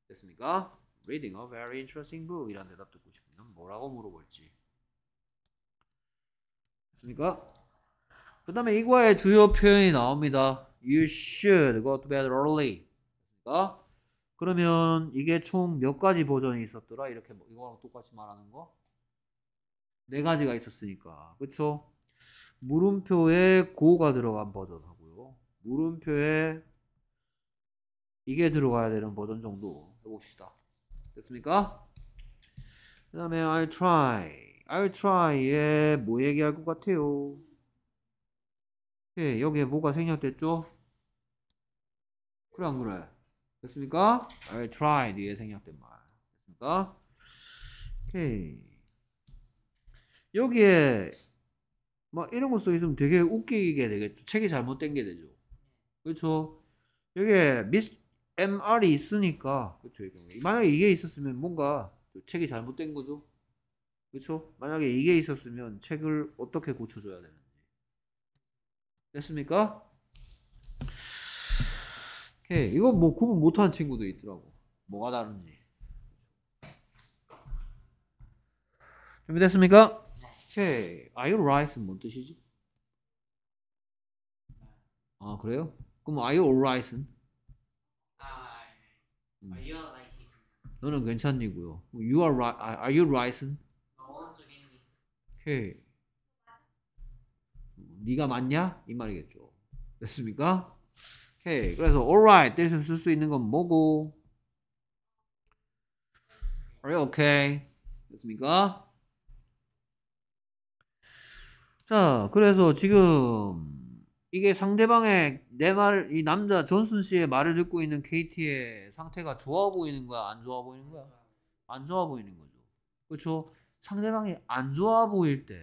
됐습니까? reading a very interesting book 이란 대답 듣고 싶으면 뭐라고 물어볼지. 됐습니까? 그 다음에 이거의 주요 표현이 나옵니다. You should go to bed early. 됐습니까? 그러면 이게 총 몇 가지 버전이 있었더라? 이렇게 뭐 이거랑 똑같이 말하는 거? 네 가지가 있었으니까. 그쵸? 물음표에 고가 들어간 버전하고요. 물음표에 이게 들어가야 되는 버전 정도 해봅시다. 됐습니까? 그 다음에 I'll try. I'll try에 뭐 얘기할 것 같아요? 예, 여기에 뭐가 생략됐죠? 그래 안 그래? 됐습니까? I t r i 뒤에 생략된 말 됐습니까? 오케이 여기에 막 이런 거 써 있으면 되게 웃기게 되겠죠 책이 잘못된 게 되죠 그렇죠 여기에 미스 MR이 있으니까 그렇죠 만약에 이게 있었으면 뭔가 책이 잘못된 거죠 그렇죠 만약에 이게 있었으면 책을 어떻게 고쳐줘야 되는지 됐습니까? 예, 이거 뭐 구분 못하는 친구도 있더라고. 뭐가 다른지. 준비됐습니까? 오케이. Are y r i g h t 뭔 뜻이지? 아 그래요? 그럼 아이 e you a r i g h t 음. 너는 괜찮니고요. You are right. Are you right은? 오케이. 네가 맞냐? 이 말이겠죠. 됐습니까? 오케이. 그래서 alright 대신 쓸수 있는 건 뭐고? Are you okay? 됐습니까? 자, 그래서 지금 이게 상대방의 내 말, 이 남자 존슨 씨의 말을 듣고 있는 KT의 상태가 좋아 보이는 거야? 안 좋아 보이는 거야? 안 좋아 보이는 거죠. 그렇죠? 상대방이 안 좋아 보일 때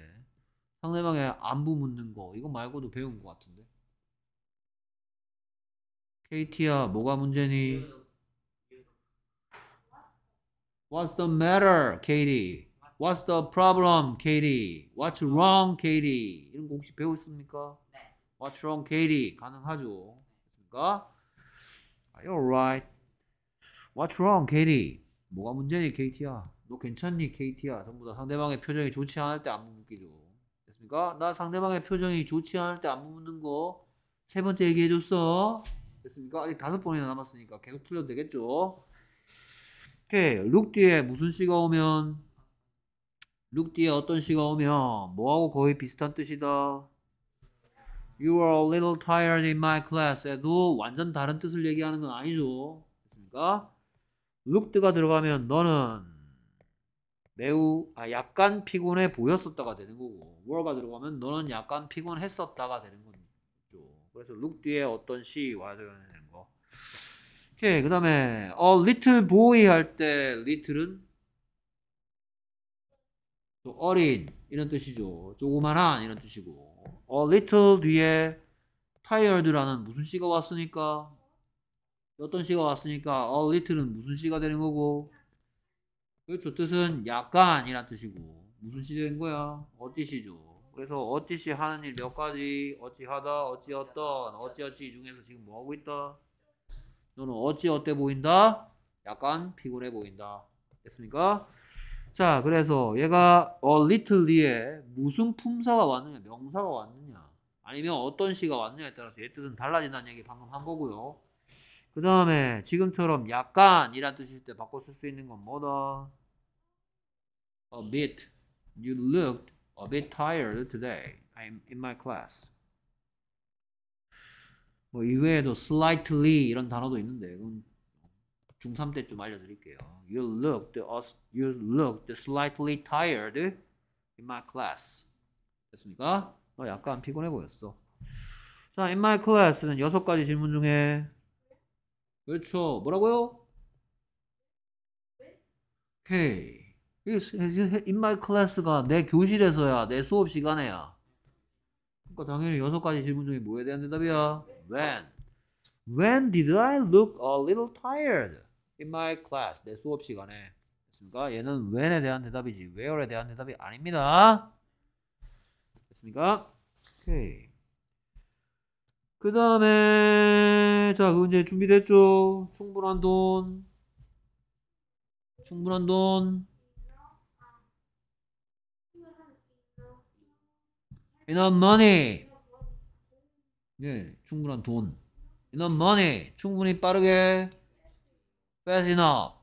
상대방의 안부 묻는 거 이거 말고도 배운 것 같은데. KT야 뭐가 문제니? What's the matter, Katie? What's the problem, Katie? What's wrong, Katie? 이런 거 혹시 배우셨습니까? 네. What's wrong, Katie? 가능하죠. 됐습니까? Are you alright? What's wrong, Katie? 뭐가 문제니, KT야? 너 괜찮니, KT야? 전부 다 상대방의 표정이 좋지 않을 때 안 묻기죠. 됐습니까? 나 상대방의 표정이 좋지 않을 때 안 묻는 거 세 번째 얘기해줬어. 됐습니까? 아직 다섯 번이나 남았으니까 계속 틀려도 되겠죠? 오케이. 룩 뒤에 무슨 시가 오면 룩 뒤에 어떤 시가 오면 뭐하고 거의 비슷한 뜻이다. You are a little tired in my class. 에도 완전 다른 뜻을 얘기하는 건 아니죠. 됐습니까? 룩드가 들어가면 너는 매우 아 약간 피곤해 보였었다가 되는 거고 w 가 들어가면 너는 약간 피곤했었다가 되는 거고 그래서 룩 o o 뒤에 어떤 시 와줘야 되는 거. 오케이 그 다음에 어 l i t t 할때리틀은 어린 이런 뜻이죠. 조그만한 이런 뜻이고 어 l i 뒤에 타이 r 드라는 무슨 시가 왔으니까 어떤 시가 왔으니까 어 l i 은 무슨 시가 되는 거고 그렇죠 뜻은 약간이란 뜻이고 무슨 시된 거야? 어뜻시죠 그래서 어찌시 하는 일 몇 가지 어찌하다 어찌어떤 어찌어찌 중에서 지금 뭐하고 있다 너는 어찌 어때 보인다 약간 피곤해 보인다 됐습니까 자 그래서 얘가 a little 뒤에 무슨 품사가 왔느냐 명사가 왔느냐 아니면 어떤 시가 왔느냐에 따라서 얘 뜻은 달라진다는 얘기 방금 한 거고요 그 다음에 지금처럼 약간이란 뜻일 때 바꿔 쓸 수 있는 건 뭐다 a bit you looked a bit tired today. I'm in my class. 뭐 이외에도 slightly 이런 단어도 있는데 그건 중3 때쯤 알려드릴게요. You looked, you looked slightly tired in my class. 됐습니까? 너 약간 피곤해 보였어. 자, in my class는 여섯 가지 질문 중에 그렇죠. 뭐라고요? 오케이. in my class가 내 교실에서야 내 수업 시간에야 그러니까 당연히 여섯 가지 질문 중에 뭐에 대한 대답이야? When When did I look a little tired? In my class 내 수업 시간에 됐습니까? 얘는 when에 대한 대답이지 where에 대한 대답이 아닙니다 됐습니까? 오케이 그 다음에 자 그럼 이제 준비됐죠? 충분한 돈 충분한 돈 enough money. 예, 충분한 돈. enough money. 충분히 빠르게. fast enough.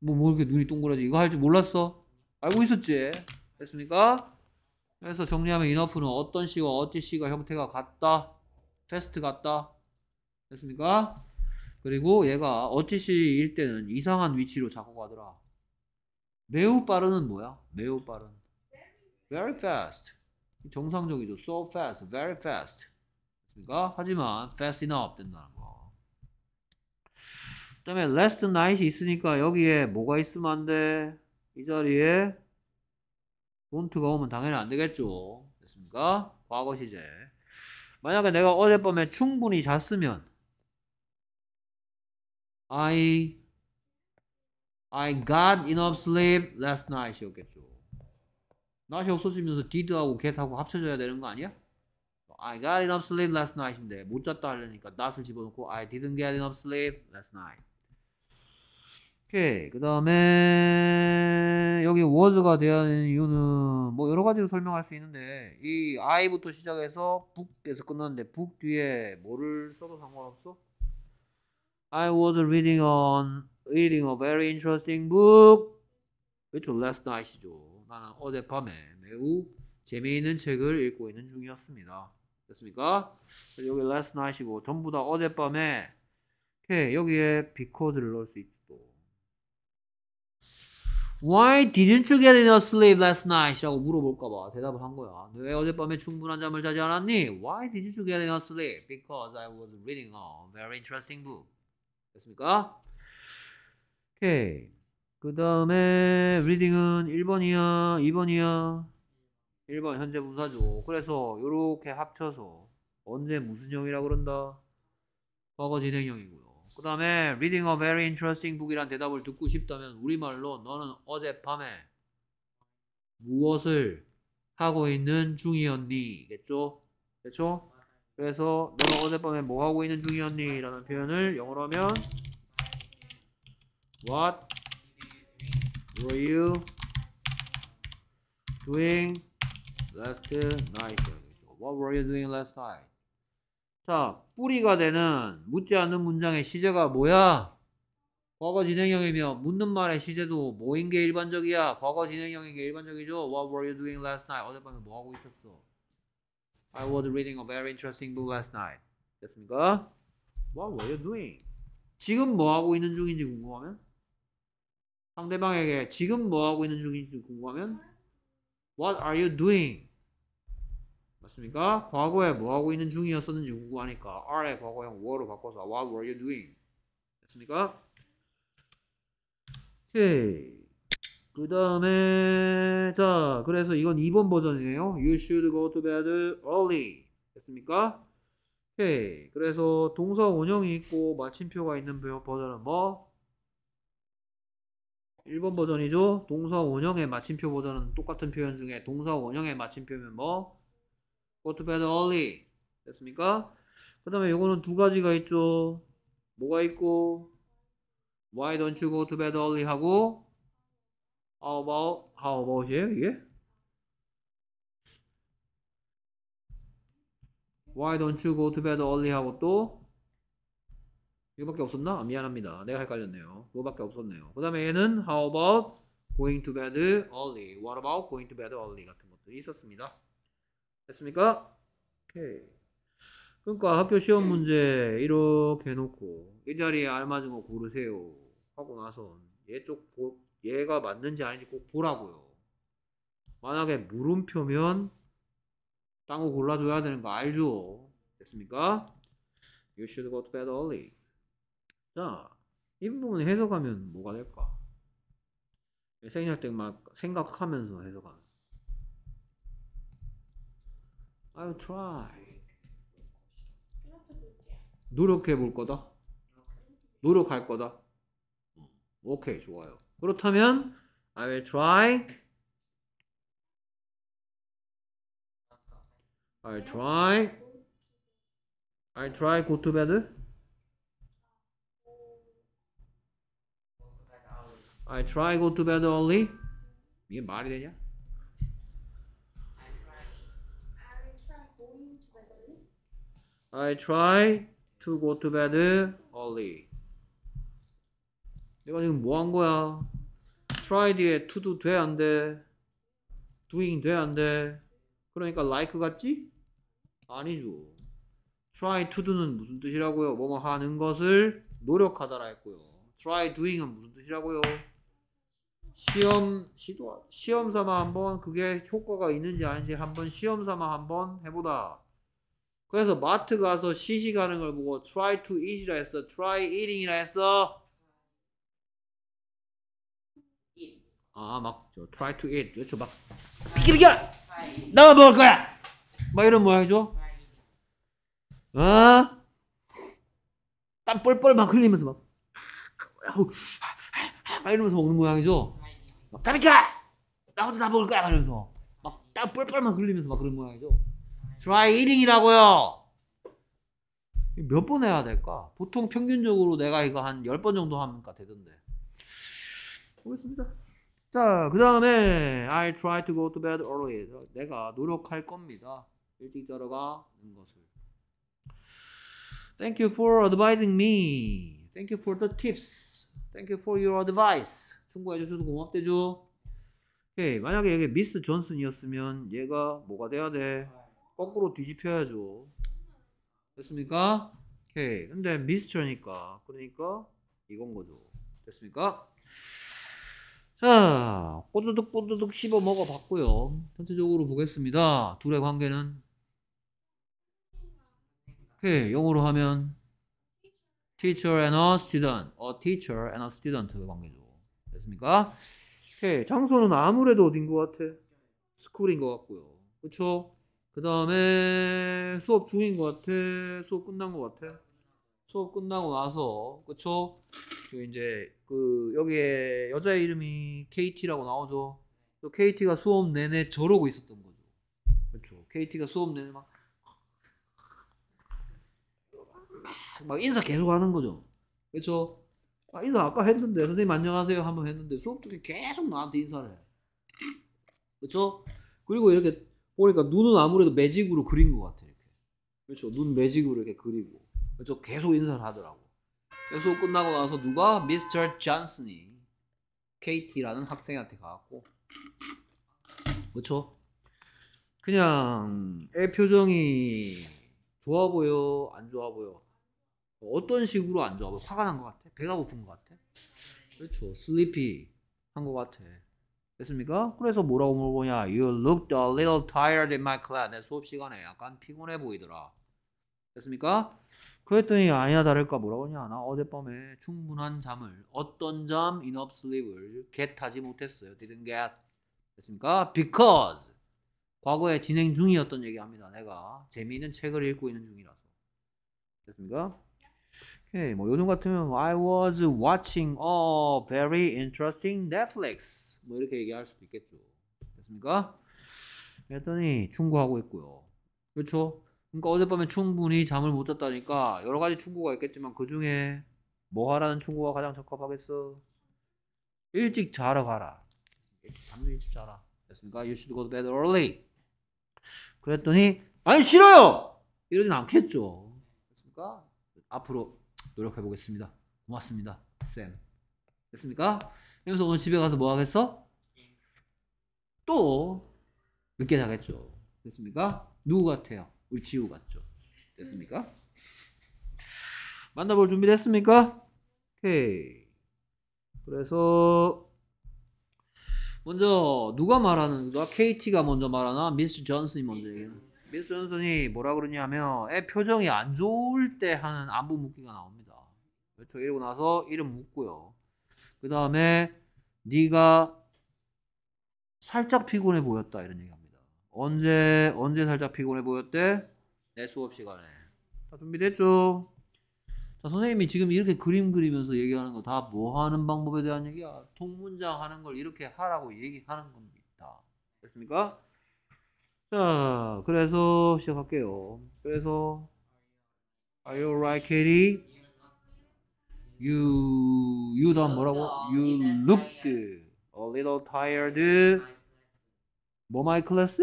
뭐, 뭐 이렇게 눈이 동그라지. 이거 할 줄 몰랐어? 알고 있었지? 됐습니까? 그래서 정리하면 enough는 어떤 시와 어찌 시가 형태가 같다. fast 같다. 됐습니까? 그리고 얘가 어찌 시일 때는 이상한 위치로 자꾸 가더라. 매우 빠른은 뭐야? 매우 빠른. Very fast. 정상적이죠. So fast, very fast. 그러니까 하지만 fast enough 된다는 거. 그다음에 last n i g h t 있으니까 여기에 뭐가 있으면 안 돼? 이 자리에 don't가 오면 당연히 안 되겠죠. 됐습니까? 과거 시제. 만약에 내가 어젯밤에 충분히 잤으면 I I got enough sleep last night이었겠죠. not이 없어지면서 did하고 get하고 합쳐져야 되는 거 아니야? I got enough sleep last night인데 못 잤다 하려니까 not을 집어넣고 I didn't get enough sleep last night. 오케이 그 다음에 여기 was가 되는 이유는 뭐 여러 가지로 설명할 수 있는데 이 I부터 시작해서 book에서 끝났는데 book 뒤에 뭐를 써도 상관없어? I was reading on reading a very interesting book. 그쵸 last night이죠. 나는 어젯밤에 매우 재미있는 책을 읽고 있는 중이었습니다. 됐습니까? 여기 last night이고 전부 다 어젯밤에 오케이, 여기에 because를 넣을 수 있고 Why didn't you get enough sleep last night? 라고 물어볼까봐 대답을 한 거야. 왜 어젯밤에 충분한 잠을 자지 않았니? Why didn't you get enough sleep? Because I was reading a very interesting book. 됐습니까? 오케이. 그 다음에 리딩은 1번이야 2번이야 1번 현재 분사죠 그래서 이렇게 합쳐서 언제 무슨 형이라 그런다 과거 진행형이고요 그 다음에 reading a very interesting book이란 대답을 듣고 싶다면 우리말로 너는 어젯밤에 무엇을 하고 있는 중이었니겠죠? 그렇죠? 그래서 너는 어젯밤에 뭐 하고 있는 중이었니? 라는 표현을 영어로 하면 What were you doing last night? What were you doing last night? 자, 뿌리가 되는 묻지 않는 문장의 시제가 뭐야? 과거 진행형이며 묻는 말의 시제도 뭐인 게 일반적이야? 과거 진행형인 게 일반적이죠. What were you doing last night? 어젯밤에 뭐 하고 있었어? I was reading a very interesting book last night. 됐습니까? What were you doing? 지금 뭐 하고 있는 중인지 궁금하면 상대방에게 지금 뭐 하고 있는 중인지 궁금하면 What are you doing? 맞습니까? 과거에 뭐 하고 있는 중이었었는지 궁금하니까 are의 과거형 were로 바꿔서 What were you doing? 됐습니까? 오케이. 그 다음에 자 그래서 이건 2번 버전이네요. You should go to bed early. 됐습니까? 오케이. 그래서 동사 원형이 있고 마침표가 있는 버전은 뭐? 1번 버전이죠. 동사 원형의 마침표 버전은 똑같은 표현 중에 동사 원형의 마침표면 뭐? Go to bed early. 됐습니까? 그 다음에 요거는 두 가지가 있죠. 뭐가 있고 Why don't you go to bed early 하고 How about, how about이에요 이게? Why don't you go to bed early 하고 또 이거밖에 없었나? 아, 미안합니다. 내가 헷갈렸네요. 그거밖에 없었네요. 그 다음에 얘는 how about going to bed early? What about going to bed early? 같은 것들이 있었습니다. 됐습니까? 오케이. 그러니까 학교 시험 문제 이렇게 해놓고 이 자리에 알맞은 거 고르세요. 하고 나서 얘쪽 보, 얘가 맞는지 아닌지 꼭 보라고요. 만약에 물음표면 딴 거 골라줘야 되는 거 알죠? 됐습니까? You should go to bed early. 자, 이 부분 을 해석하면 뭐가 될까? 생략때막 생각하면서 해석하면. I'll try. 노력해 볼 거다. 노력할 거다. 음, 오케이, 좋아요. 그렇다면 I will try. I l l try. I l l try go to bed. I try go to bed early. 이게 말이 되냐? I try to go to bed early. 내가 지금 뭐 한 거야? try 뒤에 to do 돼, 안 돼? doing 돼, 안 돼? 그러니까 like 같지? 아니죠. try to do는 무슨 뜻이라고요? 뭐뭐 하는 것을 노력하다라 했고요. try doing은 무슨 뜻이라고요? 시험 시도 시험 삼아 한번 그게 효과가 있는지 아닌지 한번 시험 삼아 한번 해보다. 그래서 마트 가서 시식 하는 걸 보고 try to eat이라 했어. try eating이라 했어. eat. 아, 막 저, try to eat. 그렇죠. 막 비기리겨. 나만 먹을 거야. 막 이런 모양이죠. 어? 땀 뻘뻘 막 흘리면서 막막 이러면서 먹는 모양이죠. 막 다비카 나 혼자 다 먹을 거야 하면서 막딱 뻘뻘만 흘리면서 막 그런 모양이죠. 드라이 e a 이라고요몇 번 해야 될까? 보통 평균적으로 내가 이거 한 10번 정도 하니까 되던데. 보겠습니다. 자, 그 다음에 I try to go to bed early. 내가 노력할 겁니다. 일찍 자러 가는 것을. Thank you for advising me. Thank you for the tips. Thank you for your advice. 충고해 주셔서 고맙대죠. 오케이. 만약에 이게 미스 존슨이었으면 얘가 뭐가 돼야 돼? 거꾸로 뒤집혀야죠. 됐습니까? 오케이. 근데 미스처니까 그러니까 이건 거죠. 됐습니까? 자, 꼬두둑 꼬두둑 씹어 먹어봤고요. 전체적으로 보겠습니다. 둘의 관계는 오케이. 영어로 하면 teacher and a student, a teacher and a student 그 관계죠. 됐습니까? 오케이. 장소는 아무래도 어딘 것 같아? 스쿨인 것 같고요. 그쵸그 다음에 수업 중인 것 같아? 수업 끝난 것 같아? 수업 끝나고 나서 그쵸? 그 이제 그 여기에 여자 의 이름이 KT라고 나오죠. KT가 수업 내내 저러고 있었던 거죠. 그쵸 KT가 수업 내내 막막 인사 계속 하는 거죠. 그렇죠? 아, 인사 아까 했는데 선생님 안녕하세요 한번 했는데 수업 중에 계속 나한테 인사를 해. 그렇죠? 그리고 이렇게 보니까 눈은 아무래도 매직으로 그린 것 같아 이렇게. 그렇죠? 눈 매직으로 이렇게 그리고 그렇죠? 계속 인사를 하더라고. 수업 끝나고 나서 누가 미스터 존슨이 KT라는 학생한테 가갖고 그렇죠? 그냥 애 표정이 좋아 보여 안 좋아 보여 어떤 식으로 안 좋아? 화가 난 것 같아? 배가 고픈 것 같아? 그렇죠. 슬리피 한것 같아. 됐습니까? 그래서 뭐라고 물어보냐? You looked a little tired in my class. 내 수업 시간에 약간 피곤해 보이더라. 됐습니까? 그랬더니 아니야 다를까 뭐라고 하냐? 나 어젯밤에 충분한 잠을 어떤 잠 enough sleep을 get하지 못했어요. didn't get. 됐습니까? Because 과거에 진행 중이었던 얘기합니다. 내가 재미있는 책을 읽고 있는 중이라서. 됐습니까? 오케이 예, 뭐 요즘 같으면 뭐 I was watching a very interesting Netflix 뭐 이렇게 얘기할 수도 있겠죠. 됐습니까? 그랬더니 충고하고 있고요. 그렇죠? 그러니까 어젯밤에 충분히 잠을 못 잤다니까 여러 가지 충고가 있겠지만 그 중에 뭐 하라는 충고가 가장 적합하겠어? 일찍 자러 가라. 잠을 일찍 자라. 됐습니까? You should go to bed early. 그랬더니 아니 싫어요. 이러진 않겠죠. 됐습니까? 앞으로 노력해 보겠습니다. 고맙습니다. 쌤. 됐습니까? 그래서 오늘 집에 가서 뭐 하겠어? 또 늦게 자겠죠. 됐습니까? 누구 같아요? 우리 지우 같죠. 됐습니까? 만나볼 준비 됐습니까? 오케이. 그래서 먼저 누가 말하는 누가 KT가 먼저 말하나 미스 존슨이 먼저 얘기해 미스 존슨이 뭐라 그러냐면 애 표정이 안 좋을 때 하는 안부 묻기가 나옵니다. 그렇죠. 이러고 나서 이름 묻고요. 그 다음에 네가 살짝 피곤해 보였다 이런 얘기합니다. 언제 언제 살짝 피곤해 보였대? 내 수업 시간에. 다 준비됐죠? 자 선생님이 지금 이렇게 그림 그리면서 얘기하는 거 다 뭐 하는 방법에 대한 얘기야. 통문장 하는 걸 이렇게 하라고 얘기하는 겁니다. 됐습니까? 자 그래서 시작할게요. 그래서 Are you alright, Katie? you you don't 뭐라고? you looked a little tired 뭐 my class?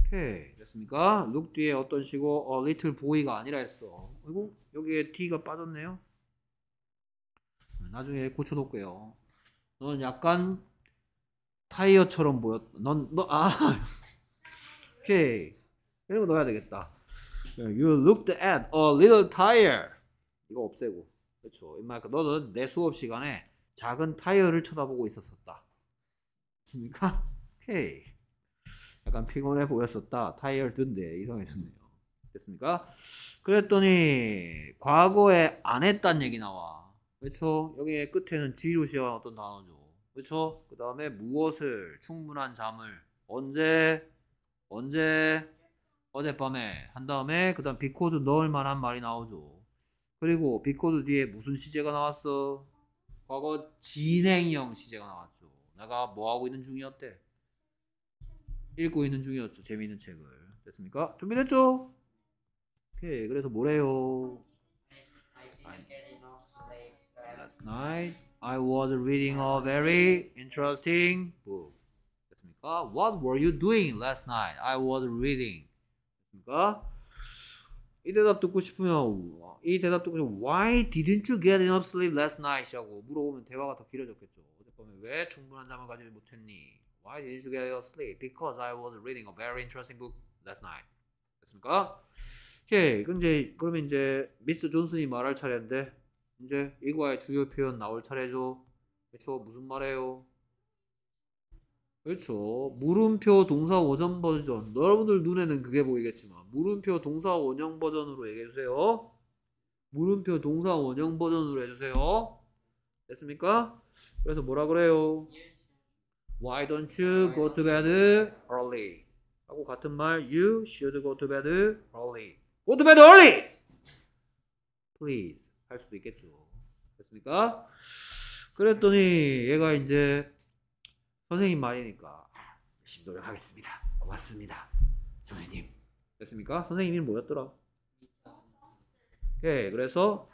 오케이 됐습니까? look 뒤에 어떤 식으로 a little boy가 아니라 했어 그리고 여기에 t가 빠졌네요 나중에 고쳐놓을게요 넌 약간 타이어처럼 보였 넌 너아 오케이 이런 거 넣어야 되겠다 you looked at a little tire 이거 없애고 그렇죠. 임마이크 너는 내 수업 시간에 작은 타이어를 쳐다보고 있었었다. 맞습니까? 오케이. 약간 피곤해 보였었다. 타이어를 든데 이상해졌네요. 됐습니까? 그랬더니 과거에 안 했단 얘기 나와. 그렇죠? 여기 끝에는 지루시한 어떤 단어죠. 그렇죠? 그 다음에 무엇을 충분한 잠을 언제 언제 어젯밤에 한 다음에 그 다음 비코드 넣을 만한 말이 나오죠. 그리고 비코드 뒤에 무슨 시제가 나왔어? 과거 진행형 시제가 나왔죠. 내가 뭐 하고 있는 중이었대? 읽고 있는 중이었죠. 재미있는 책을. 됐습니까? 준비됐죠? 오케이. 그래서 뭐래요? Last night I was reading a very interesting book. 됐습니까? What were you doing last night? I was reading. 됐습니까? 이 대답 듣고 싶으면 이 대답도 그냥 Why didn't you get enough sleep last night이라고 물어보면 대화가 더 길어졌겠죠. 어젯밤에 왜 충분한 잠을 가지 못했니? Why didn't you get enough sleep? Because I was reading a very interesting book last night. 됐습니까? 오케이. 그럼 이제 그러면 이제 미스 존슨이 말할 차례인데 이제 이과의 주요 표현 나올 차례죠. 그렇죠? 무슨 말이에요? 그렇죠. 물음표 동사 원형 버전. 여러분들 눈에는 그게 보이겠지만 물음표 동사 원형 버전으로 얘기해 주세요. 물음표 동사 원형 버전으로 해주세요. 됐습니까? 그래서 뭐라 그래요? Why don't you go to bed early? 하고 같은 말 You should go to bed early. Go to bed early! Please. 할 수도 있겠죠. 됐습니까? 그랬더니 얘가 이제 선생님 말이니까 열심히 노력하겠습니다. 고맙습니다. 선생님. 됐습니까? 선생님이 뭐였더라? 오케이 그래서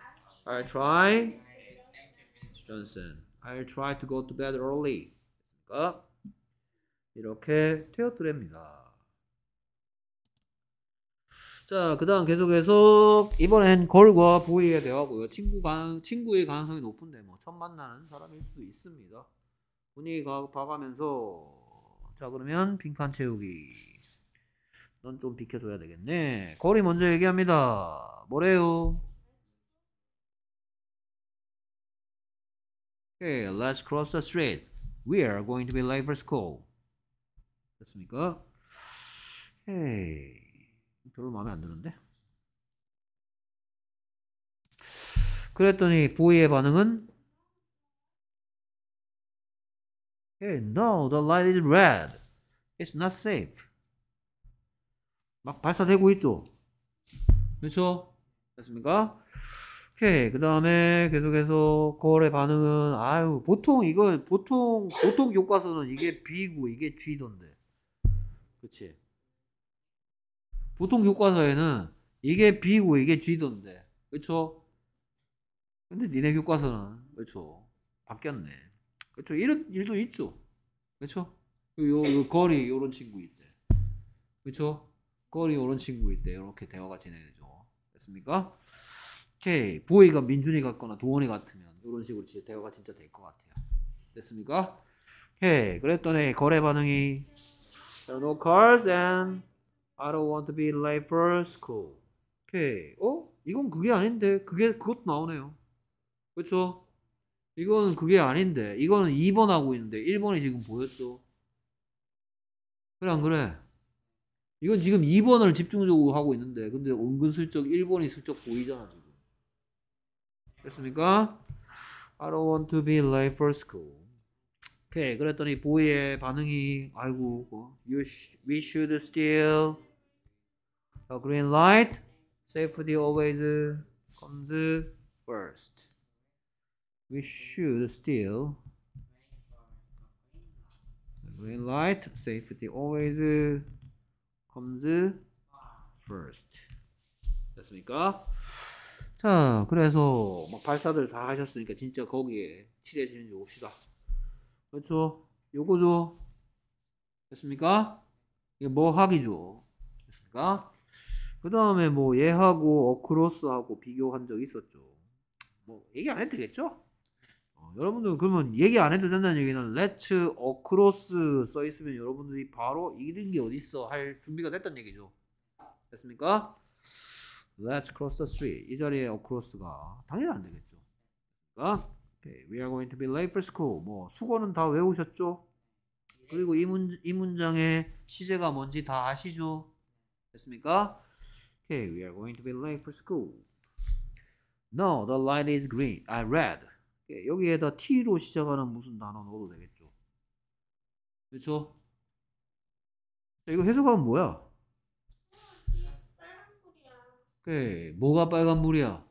I'll try Johnson I'll try to go to bed early 됐습니까? 이렇게 태어드랩니다 자, 그 다음 계속해서 이번엔 걸과 보이에 대하고요. 친구 간, 친구의 가능성이 높은데 뭐처 만나는 사람일 수도 있습니다. 분위기 가, 봐가면서 자 그러면 빈칸 채우기 넌좀 비켜줘야 되겠네. 거리 먼저 얘기합니다. 뭐래요? Okay, let's cross the street. We are going to be late for school. 됐습니까? 헤이. 별로 마음에 안 드는데? 그랬더니 보이의 반응은 Hey, no, the light is red. It's not safe. 막 발사되고 있죠. 그렇죠? 됐습니까? 오케이. 그 다음에 계속해서 거울의 반응은 아유 보통 이거 보통 보통 교과서는 이게 B고 이게 G던데. 그렇지? 보통 교과서에는 이게 B고 이게 G던데. 그렇죠? 근데 니네 교과서는 그렇죠. 바뀌었네. 그렇죠. 이런 일도 있죠. 그렇죠? 요, 요 거리 요런 친구 있대. 그렇죠? 거리 오른 친구일 때 이렇게 대화가 진행되죠. 됐습니까? 오케이. 보이가 민준이 같거나 도원이 같으면 이런 식으로 진짜 대화가 진짜 될 것 같아요. 됐습니까? 오케이. 그랬더니 거래 반응이 There are no cars and I don't want to be late for school. 오케이. 어? 이건 그게 아닌데 그게 그것도 나오네요. 그렇죠? 이건 그게 아닌데 이거는 2번 하고 있는데 1번이 지금 보였죠? 그래 안 그래? 이건 지금 2번을 집중적으로 하고 있는데 근데 은근슬쩍 1번이 슬쩍 보이잖아 지금. 됐습니까? I don't want to be late for school. 오케이 그랬더니 보이의 반응이 아이고 뭐, you sh we should still a green light safety always comes first. We should still green light safety always comes first. 됐습니까? 자, 그래서 막 발사들 다 하셨으니까 진짜 거기에 칠해지는지 봅시다. 그렇죠? 요거죠. 됐습니까? 이게 뭐 하기죠. 됐습니까? 그 다음에 뭐 얘하고 어크로스하고 비교한 적 있었죠. 뭐 얘기 안 해도 되겠죠? 여러분들 그러면 얘기 안 해도 된다는 얘기는 let's across 써 있으면 여러분들이 바로 이런 게 어디 있어 할 준비가 됐단 얘기죠. 됐습니까? Let's cross the street. 이 자리에 across가 당연히 안 되겠죠. 그러니까 okay. we are going to be late for school. 뭐 수고는 다 외우셨죠? 그리고 이, 문, 이 문장의 시제가 뭔지 다 아시죠? 됐습니까? Okay, we are going to be late for school. No, the light is green. I uh, red. 예, 여기에다 t로 시작하는 무슨 단어 넣어도 되겠죠. 그렇죠? 이거 해석하면 뭐야? 빨간불이야. 예, 그래, 뭐가 빨간불이야?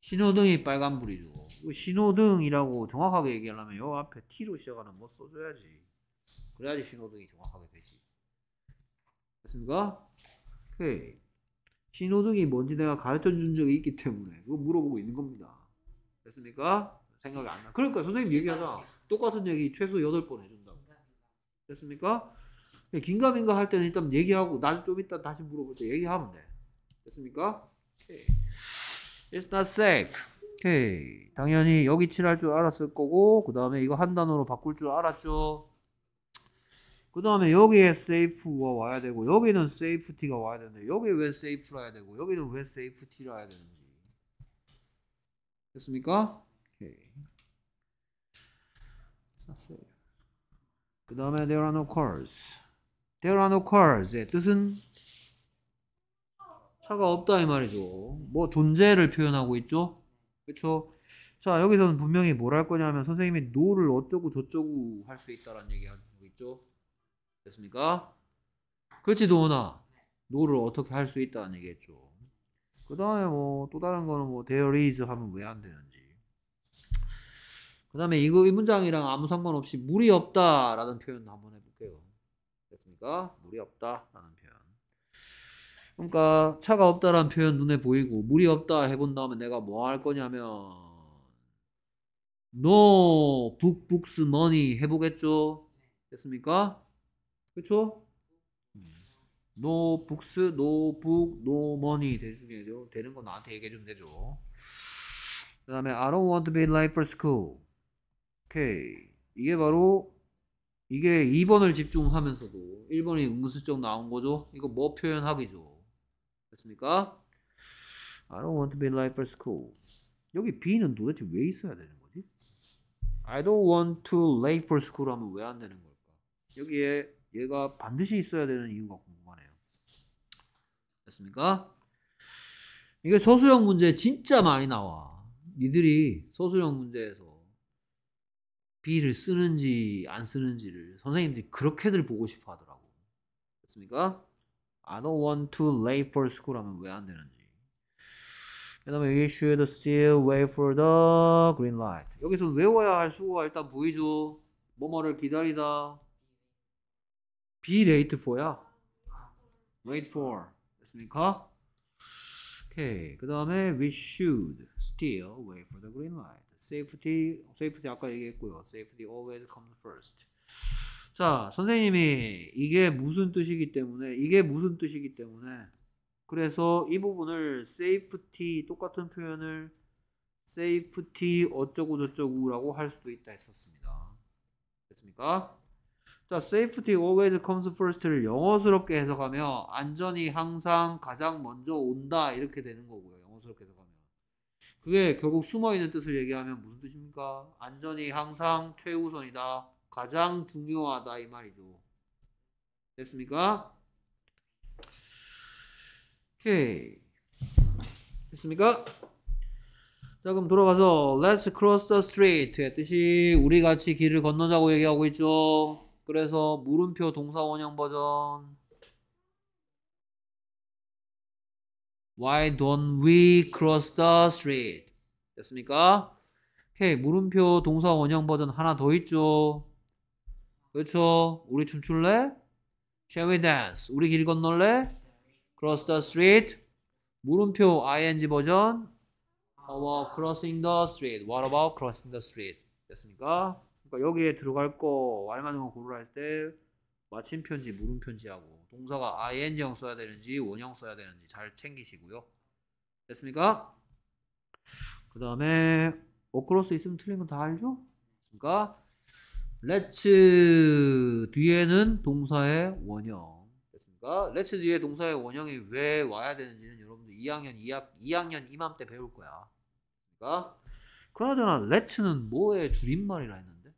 신호등이 빨간불이죠. 신호등이라고 정확하게 얘기하려면 요 앞에 t로 시작하는 뭐 써줘야지. 그래야지 신호등이 정확하게 되지. 됐습니까? 오케이. 신호등이 뭔지 내가 가르쳐 준 적이 있기 때문에 그거 물어보고 있는 겁니다. 됐습니까? 생각이 안 나. 그러니까 선생님 네, 얘기하자. 똑같은 얘기 최소 8번 해준다고. 됐습니까? 네, 긴가민가 할 때는 일단 얘기하고 나중에 좀 이따 다시 물어볼 때 얘기하면 돼. 됐습니까? Okay. It's not safe. Okay. 당연히 여기 칠할 줄 알았을 거고 그 다음에 이거 한 단어로 바꿀 줄 알았죠. 그 다음에 여기에 safe가 와야 되고 여기는 safety가 와야 되는데 여기 왜 safe라 해야 되고 여기는 왜 safety라 해야 되는지 됐습니까? 그 다음에 there are no cars. there are no cars의 뜻은 차가 없다 이 말이죠. 뭐 존재를 표현하고 있죠. 그렇죠? 자 여기서는 분명히 뭘 할 거냐면 선생님이 노를 어쩌고 저쩌고 할 수 있다라는 얘기 하고 있죠. 됐습니까? 그렇지 도훈아. 노를 어떻게 할 수 있다는 얘기했죠. 그 다음에 뭐 또 다른 거는 뭐 there is 하면 왜 안 되는지. 그 다음에 이거 이 문장이랑 아무 상관없이 물이 없다라는 표현 도 한번 해볼게요. 됐습니까? 물이 없다라는 표현. 그러니까 차가 없다라는 표현 눈에 보이고 물이 없다 해본 다음에 내가 뭐 할 거냐면 no book books money 해보겠죠. 됐습니까? 그쵸죠 음. no books, no book, no money 되주겠죠. 되는 거 나한테 얘기해 주면 되죠. 그 다음에 I don't want to be late for school. 오케이. 이게 바로 이게 2번을 집중하면서도 1번이 응근슬쩍 나온 거죠. 이거 뭐 표현하기죠. 됐습니까? I don't want to be like for school. 여기 B는 도대체 왜 있어야 되는 거지? I don't want to late for school 하면 왜 안 되는 걸까? 여기에 얘가 반드시 있어야 되는 이유가 궁금하네요. 됐습니까? 이게 소수형 문제 진짜 많이 나와. 니들이 소수형 문제에서 B를 쓰는지 안 쓰는지를 선생님들이 그렇게들 보고 싶어 하더라고. 됐습니까? I don't want to late for school 하면 왜 안 되는지. 그 다음에 you should still wait for the green light. 여기서 외워야 할 수고가 일단 보이죠. 뭐뭐를 기다리다. be late for야. wait for. 됐습니까? 오케이. 그 다음에 we should still wait for the green light. safety, safety 아까 얘기했고요. safety always comes first. 자, 선생님이 이게 무슨 뜻이기 때문에 이게 무슨 뜻이기 때문에 그래서 이 부분을 safety 똑같은 표현을 safety 어쩌고 저쩌고라고 할 수도 있다 했었습니다. 됐습니까? 자, safety always comes first를 영어스럽게 해석하면 안전이 항상 가장 먼저 온다 이렇게 되는 거고요. 영어스럽게 해석. 하면 그게 결국 숨어있는 뜻을 얘기하면 무슨 뜻입니까? 안전이 항상 최우선이다. 가장 중요하다. 이 말이죠. 됐습니까? 오케이. 됐습니까? 자, 그럼 돌아가서 Let's cross the street의 뜻이 우리 같이 길을 건너자고 얘기하고 있죠. 그래서 물음표 동사원형 버전 Why don't we cross the street? 됐습니까? 오케이 물음표 동사 원형 버전 하나 더 있죠. 그렇죠? 우리 춤출래? Shall we dance? 우리 길 건널래? Cross the street. 물음표 ing 버전. h Our w crossing the street. What about crossing the street? 됐습니까? 그러니까 여기에 들어갈 거 알맞은 거 고르라 할 때 마침표인지 물음표인지 하고 동사가 ing형 써야 되는지 원형 써야 되는지 잘 챙기시고요. 됐습니까? 그 다음에 어크로스 있으면 틀린 건 다 알죠? 그러니까 let's 뒤에는 동사의 원형 됐습니까? let's 뒤에 동사의 원형이 왜 와야 되는지는 여러분들 2학년 2학, 2학년 이맘때 배울 거야. 그러니까 그나저나 let's는 뭐의 줄임말이라 했는데?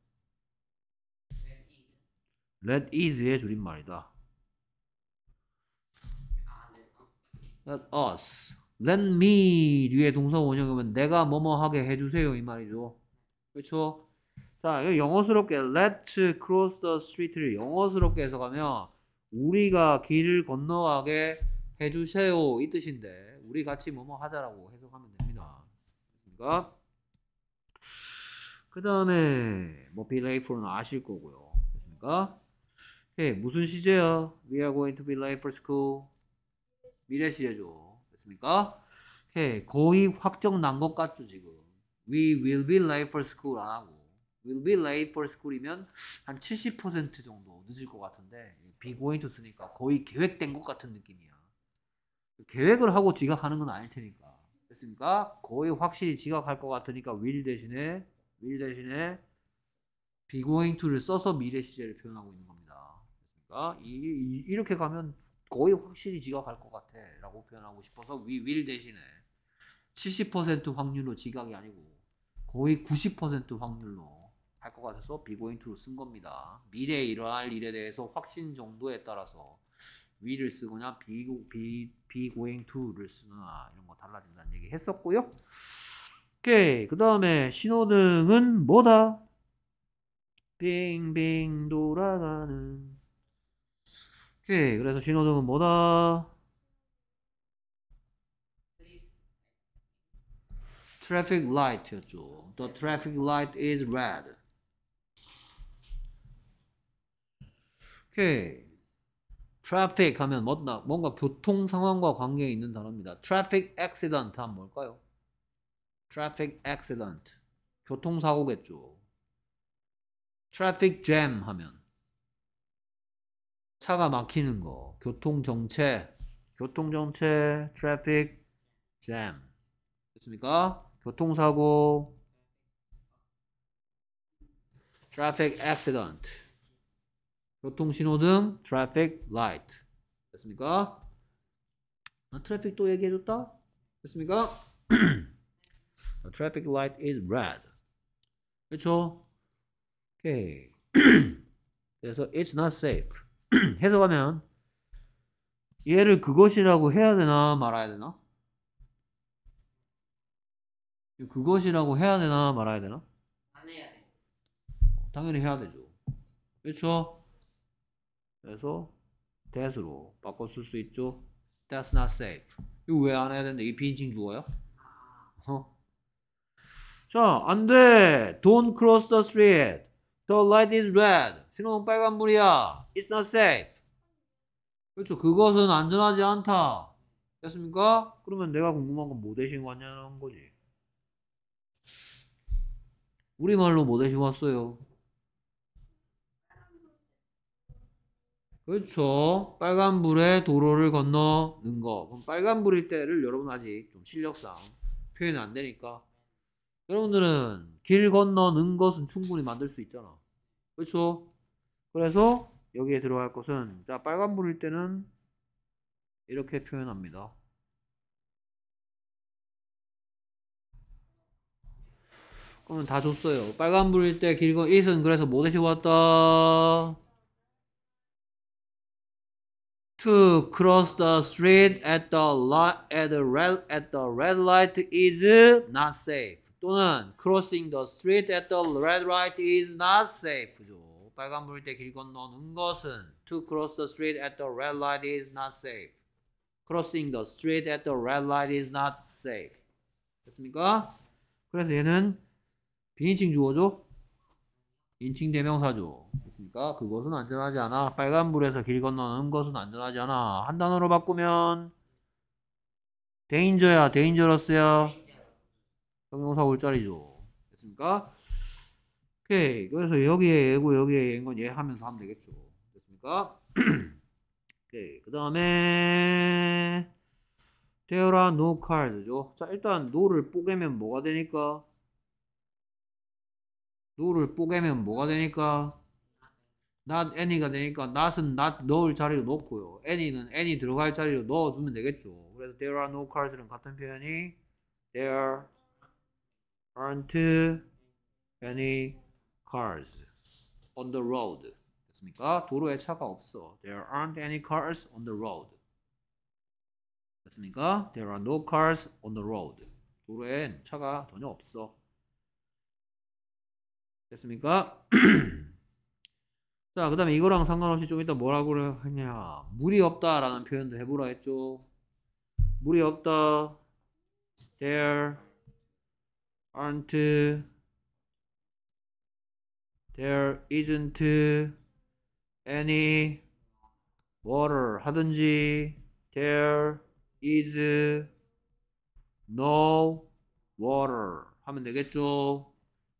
let is의 줄임말이다. let us, let me 뒤에 동사 원형이면 내가 뭐뭐하게 해주세요 이 말이죠. 그렇죠? 자, 이거 영어스럽게 let cross the street를 영어스럽게 해석하면 우리가 길을 건너가게 해주세요 이 뜻인데 우리 같이 뭐뭐 하자라고 해석하면 됩니다. 그러니까 그 다음에 뭐 be late for는 아실 거고요. 그 됐습니까? 오 예, 무슨 시제야? We are going to be late for school. 미래시제죠. 됐습니까? 오케이. 거의 확정 난 것 같죠, 지금. We will be late for school 안 하고. will be late for school이면 한 70% 정도 늦을 것 같은데 be going to 쓰니까 거의 계획된 것 같은 느낌이야. 계획을 하고 지각하는 건 아닐 테니까. 됐습니까? 거의 확실히 지각할 것 같으니까 will 대신에 will 대신에 be going to를 써서 미래 시제를 표현하고 있는 겁니다. 됐습니까? 이, 이, 이렇게 가면 거의 확실히 지각할 것 같아 라고 표현하고 싶어서 we will 대신에 70% 확률로 지각이 아니고 거의 90% 확률로 할 것 같아서 be going t o 쓴 겁니다. 미래에 일어날 일에 대해서 확신 정도에 따라서 will을 쓰거나 be, be, be going to를 쓰거나 이런 거 달라진다는 얘기 했었고요. 오케이. 그 다음에 신호등은 뭐다? 빙빙 돌아가는 오케이. 그래서 신호등은 뭐다? 트래픽 라이트였죠. The traffic light is red. 오케이. traffic 하면 뭔가, 뭔가 교통 상황과 관계 있는 단어입니다. traffic accident 하면 뭘까요? traffic accident. 교통사고겠죠. traffic jam 하면 차가 막히는 거, 교통 정체, 교통 정체, traffic jam. 됐습니까? 교통사고, traffic accident. 교통신호등, traffic light. 됐습니까? 아, 트래픽 또 얘기해줬다? 됐습니까? The traffic light is red. 그렇죠? 오케이. 그래서 it's not safe. 해석하면 얘를 그것이라고 해야 되나 말아야 되나? 그것이라고 해야 되나 말아야 되나? 안 해야 돼. 어, 당연히 해야 되죠. 그렇죠? 그래서 t h a t 로 바꿔 쓸 수 있죠. That's not safe. 이거 왜 안 해야 되는데 이 비인칭 죽어요 아. 어? 자, 안 돼. Don't cross the street. The light is red. 신호는 빨간불이야. It's not safe. 그렇죠. 그것은 안전하지 않다. 됐습니까? 그러면 내가 궁금한 건 뭐 대신 왔냐는 거지. 우리말로 뭐 대신 왔어요? 그렇죠. 빨간불에 도로를 건너는 거. 그럼 빨간불일 때를 여러분 아직 좀 실력상 표현 이안 되니까 여러분들은 길 건너 는 것은 충분히 만들 수 있잖아. 그렇죠? 그래서 여기에 들어갈 것은 자 빨간불일 때는 이렇게 표현합니다. 그러면 다 줬어요. 빨간불일 때 길건 이은 그래서 뭐 대신 왔다. To cross the street at the light at the red at the red light is not safe. 또는 crossing the street at the red light is not safe죠. 빨간불 때 길 건너는 것은 to cross the street at the red light is not safe. crossing the street at the red light is not safe. 됐습니까? 그래서 얘는 비인칭 주어죠. 인칭 대명사죠. 됐습니까? 그것은 안전하지 않아. 빨간불에서 길 건너는 것은 안전하지 않아. 한 단어로 바꾸면 데인저야, 데인저러스야. 형용사 올자리죠. 됐습니까? 오케이. 그래서 여기에 예고 여기에 예인 건예 하면서 하면 되겠죠. 됐습니까? 오케이. 그 다음에 t 어라노카 a r 죠자 일단 노를 뽀개면 뭐가 되니까? 노를 뽀개면 뭐가 되니까? not any가 되니까 not은 not 넣을 자리로 넣고요. any는 any 들어갈 자리로 넣어주면 되겠죠. 그래서 there are no cars는 같은 표현이 there aren't any cars on the road. 됐습니까? 도로에 차가 없어. There aren't any cars on the road. 됐습니까? There are no cars on the road. 도로엔 차가 전혀 없어. 됐습니까? 자, 그 다음에 이거랑 상관없이 좀 이따 뭐라고 하냐. 물이 없다 라는 표현도 해보라 했죠. 물이 없다. There aren't there isn't any water 하든지 there is no water 하면 되겠죠.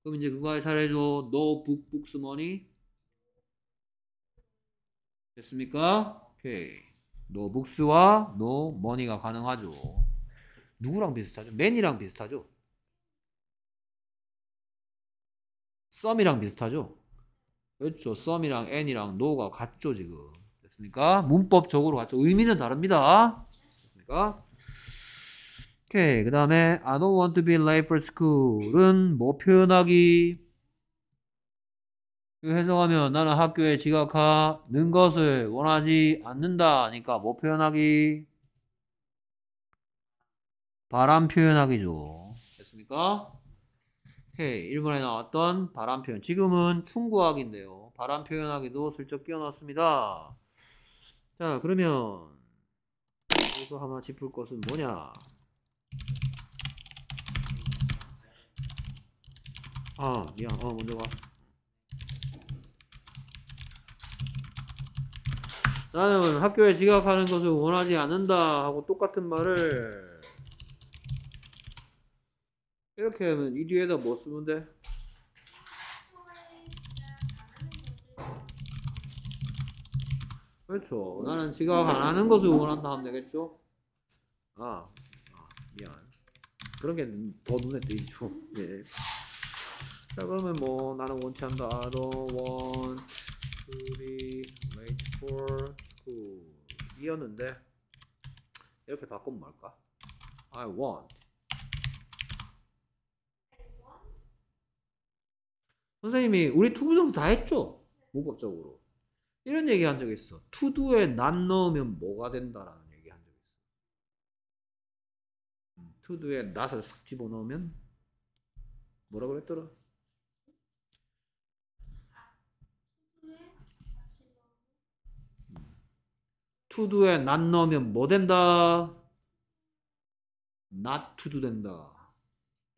그럼 이제 그거에 잘해줘. no book books money 됐습니까? 오케이. no books와 no money가 가능하죠. 누구랑 비슷하죠? 맨이랑 비슷하죠? 썸이랑 비슷하죠? 그렇죠. 썸이랑 n이랑 n 가 같죠, 지금. 됐습니까? 문법적으로 같죠. 의미는 다릅니다. 됐습니까? 오케이. 그 다음에 I don't want to be late for school은 뭐 표현하기? 그 해석하면 나는 학교에 지각하는 것을 원하지 않는다니까 그러니까 뭐 표현하기? 바람 표현하기죠. 됐습니까? 오케이. 1번에 나왔던 바람 표현. 지금은 충고하인데요 바람 표현하기도 슬쩍 끼어놨습니다 자, 그러면 여기서 하나 짚을 것은 뭐냐? 아, 미안. 어, 먼저 가. 나는 학교에 지각하는 것을 원하지 않는다 하고 똑같은 말을 이렇게 하면 이 뒤에다 뭐 쓰면 돼? 그렇죠. 나는 지각 안 하는 것을 원한다 하면 되겠죠? 아, 아 미안. 그런 게 더 눈에 띄죠. 예. 자, 그러면 뭐, 나는 원치 않다. I don't want to be late for school. 이었는데, 이렇게 바꾸면 뭘까? I want. 선생님이 우리 투부 정수 다 했죠? 문법적으로. 이런 얘기 한적 있어. 투두에 난 넣으면 뭐가 된다라는 얘기 한적 있어. 음, 투두에 낫을 싹 집어넣으면 뭐라 그랬더라? 투두에 낫 넣으면 뭐 된다? 낫 투두 된다.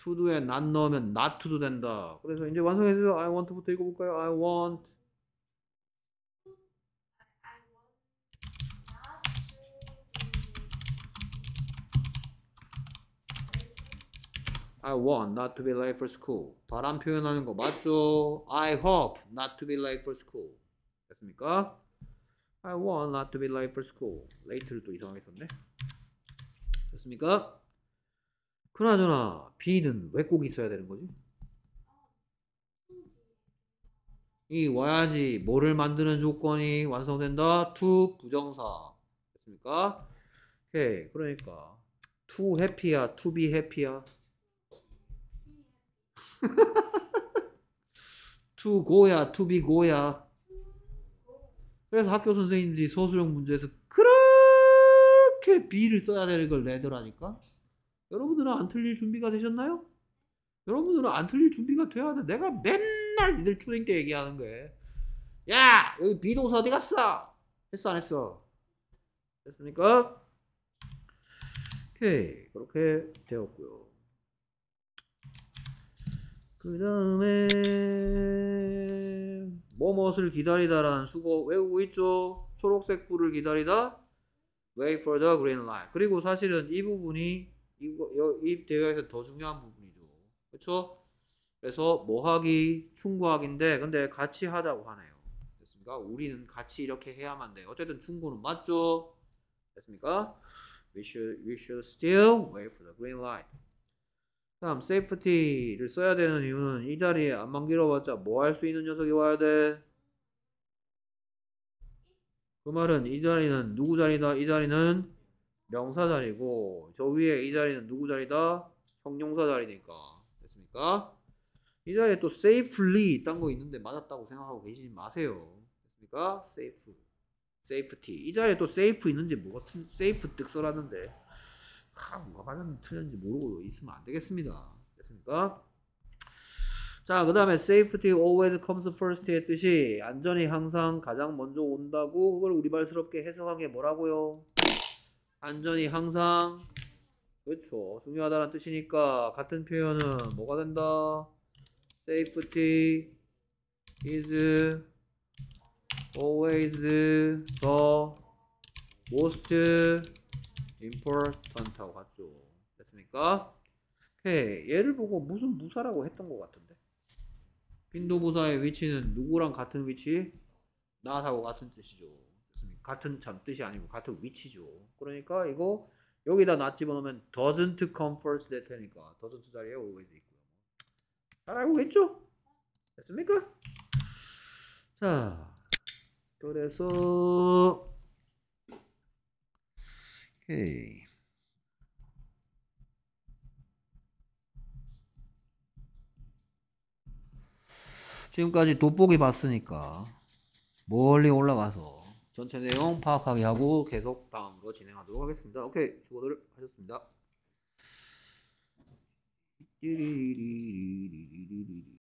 to도에 not 넣으면 not to도 된다. 그래서 이제 완성해서 I want부터 읽어볼까요? I want I want not to be late for school. 바람 표현하는 거 맞죠? I hope not to be late for school. 됐습니까? I want not to be late for school. late를 또 이상하게 썼네. 됐습니까? 그나저나 B는 왜 꼭 있어야 되는 거지? 이 와야지 뭐를 만드는 조건이 완성된다? to 부정사 됐습니까? 오케이 그러니까 to happy야 to be happy야 to go야 to be go야 그래서 학교 선생님들이 서술형 문제에서 그렇게 b 를 써야 되는 걸 내더라니까 여러분들은 안 틀릴 준비가 되셨나요? 여러분들은 안 틀릴 준비가 돼야 돼. 내가 맨날 니들 초딩 때 얘기하는 게. 야 여기 비동사 어디 갔어? 했어, 안 했어? 됐습니까? 오케이. 그렇게 되었고요. 그 다음에, 뭐, 무을 기다리다라는 수고 외우고 있죠? 초록색 불을 기다리다. Wait for the green light. 그리고 사실은 이 부분이 이거 이 대화에서 더 중요한 부분이죠. 그렇죠? 그래서 뭐하기 충고하기인데 근데 같이 하자고 하네요. 됐습니까? 우리는 같이 이렇게 해야만 돼. 어쨌든 충고는 맞죠? 됐습니까? We should we should still wait for the green light. 다음 safety를 써야 되는 이유는 이 자리에 안만 길어봤자 뭐 할 수 있는 녀석이 와야 돼. 그 말은 이 자리는 누구 자리다? 이 자리는 명사 자리고 저 위에 이 자리는 누구 자리다? 형용사 자리니까 됐습니까? 이 자리에 또 safely 딴 거 있는데 맞았다고 생각하고 계시지 마세요 됐습니까? safe safety 이 자리에 또 safe 있는지 뭐가 틀, safe 득설하는데 하, 아, 뭐가 맞았는지 틀렸는지 모르고 있으면 안 되겠습니다 됐습니까? 자, 그 다음에 safety always comes first의 뜻이 안전이 항상 가장 먼저 온다고 그걸 우리말스럽게 해석한 게 뭐라고요? 안전이 항상 그렇죠 중요하다는 뜻이니까 같은 표현은 뭐가 된다 safety is always the most important 하고 갔죠 됐습니까? 오케이 얘를 보고 무슨 무사라고 했던 것 같은데 빈도부사의 위치는 누구랑 같은 위치? 나하고 같은 뜻이죠 같은 잠뜻이 아니고 같은 위치죠. 그러니까 이거 여기다 n 집어넣으면 doesn't come first 될 테니까 doesn't 자리에 always 있고요. 잘 알고 있죠 됐습니까? 자, 그래서 오케이. 지금까지 돋보기 봤으니까 멀리 올라가서 전체 내용 파악하게 하고 계속 다음으로 진행하도록 하겠습니다. 오케이 수고들 하셨습니다.